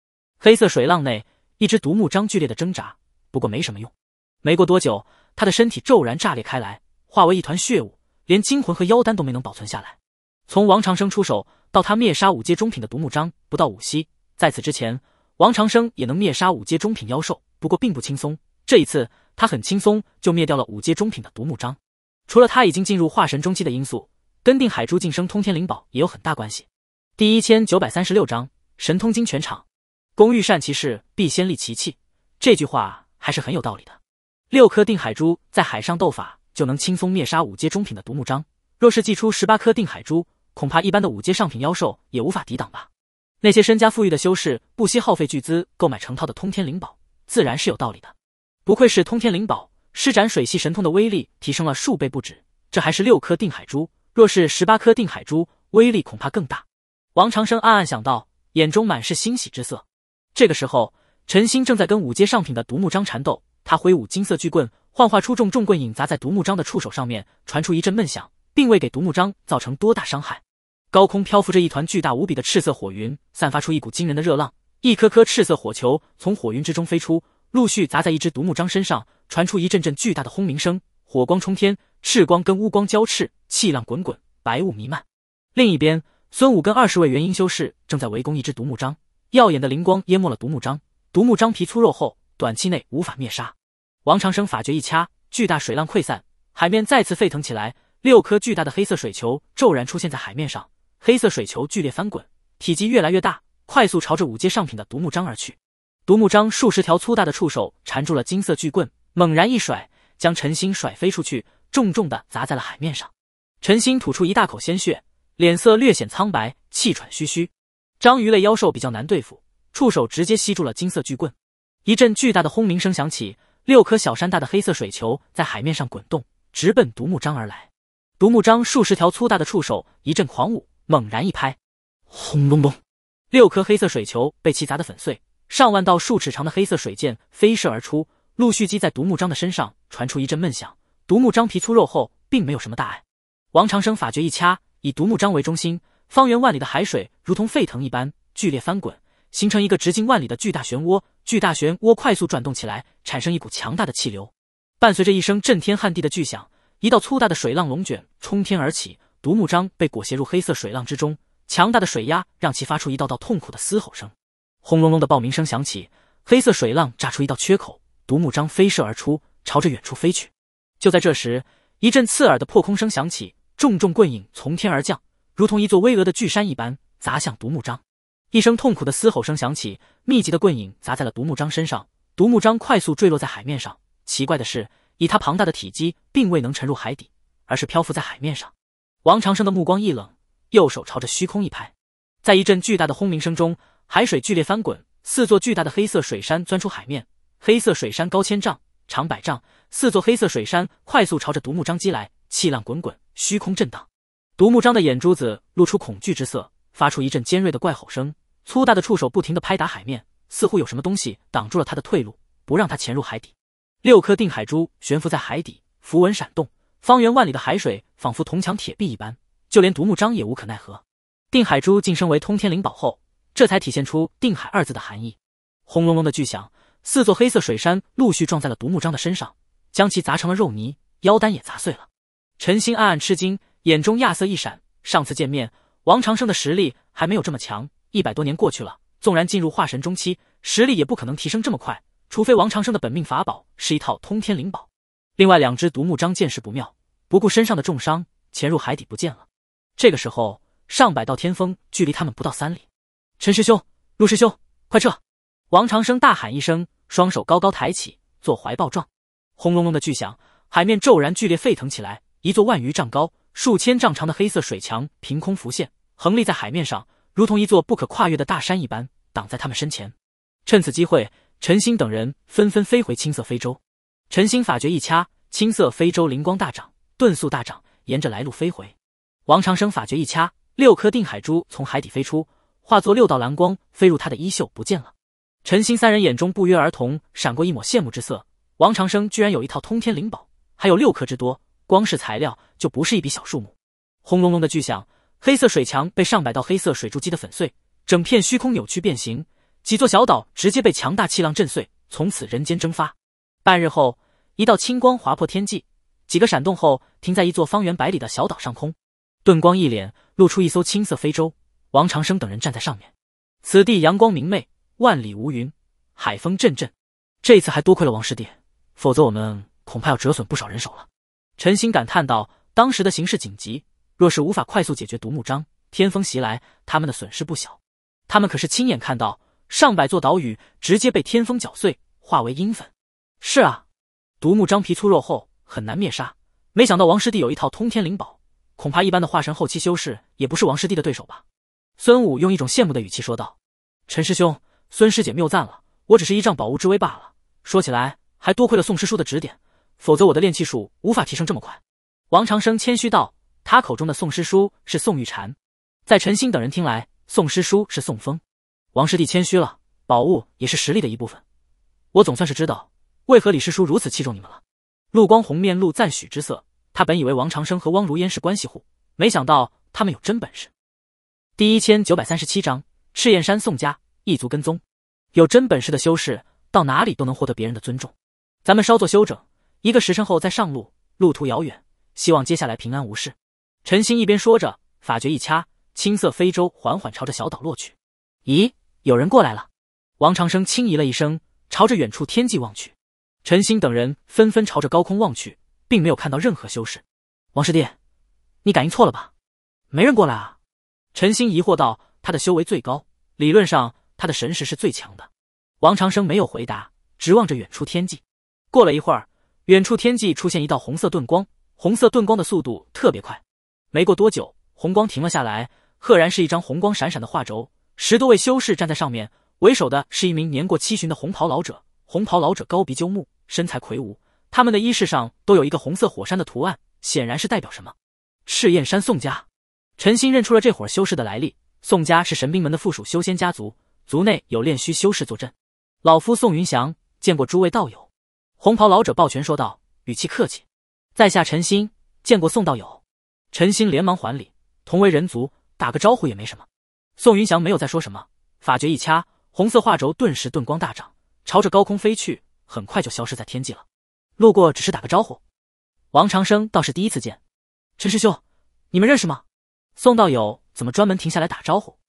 黑色水浪内，一只独木章剧烈的挣扎，不过没什么用。没过多久，他的身体骤然炸裂开来，化为一团血雾，连精魂和妖丹都没能保存下来。从王长生出手到他灭杀五阶中品的独木章，不到五息，在此之前，王长生也能灭杀五阶中品妖兽，不过并不轻松。这一次，他很轻松就灭掉了五阶中品的独木章。除了他已经进入化神中期的因素，跟定海珠晋升通天灵宝也有很大关系。第一千九百三十六章神通经全场。工欲善其事，必先利其器。这句话还是很有道理的。六颗定海珠在海上斗法就能轻松灭杀五阶中品的独木章，若是祭出十八颗定海珠，恐怕一般的五阶上品妖兽也无法抵挡吧？那些身家富裕的修士不惜耗费巨资购买成套的通天灵宝，自然是有道理的。不愧是通天灵宝，施展水系神通的威力提升了数倍不止。这还是六颗定海珠，若是十八颗定海珠，威力恐怕更大。王长生暗暗想到，眼中满是欣喜之色。这个时候，陈星正在跟五阶上品的独木章缠斗，他挥舞金色巨棍，幻化出重重棍影砸在独木章的触手上面，传出一阵闷响，并未给独木章造成多大伤害。高空漂浮着一团巨大无比的赤色火云，散发出一股惊人的热浪，一颗颗赤色火球从火云之中飞出，陆续砸在一只独木章身上，传出一阵阵巨大的轰鸣声，火光冲天，赤光跟乌光交斥，气浪滚滚，白雾弥漫。另一边，孙武跟二十位元婴修士正在围攻一只独木章。耀眼的灵光淹没了独木章。独木章皮粗肉厚，短期内无法灭杀。王长生法诀一掐，巨大水浪溃散，海面再次沸腾起来。六颗巨大的黑色水球骤然出现在海面上，黑色水球剧烈翻滚，体积越来越大，快速朝着五阶上品的独木章而去。独木章数十条粗大的触手缠住了金色巨棍，猛然一甩，将陈星甩飞出去，重重的砸在了海面上。陈星吐出一大口鲜血，脸色略显苍白，气喘吁吁。章鱼类妖兽比较难对付，触手直接吸住了金色巨棍。一阵巨大的轰鸣声响起，六颗小山大的黑色水球在海面上滚动，直奔独木章而来。独木章数十条粗大的触手一阵狂舞，猛然一拍，轰隆隆，六颗黑色水球被其砸得粉碎，上万道数尺长的黑色水箭飞射而出，陆续击在独木章的身上，传出一阵闷响。独木章皮粗肉厚，并没有什么大碍。王长生法诀一掐，以独木章为中心。方圆万里的海水如同沸腾一般剧烈翻滚，形成一个直径万里的巨大漩涡。巨大漩涡快速转动起来，产生一股强大的气流。伴随着一声震天撼地的巨响，一道粗大的水浪龙卷冲天而起，独木章被裹挟入黑色水浪之中。强大的水压让其发出一道道痛苦的嘶吼声。轰隆隆的爆鸣声响起，黑色水浪炸出一道缺口，独木章飞射而出，朝着远处飞去。就在这时，一阵刺耳的破空声响起，重重棍影从天而降。如同一座巍峨的巨山一般砸向独木张，一声痛苦的嘶吼声响起，密集的棍影砸在了独木张身上，独木张快速坠落在海面上。奇怪的是，以他庞大的体积，并未能沉入海底，而是漂浮在海面上。王长生的目光一冷，右手朝着虚空一拍，在一阵巨大的轰鸣声中，海水剧烈翻滚，四座巨大的黑色水山钻出海面。黑色水山高千丈，长百丈，四座黑色水山快速朝着独木张击来，气浪滚滚，虚空震荡。独木张的眼珠子露出恐惧之色，发出一阵尖锐的怪吼声，粗大的触手不停地拍打海面，似乎有什么东西挡住了他的退路，不让他潜入海底。六颗定海珠悬浮在海底，符文闪动，方圆万里的海水仿佛铜墙铁壁一般，就连独木张也无可奈何。定海珠晋升为通天灵宝后，这才体现出“定海”二字的含义。轰隆隆的巨响，四座黑色水山陆续撞在了独木张的身上，将其砸成了肉泥，腰丹也砸碎了。陈星暗暗吃惊。眼中，亚瑟一闪。上次见面，王长生的实力还没有这么强。一百多年过去了，纵然进入化神中期，实力也不可能提升这么快。除非王长生的本命法宝是一套通天灵宝。另外两只独木桩见势不妙，不顾身上的重伤，潜入海底不见了。这个时候，上百道天风距离他们不到三里。陈师兄，陆师兄，快撤！王长生大喊一声，双手高高抬起，做怀抱状。轰隆隆的巨响，海面骤然剧烈沸腾起来，一座万余丈高。数千丈长的黑色水墙凭空浮现，横立在海面上，如同一座不可跨越的大山一般，挡在他们身前。趁此机会，陈兴等人纷纷飞回青色非洲。陈兴法诀一掐，青色非洲灵光大涨，遁速大涨，沿着来路飞回。王长生法诀一掐，六颗定海珠从海底飞出，化作六道蓝光飞入他的衣袖不见了。陈兴三人眼中不约而同闪过一抹羡慕之色。王长生居然有一套通天灵宝，还有六颗之多。光是材料就不是一笔小数目。轰隆隆的巨响，黑色水墙被上百道黑色水柱击得粉碎，整片虚空扭曲变形，几座小岛直接被强大气浪震碎，从此人间蒸发。半日后，一道青光划破天际，几个闪动后停在一座方圆百里的小岛上空，遁光一脸露出一艘青色飞舟，王长生等人站在上面。此地阳光明媚，万里无云，海风阵阵。这次还多亏了王师弟，否则我们恐怕要折损不少人手了。陈星感叹道：“当时的形势紧急，若是无法快速解决独木张，天风袭来，他们的损失不小。他们可是亲眼看到上百座岛屿直接被天风搅碎，化为阴粉。”“是啊，独木张皮粗肉厚，很难灭杀。没想到王师弟有一套通天灵宝，恐怕一般的化神后期修士也不是王师弟的对手吧？”孙武用一种羡慕的语气说道：“陈师兄，孙师姐谬赞了，我只是依仗宝物之威罢了。说起来，还多亏了宋师叔的指点。”否则我的炼气术无法提升这么快。王长生谦虚道：“他口中的宋师叔是宋玉婵，在陈兴等人听来，宋师叔是宋风。”王师弟谦虚了，宝物也是实力的一部分。我总算是知道为何李师叔如此器重你们了。陆光红面露赞许之色，他本以为王长生和汪如烟是关系户，没想到他们有真本事。第一千九百三十七章赤焰山宋家异族跟踪，有真本事的修士到哪里都能获得别人的尊重。咱们稍作休整。一个时辰后再上路，路途遥远，希望接下来平安无事。陈星一边说着，法诀一掐，青色飞舟缓缓朝着小岛落去。咦，有人过来了！王长生轻疑了一声，朝着远处天际望去。陈星等人纷纷朝着高空望去，并没有看到任何修士。王师弟，你感应错了吧？没人过来啊！陈星疑惑道。他的修为最高，理论上他的神识是最强的。王长生没有回答，直望着远处天际。过了一会儿。远处天际出现一道红色遁光，红色遁光的速度特别快。没过多久，红光停了下来，赫然是一张红光闪闪的画轴。十多位修士站在上面，为首的是一名年过七旬的红袍老者。红袍老者高鼻鸠目，身材魁梧。他们的衣饰上都有一个红色火山的图案，显然是代表什么？赤焰山宋家。陈兴认出了这伙修士的来历。宋家是神兵门的附属修仙家族，族内有炼虚修士坐镇。老夫宋云翔，见过诸位道友。红袍老者抱拳说道，语气客气：“在下陈鑫，见过宋道友。”陈鑫连忙还礼，同为人族，打个招呼也没什么。宋云翔没有再说什么，法诀一掐，红色画轴顿时遁光大涨，朝着高空飞去，很快就消失在天际了。路过只是打个招呼。王长生倒是第一次见，陈师兄，你们认识吗？宋道友怎么专门停下来打招呼？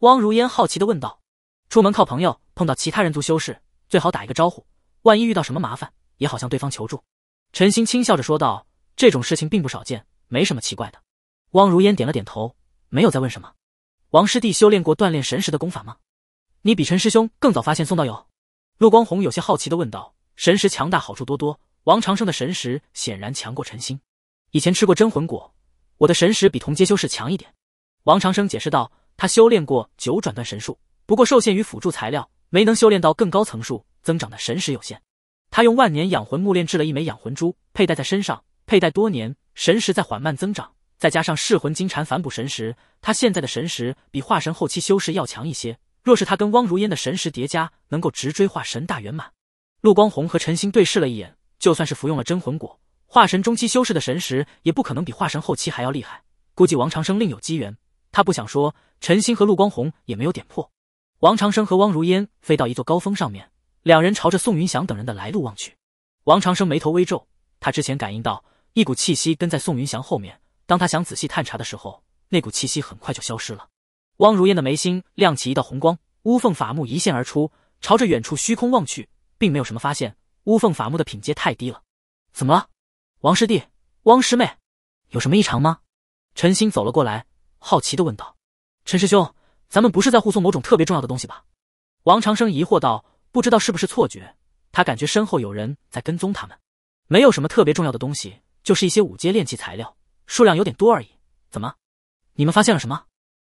汪如烟好奇地问道：“出门靠朋友，碰到其他人族修士，最好打一个招呼，万一遇到什么麻烦。”也好向对方求助，陈星轻笑着说道：“这种事情并不少见，没什么奇怪的。”汪如烟点了点头，没有再问什么。王师弟修炼过锻炼神识的功法吗？你比陈师兄更早发现宋道友？陆光宏有些好奇地问道。神识强大，好处多多。王长生的神识显然强过陈星。以前吃过真魂果，我的神识比同阶修士强一点。王长生解释道：“他修炼过九转断神术，不过受限于辅助材料，没能修炼到更高层数，增长的神识有限。”他用万年养魂木炼制了一枚养魂珠，佩戴在身上。佩戴多年，神识在缓慢增长。再加上噬魂金蝉反哺神识，他现在的神识比化神后期修士要强一些。若是他跟汪如烟的神识叠加，能够直追化神大圆满。陆光红和陈星对视了一眼，就算是服用了真魂果，化神中期修士的神识也不可能比化神后期还要厉害。估计王长生另有机缘，他不想说。陈星和陆光红也没有点破。王长生和汪如烟飞到一座高峰上面。两人朝着宋云翔等人的来路望去，王长生眉头微皱，他之前感应到一股气息跟在宋云翔后面，当他想仔细探查的时候，那股气息很快就消失了。汪如烟的眉心亮起一道红光，乌凤法木一现而出，朝着远处虚空望去，并没有什么发现。乌凤法木的品阶太低了。怎么了，王师弟，汪师妹，有什么异常吗？陈星走了过来，好奇地问道。陈师兄，咱们不是在护送某种特别重要的东西吧？王长生疑惑道。不知道是不是错觉，他感觉身后有人在跟踪他们。没有什么特别重要的东西，就是一些五阶炼器材料，数量有点多而已。怎么，你们发现了什么？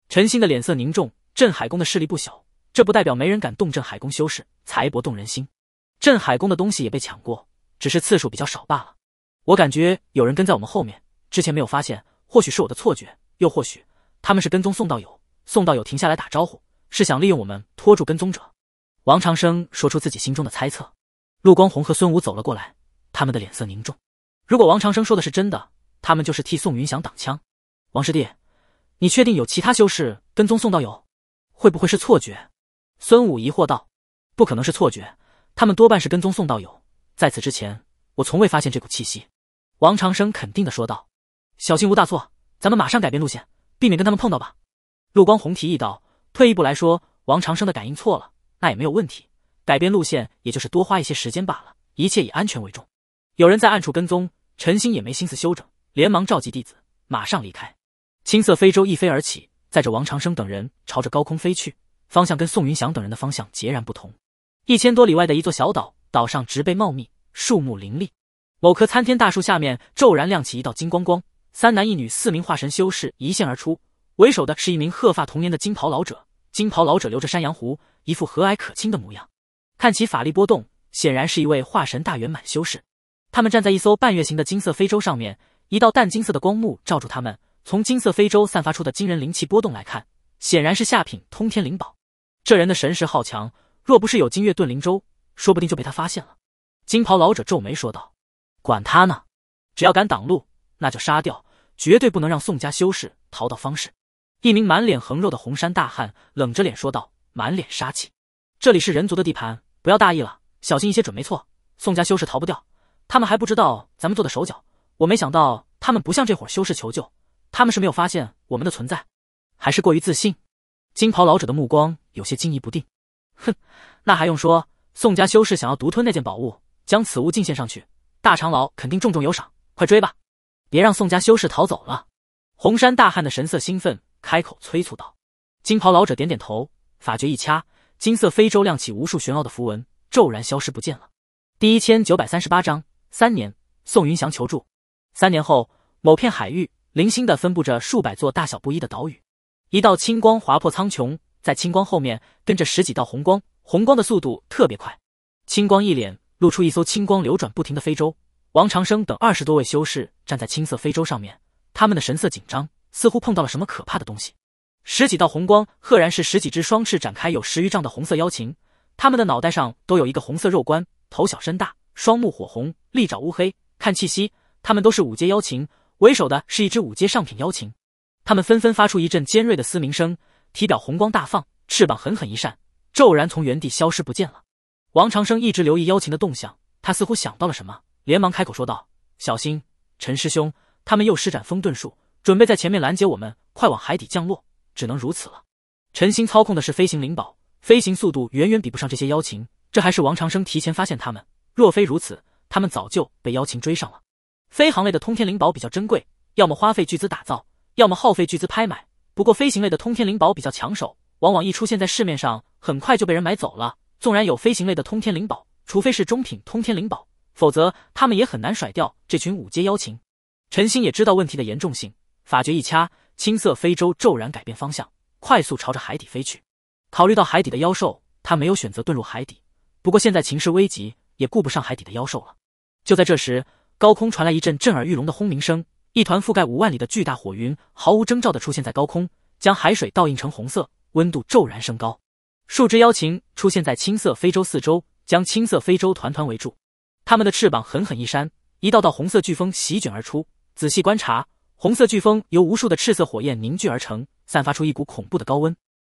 陈星的脸色凝重。镇海宫的势力不小，这不代表没人敢动镇海宫修士。财帛动人心，镇海宫的东西也被抢过，只是次数比较少罢了。我感觉有人跟在我们后面，之前没有发现，或许是我的错觉，又或许他们是跟踪宋道友。宋道友停下来打招呼，是想利用我们拖住跟踪者。王长生说出自己心中的猜测，陆光宏和孙武走了过来，他们的脸色凝重。如果王长生说的是真的，他们就是替宋云翔挡枪。王师弟，你确定有其他修士跟踪宋道友？会不会是错觉？孙武疑惑道。不可能是错觉，他们多半是跟踪宋道友。在此之前，我从未发现这股气息。王长生肯定的说道。小心无大错，咱们马上改变路线，避免跟他们碰到吧。陆光宏提议道。退一步来说，王长生的感应错了。那也没有问题，改变路线也就是多花一些时间罢了，一切以安全为重。有人在暗处跟踪，陈星也没心思休整，连忙召集弟子，马上离开。青色飞舟一飞而起，载着王长生等人朝着高空飞去，方向跟宋云翔等人的方向截然不同。一千多里外的一座小岛，岛上植被茂密，树木林立。某棵参天大树下面骤然亮起一道金光光，三男一女四名化神修士一现而出，为首的是一名鹤发童颜的金袍老者，金袍老者留着山羊胡。一副和蔼可亲的模样，看其法力波动，显然是一位化神大圆满修士。他们站在一艘半月形的金色飞舟上面，一道淡金色的光幕罩住他们。从金色非洲散发出的惊人灵气波动来看，显然是下品通天灵宝。这人的神识好强，若不是有金月遁灵舟，说不定就被他发现了。金袍老者皱眉说道：“管他呢，只要敢挡路，那就杀掉，绝对不能让宋家修士逃到方氏。”一名满脸横肉的红衫大汉冷着脸说道。满脸杀气，这里是人族的地盘，不要大意了，小心一些准没错。宋家修士逃不掉，他们还不知道咱们做的手脚。我没想到他们不向这伙修士求救，他们是没有发现我们的存在，还是过于自信？金袍老者的目光有些惊疑不定。哼，那还用说，宋家修士想要独吞那件宝物，将此物进献上去，大长老肯定重重有赏。快追吧，别让宋家修士逃走了。红山大汉的神色兴奋，开口催促道。金袍老者点点头。法诀一掐，金色飞舟亮起无数玄奥的符文，骤然消失不见了。第一千九百三十八章三年。宋云翔求助。三年后，某片海域零星的分布着数百座大小不一的岛屿。一道青光划破苍穹，在青光后面跟着十几道红光，红光的速度特别快。青光一脸露出一艘青光流转不停的飞舟。王长生等二十多位修士站在青色飞舟上面，他们的神色紧张，似乎碰到了什么可怕的东西。十几道红光，赫然是十几只双翅展开有十余丈的红色妖禽，它们的脑袋上都有一个红色肉冠，头小身大，双目火红，利爪乌黑。看气息，它们都是五阶妖禽，为首的是一只五阶上品妖禽。他们纷纷发出一阵尖锐的嘶鸣声，体表红光大放，翅膀狠狠一扇，骤然从原地消失不见了。王长生一直留意妖禽的动向，他似乎想到了什么，连忙开口说道：“小心，陈师兄，他们又施展风遁术，准备在前面拦截我们，快往海底降落。”只能如此了。陈星操控的是飞行灵宝，飞行速度远远比不上这些妖禽。这还是王长生提前发现他们，若非如此，他们早就被妖禽追上了。飞行类的通天灵宝比较珍贵，要么花费巨资打造，要么耗费巨资拍买。不过飞行类的通天灵宝比较抢手，往往一出现在市面上，很快就被人买走了。纵然有飞行类的通天灵宝，除非是中品通天灵宝，否则他们也很难甩掉这群五阶妖禽。陈星也知道问题的严重性，法诀一掐。青色非洲骤然改变方向，快速朝着海底飞去。考虑到海底的妖兽，他没有选择遁入海底。不过现在情势危急，也顾不上海底的妖兽了。就在这时，高空传来一阵震耳欲聋的轰鸣声，一团覆盖五万里的巨大火云毫无征兆的出现在高空，将海水倒映成红色，温度骤然升高。数只妖禽出现在青色非洲四周，将青色非洲团团围住。他们的翅膀狠狠一扇，一道道红色飓风席卷而出。仔细观察。红色飓风由无数的赤色火焰凝聚而成，散发出一股恐怖的高温。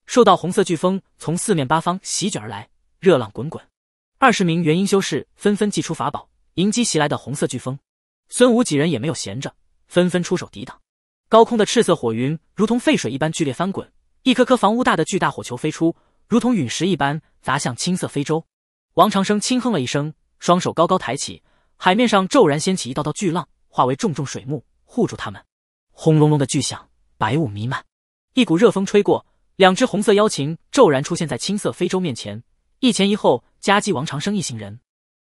数道红色飓风从四面八方席卷而来，热浪滚滚。二十名元婴修士纷纷祭出法宝迎击袭来的红色飓风，孙武几人也没有闲着，纷纷出手抵挡。高空的赤色火云如同沸水一般剧烈翻滚，一颗颗房屋大的巨大火球飞出，如同陨石一般砸向青色非洲。王长生轻哼了一声，双手高高抬起，海面上骤然掀起一道道巨浪，化为重重水幕。护住他们！轰隆隆的巨响，白雾弥漫，一股热风吹过，两只红色妖禽骤然出现在青色非洲面前，一前一后夹击王长生一行人。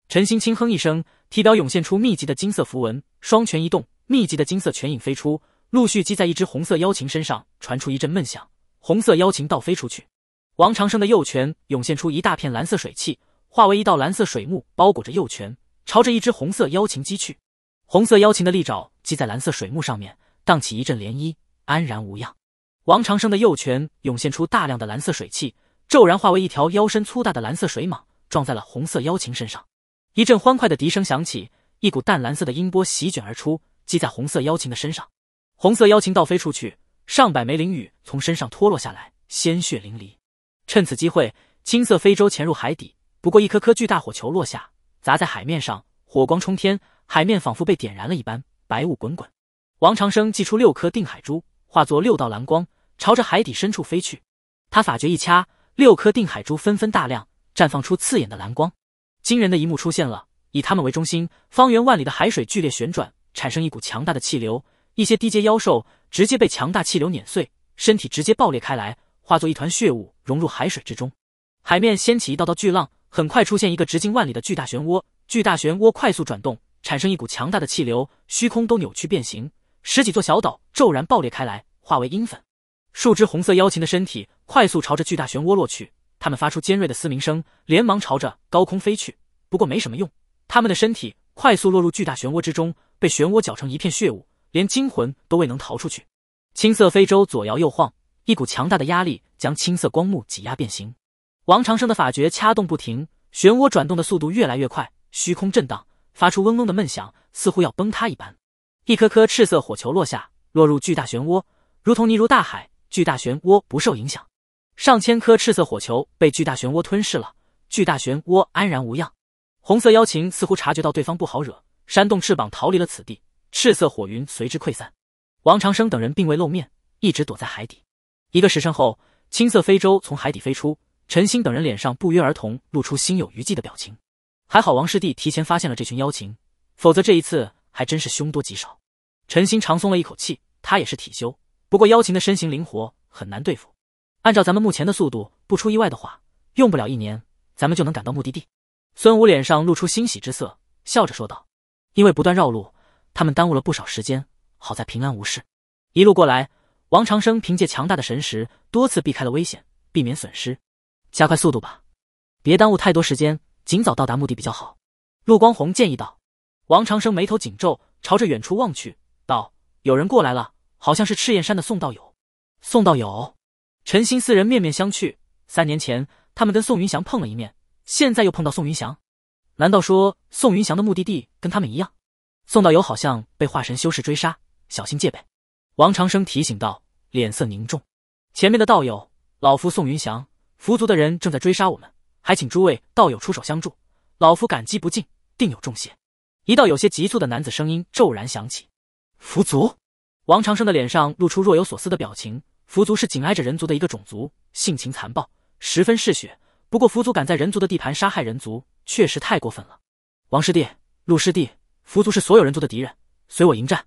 陈星轻哼一声，体表涌现出密集的金色符文，双拳一动，密集的金色拳影飞出，陆续击在一只红色妖禽身上，传出一阵闷响，红色妖禽倒飞出去。王长生的右拳涌现出一大片蓝色水汽，化为一道蓝色水幕包裹着右拳，朝着一只红色妖禽击去。红色妖禽的利爪。击在蓝色水幕上面，荡起一阵涟漪，安然无恙。王长生的右拳涌现出大量的蓝色水气，骤然化为一条腰身粗大的蓝色水蟒，撞在了红色妖禽身上。一阵欢快的笛声响起，一股淡蓝色的音波席卷而出，击在红色妖禽的身上。红色妖禽倒飞出去，上百枚鳞羽从身上脱落下来，鲜血淋漓。趁此机会，青色飞舟潜入海底。不过一颗颗巨大火球落下，砸在海面上，火光冲天，海面仿佛被点燃了一般。白雾滚滚，王长生祭出六颗定海珠，化作六道蓝光，朝着海底深处飞去。他法诀一掐，六颗定海珠纷纷大亮，绽放出刺眼的蓝光。惊人的一幕出现了，以他们为中心，方圆万里的海水剧烈旋转，产生一股强大的气流。一些低阶妖兽直接被强大气流碾碎，身体直接爆裂开来，化作一团血雾融入海水之中。海面掀起一道道巨浪，很快出现一个直径万里的巨大漩涡。巨大漩涡快速转动。产生一股强大的气流，虚空都扭曲变形，十几座小岛骤然爆裂开来，化为阴粉。数只红色妖禽的身体快速朝着巨大漩涡落去，它们发出尖锐的嘶鸣声，连忙朝着高空飞去。不过没什么用，他们的身体快速落入巨大漩涡之中，被漩涡搅成一片血雾，连精魂都未能逃出去。青色飞舟左摇右晃，一股强大的压力将青色光幕挤压变形。王长生的法诀掐动不停，漩涡转动的速度越来越快，虚空震荡。发出嗡嗡的闷响，似乎要崩塌一般。一颗颗赤色火球落下，落入巨大漩涡，如同泥如大海。巨大漩涡不受影响，上千颗赤色火球被巨大漩涡吞噬了，巨大漩涡安然无恙。红色妖禽似乎察觉到对方不好惹，扇动翅膀逃离了此地，赤色火云随之溃散。王长生等人并未露面，一直躲在海底。一个时辰后，青色飞舟从海底飞出，陈星等人脸上不约而同露出心有余悸的表情。还好王师弟提前发现了这群妖禽，否则这一次还真是凶多吉少。陈心长松了一口气，他也是体修，不过妖禽的身形灵活，很难对付。按照咱们目前的速度，不出意外的话，用不了一年，咱们就能赶到目的地。孙武脸上露出欣喜之色，笑着说道：“因为不断绕路，他们耽误了不少时间，好在平安无事。一路过来，王长生凭借强大的神识，多次避开了危险，避免损失。加快速度吧，别耽误太多时间。”尽早到达目的比较好，陆光宏建议道。王长生眉头紧皱，朝着远处望去，道：“有人过来了，好像是赤焰山的宋道友。”宋道友，陈兴四人面面相觑。三年前，他们跟宋云翔碰了一面，现在又碰到宋云翔，难道说宋云翔的目的地跟他们一样？宋道友好像被化神修士追杀，小心戒备。王长生提醒道，脸色凝重：“前面的道友，老夫宋云翔，福族的人正在追杀我们。”还请诸位道友出手相助，老夫感激不尽，定有重谢。一道有些急促的男子声音骤然响起。福族，王长生的脸上露出若有所思的表情。福族是紧挨着人族的一个种族，性情残暴，十分嗜血。不过福族敢在人族的地盘杀害人族，确实太过分了。王师弟，陆师弟，福族是所有人族的敌人，随我迎战。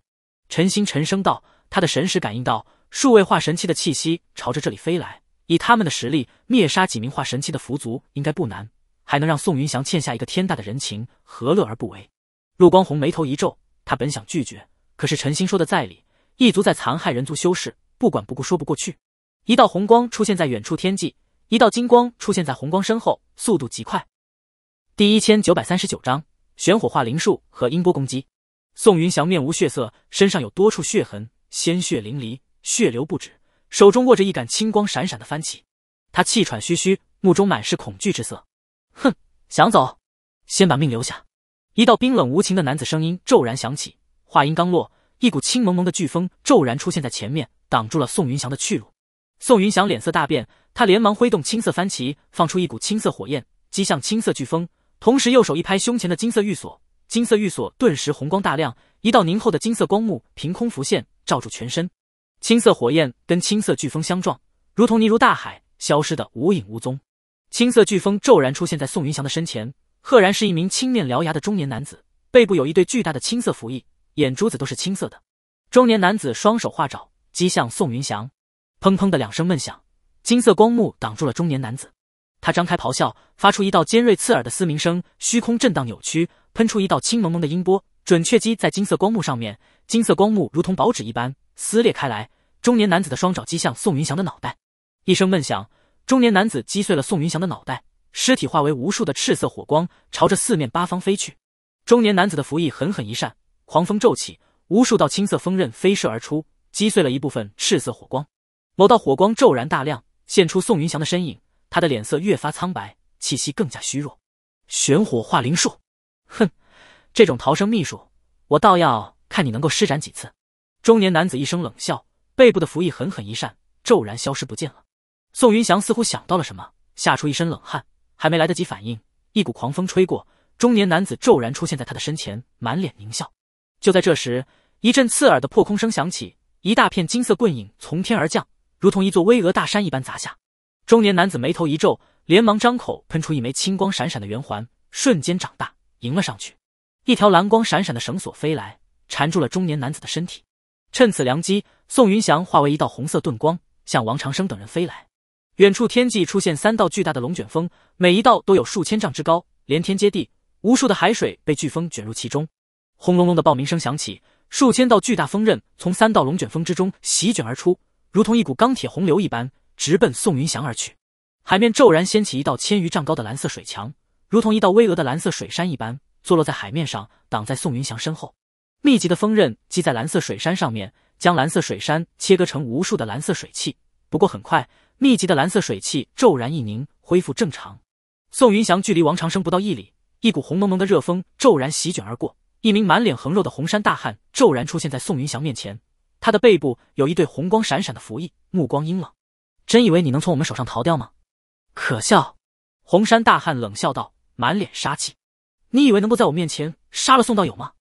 陈星沉声道，他的神识感应到数位化神期的气息朝着这里飞来。以他们的实力，灭杀几名化神期的福族应该不难，还能让宋云翔欠下一个天大的人情，何乐而不为？陆光宏眉头一皱，他本想拒绝，可是陈星说的在理，异族在残害人族修士，不管不顾说不过去。一道红光出现在远处天际，一道金光出现在红光身后，速度极快。第一千九百三十九章玄火化灵术和音波攻击。宋云翔面无血色，身上有多处血痕，鲜血淋漓，血流不止。手中握着一杆青光闪闪的幡旗，他气喘吁吁，目中满是恐惧之色。哼，想走，先把命留下！一道冰冷无情的男子声音骤然响起，话音刚落，一股青蒙蒙的飓风骤然出现在前面，挡住了宋云翔的去路。宋云翔脸色大变，他连忙挥动青色幡旗，放出一股青色火焰击向青色飓风，同时右手一拍胸前的金色玉锁，金色玉锁顿时红光大亮，一道凝厚的金色光幕凭空浮现，罩住全身。青色火焰跟青色飓风相撞，如同泥如大海，消失得无影无踪。青色飓风骤然出现在宋云翔的身前，赫然是一名青面獠牙的中年男子，背部有一对巨大的青色蝠翼，眼珠子都是青色的。中年男子双手化爪击向宋云翔，砰砰的两声闷响，金色光幕挡住了中年男子。他张开咆哮，发出一道尖锐刺耳的嘶鸣声，虚空震荡扭曲，喷出一道青蒙蒙的音波，准确击在金色光幕上面。金色光幕如同薄纸一般撕裂开来。中年男子的双爪击向宋云翔的脑袋，一声闷响，中年男子击碎了宋云翔的脑袋，尸体化为无数的赤色火光，朝着四面八方飞去。中年男子的拂翼狠狠一扇，狂风骤起，无数道青色风刃飞射而出，击碎了一部分赤色火光。某道火光骤然大亮，现出宋云翔的身影，他的脸色越发苍白，气息更加虚弱。玄火化灵术，哼，这种逃生秘术，我倒要看你能够施展几次。中年男子一声冷笑。背部的符翼狠狠一扇，骤然消失不见了。宋云翔似乎想到了什么，吓出一身冷汗，还没来得及反应，一股狂风吹过，中年男子骤然出现在他的身前，满脸狞笑。就在这时，一阵刺耳的破空声响起，一大片金色棍影从天而降，如同一座巍峨大山一般砸下。中年男子眉头一皱，连忙张口喷出一枚青光闪闪的圆环，瞬间长大，迎了上去。一条蓝光闪闪的绳索飞来，缠住了中年男子的身体。趁此良机，宋云翔化为一道红色遁光，向王长生等人飞来。远处天际出现三道巨大的龙卷风，每一道都有数千丈之高，连天接地。无数的海水被飓风卷入其中，轰隆隆的爆鸣声响起，数千道巨大风刃从三道龙卷风之中席卷而出，如同一股钢铁洪流一般，直奔宋云翔而去。海面骤然掀起一道千余丈高的蓝色水墙，如同一道巍峨的蓝色水山一般，坐落在海面上，挡在宋云翔身后。密集的锋刃击在蓝色水山上面，将蓝色水山切割成无数的蓝色水汽。不过很快，密集的蓝色水汽骤然一凝，恢复正常。宋云翔距离王长生不到一里，一股红蒙蒙的热风骤然席卷而过，一名满脸横肉的红衫大汉骤然出现在宋云翔面前。他的背部有一对红光闪闪的蝠翼，目光阴冷。真以为你能从我们手上逃掉吗？可笑！红衫大汉冷笑道，满脸杀气。你以为能够在我面前杀了宋道友吗？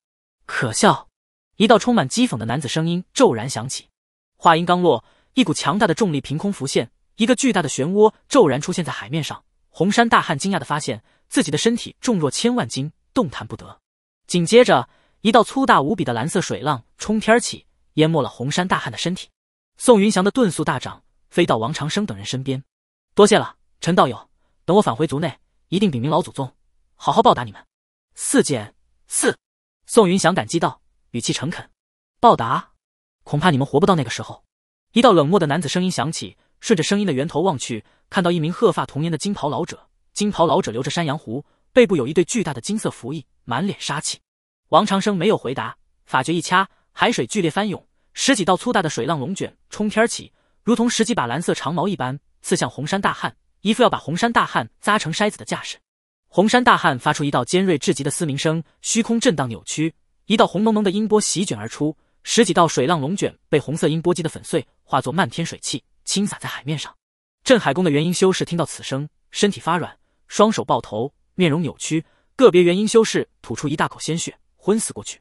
可笑！一道充满讥讽的男子声音骤然响起，话音刚落，一股强大的重力凭空浮现，一个巨大的漩涡骤然出现在海面上。红山大汉惊讶的发现自己的身体重若千万斤，动弹不得。紧接着，一道粗大无比的蓝色水浪冲天起，淹没了红山大汉的身体。宋云翔的遁速大涨，飞到王长生等人身边。多谢了，陈道友，等我返回族内，一定禀明老祖宗，好好报答你们。四剑四。宋云翔感激道，语气诚恳：“报答，恐怕你们活不到那个时候。”一道冷漠的男子声音响起，顺着声音的源头望去，看到一名鹤发童颜的金袍老者。金袍老者留着山羊胡，背部有一对巨大的金色符翼，满脸杀气。王长生没有回答，法决一掐，海水剧烈翻涌，十几道粗大的水浪龙卷冲天起，如同十几把蓝色长矛一般，刺向红山大汉，一副要把红山大汉扎成筛子的架势。红山大汉发出一道尖锐至极的嘶鸣声，虚空震荡扭曲，一道红蒙蒙的音波席卷而出，十几道水浪龙卷被红色音波击得粉碎，化作漫天水汽，倾洒在海面上。镇海宫的元婴修士听到此声，身体发软，双手抱头，面容扭曲，个别元婴修士吐出一大口鲜血，昏死过去。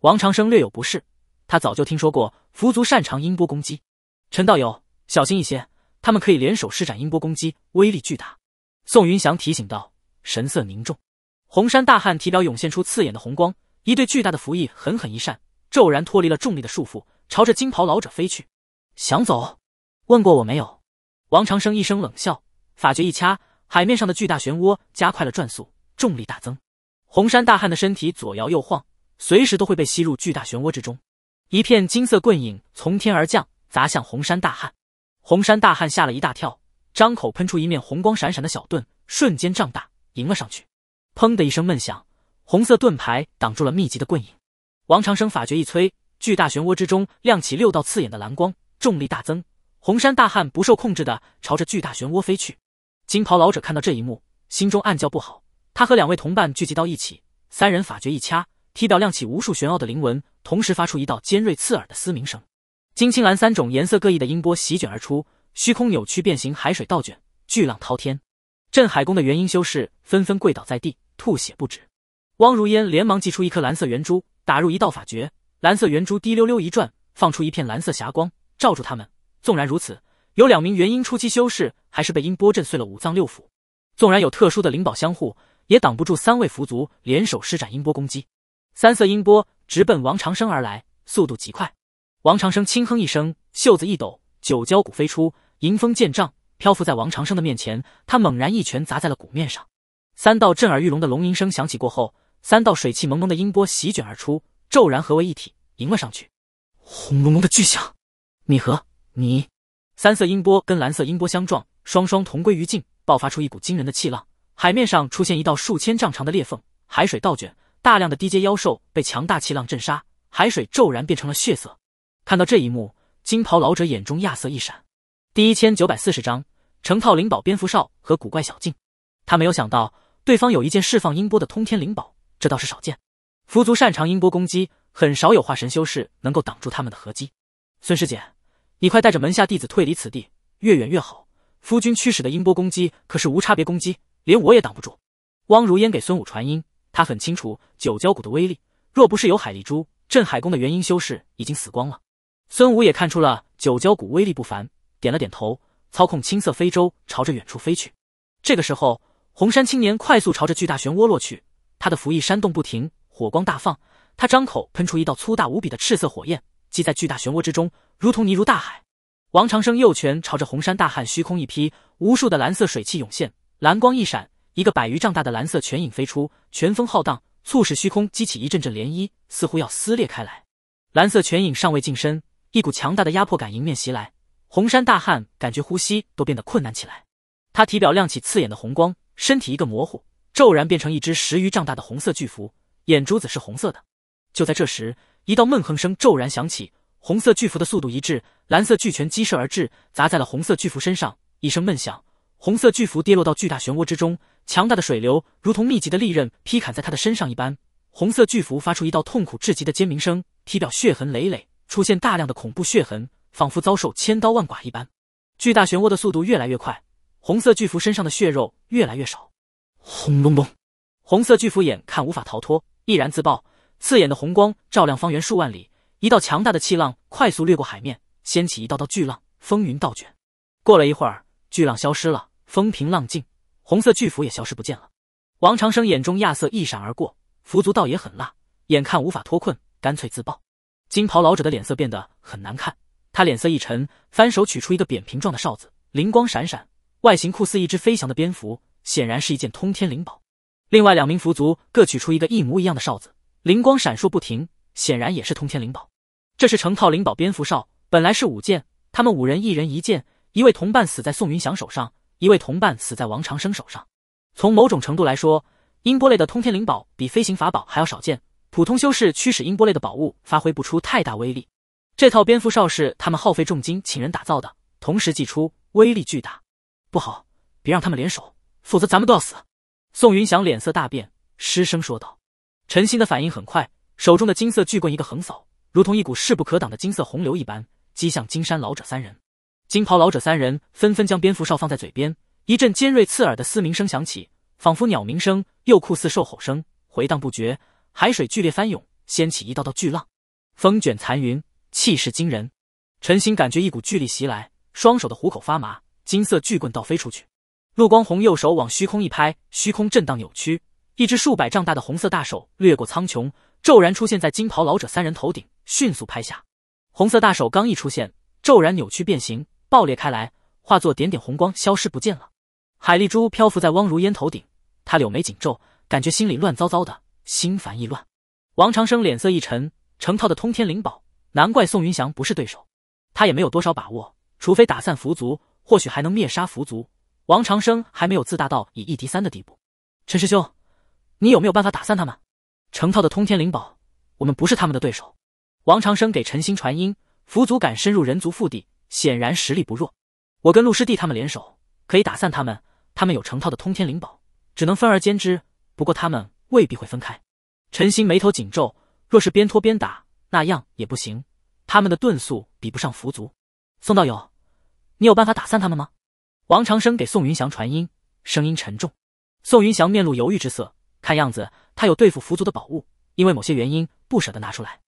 王长生略有不适，他早就听说过符族擅长音波攻击，陈道友小心一些，他们可以联手施展音波攻击，威力巨大。宋云翔提醒道。神色凝重，红山大汉体表涌现出刺眼的红光，一对巨大的蝠翼狠狠一扇，骤然脱离了重力的束缚，朝着金袍老者飞去。想走？问过我没有？王长生一声冷笑，法诀一掐，海面上的巨大漩涡加快了转速，重力大增，红山大汉的身体左摇右晃，随时都会被吸入巨大漩涡之中。一片金色棍影从天而降，砸向红山大汉。红山大汉吓了一大跳，张口喷出一面红光闪闪的小盾，瞬间胀大。迎了上去，砰的一声闷响，红色盾牌挡住了密集的棍影。王长生法诀一催，巨大漩涡之中亮起六道刺眼的蓝光，重力大增，红山大汉不受控制的朝着巨大漩涡飞去。金袍老者看到这一幕，心中暗叫不好，他和两位同伴聚集到一起，三人法诀一掐，踢掉亮起无数玄奥的灵纹，同时发出一道尖锐刺耳的嘶鸣声。金、青、蓝三种颜色各异的音波席卷而出，虚空扭曲变形，海水倒卷，巨浪滔天。镇海宫的元婴修士纷纷跪倒在地，吐血不止。汪如烟连忙祭出一颗蓝色圆珠，打入一道法诀，蓝色圆珠滴溜溜一转，放出一片蓝色霞光，罩住他们。纵然如此，有两名元婴初期修士还是被音波震碎了五脏六腑。纵然有特殊的灵宝相护，也挡不住三位佛族联手施展音波攻击。三色音波直奔王长生而来，速度极快。王长生轻哼一声，袖子一抖，九蛟鼓飞出，迎风见障。漂浮在王长生的面前，他猛然一拳砸在了鼓面上，三道震耳欲聋的龙吟声响起过后，三道水汽蒙蒙的音波席卷而出，骤然合为一体，迎了上去。轰隆隆的巨响，你和你，三色音波跟蓝色音波相撞，双双同归于尽，爆发出一股惊人的气浪，海面上出现一道数千丈长的裂缝，海水倒卷，大量的低阶妖兽被强大气浪震杀，海水骤然变成了血色。看到这一幕，金袍老者眼中亚色一闪。第一千九百四十章成套灵宝蝙蝠哨和古怪小镜，他没有想到对方有一件释放音波的通天灵宝，这倒是少见。符族擅长音波攻击，很少有化神修士能够挡住他们的合击。孙师姐，你快带着门下弟子退离此地，越远越好。夫君驱使的音波攻击可是无差别攻击，连我也挡不住。汪如烟给孙武传音，他很清楚九蛟谷的威力，若不是有海丽珠，镇海宫的元婴修士已经死光了。孙武也看出了九蛟谷威力不凡。点了点头，操控青色飞舟朝着远处飞去。这个时候，红山青年快速朝着巨大漩涡落去，他的服翼扇动不停，火光大放。他张口喷出一道粗大无比的赤色火焰，击在巨大漩涡之中，如同泥如大海。王长生右拳朝着红山大汉虚空一劈，无数的蓝色水汽涌现，蓝光一闪，一个百余丈大的蓝色泉影飞出，拳风浩荡，促使虚空激起一阵阵涟漪，似乎要撕裂开来。蓝色泉影尚未近身，一股强大的压迫感迎面袭来。红山大汉感觉呼吸都变得困难起来，他体表亮起刺眼的红光，身体一个模糊，骤然变成一只十余丈大的红色巨蝠，眼珠子是红色的。就在这时，一道闷哼声骤然响起，红色巨蝠的速度一致，蓝色巨拳击射而至，砸在了红色巨蝠身上，一声闷响，红色巨蝠跌落到巨大漩涡之中，强大的水流如同密集的利刃劈砍在他的身上一般，红色巨蝠发出一道痛苦至极的尖鸣声，体表血痕累累，出现大量的恐怖血痕。仿佛遭受千刀万剐一般，巨大漩涡的速度越来越快，红色巨蝠身上的血肉越来越少。轰隆隆，红色巨蝠眼看无法逃脱，毅然自爆，刺眼的红光照亮方圆数万里，一道强大的气浪快速掠过海面，掀起一道道巨浪，风云倒卷。过了一会儿，巨浪消失了，风平浪静，红色巨蝠也消失不见了。王长生眼中亚瑟一闪而过，符族倒也很辣，眼看无法脱困，干脆自爆。金袍老者的脸色变得很难看。他脸色一沉，翻手取出一个扁平状的哨子，灵光闪闪，外形酷似一只飞翔的蝙蝠，显然是一件通天灵宝。另外两名符族各取出一个一模一样的哨子，灵光闪烁不停，显然也是通天灵宝。这是成套灵宝蝙蝠哨，本来是五件，他们五人一人一件。一位同伴死在宋云翔手上，一位同伴死在王长生手上。从某种程度来说，音波类的通天灵宝比飞行法宝还要少见，普通修士驱使音波类的宝物发挥不出太大威力。这套蝙蝠哨是他们耗费重金请人打造的，同时祭出，威力巨大。不好，别让他们联手，否则咱们都要死！宋云翔脸色大变，失声说道。陈鑫的反应很快，手中的金色巨棍一个横扫，如同一股势不可挡的金色洪流一般，击向金山老者三人。金袍老者三人纷纷将蝙蝠哨放在嘴边，一阵尖锐刺耳的嘶鸣声响起，仿佛鸟鸣声，又酷似兽吼声，回荡不绝。海水剧烈翻涌，掀起一道道巨浪，风卷残云。气势惊人，陈星感觉一股巨力袭来，双手的虎口发麻，金色巨棍倒飞出去。陆光宏右手往虚空一拍，虚空震荡扭曲，一只数百丈大的红色大手掠过苍穹，骤然出现在金袍老者三人头顶，迅速拍下。红色大手刚一出现，骤然扭曲变形，爆裂开来，化作点点红光消失不见了。海丽珠漂浮在汪如烟头顶，她柳眉紧皱，感觉心里乱糟糟的，心烦意乱。王长生脸色一沉，成套的通天灵宝。难怪宋云翔不是对手，他也没有多少把握，除非打散福族，或许还能灭杀福族。王长生还没有自大到以一敌三的地步。陈师兄，你有没有办法打散他们？成套的通天灵宝，我们不是他们的对手。王长生给陈星传音：福族敢深入人族腹地，显然实力不弱。我跟陆师弟他们联手可以打散他们，他们有成套的通天灵宝，只能分而歼之。不过他们未必会分开。陈星眉头紧皱，若是边拖边打。那样也不行，他们的遁速比不上符族。宋道友，你有办法打散他们吗？王长生给宋云翔传音，声音沉重。宋云翔面露犹豫之色，看样子他有对付符族的宝物，因为某些原因不舍得拿出来。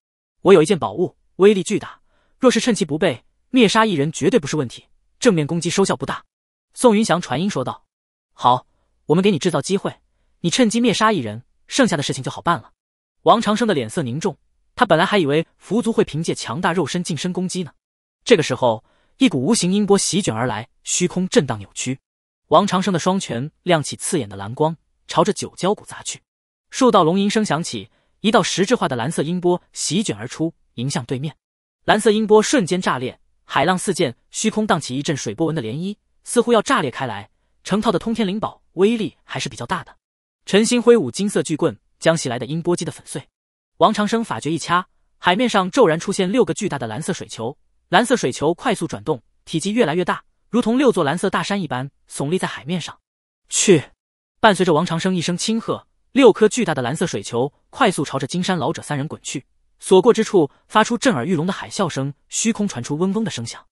我有一件宝物，威力巨大，若是趁其不备灭杀一人，绝对不是问题。正面攻击收效不大。宋云翔传音说道：“好，我们给你制造机会，你趁机灭杀一人，剩下的事情就好办了。”王长生的脸色凝重。他本来还以为符族会凭借强大肉身近身攻击呢，这个时候，一股无形音波席卷而来，虚空震荡扭曲。王长生的双拳亮起刺眼的蓝光，朝着九蛟谷砸去。数道龙吟声响起，一道实质化的蓝色音波席卷而出，迎向对面。蓝色音波瞬间炸裂，海浪四溅，虚空荡起一阵水波纹的涟漪，似乎要炸裂开来。成套的通天灵宝威力还是比较大的。陈星挥舞金色巨棍，将袭来的音波击得粉碎。王长生法诀一掐，海面上骤然出现六个巨大的蓝色水球，蓝色水球快速转动，体积越来越大，如同六座蓝色大山一般耸立在海面上。去！伴随着王长生一声轻喝，六颗巨大的蓝色水球快速朝着金山老者三人滚去，所过之处发出震耳欲聋的海啸声，虚空传出嗡嗡的声响。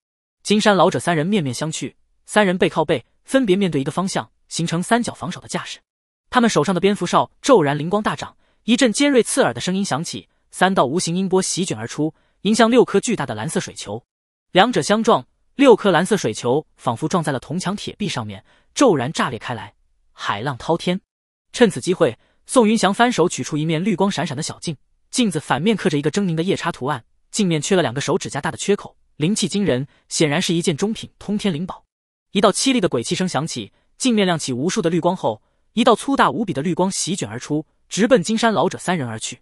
金山老者三人面面相觑，三人背靠背，分别面对一个方向，形成三角防守的架势。他们手上的蝙蝠哨骤然灵光大涨。一阵尖锐刺耳的声音响起，三道无形音波席卷而出，迎向六颗巨大的蓝色水球。两者相撞，六颗蓝色水球仿佛撞在了铜墙铁壁上面，骤然炸裂开来，海浪滔天。趁此机会，宋云翔翻手取出一面绿光闪闪的小镜，镜子反面刻着一个狰狞的夜叉图案，镜面缺了两个手指甲大的缺口，灵气惊人，显然是一件中品通天灵宝。一道凄厉的鬼泣声响起，镜面亮起无数的绿光后，一道粗大无比的绿光席卷而出。直奔金山老者三人而去。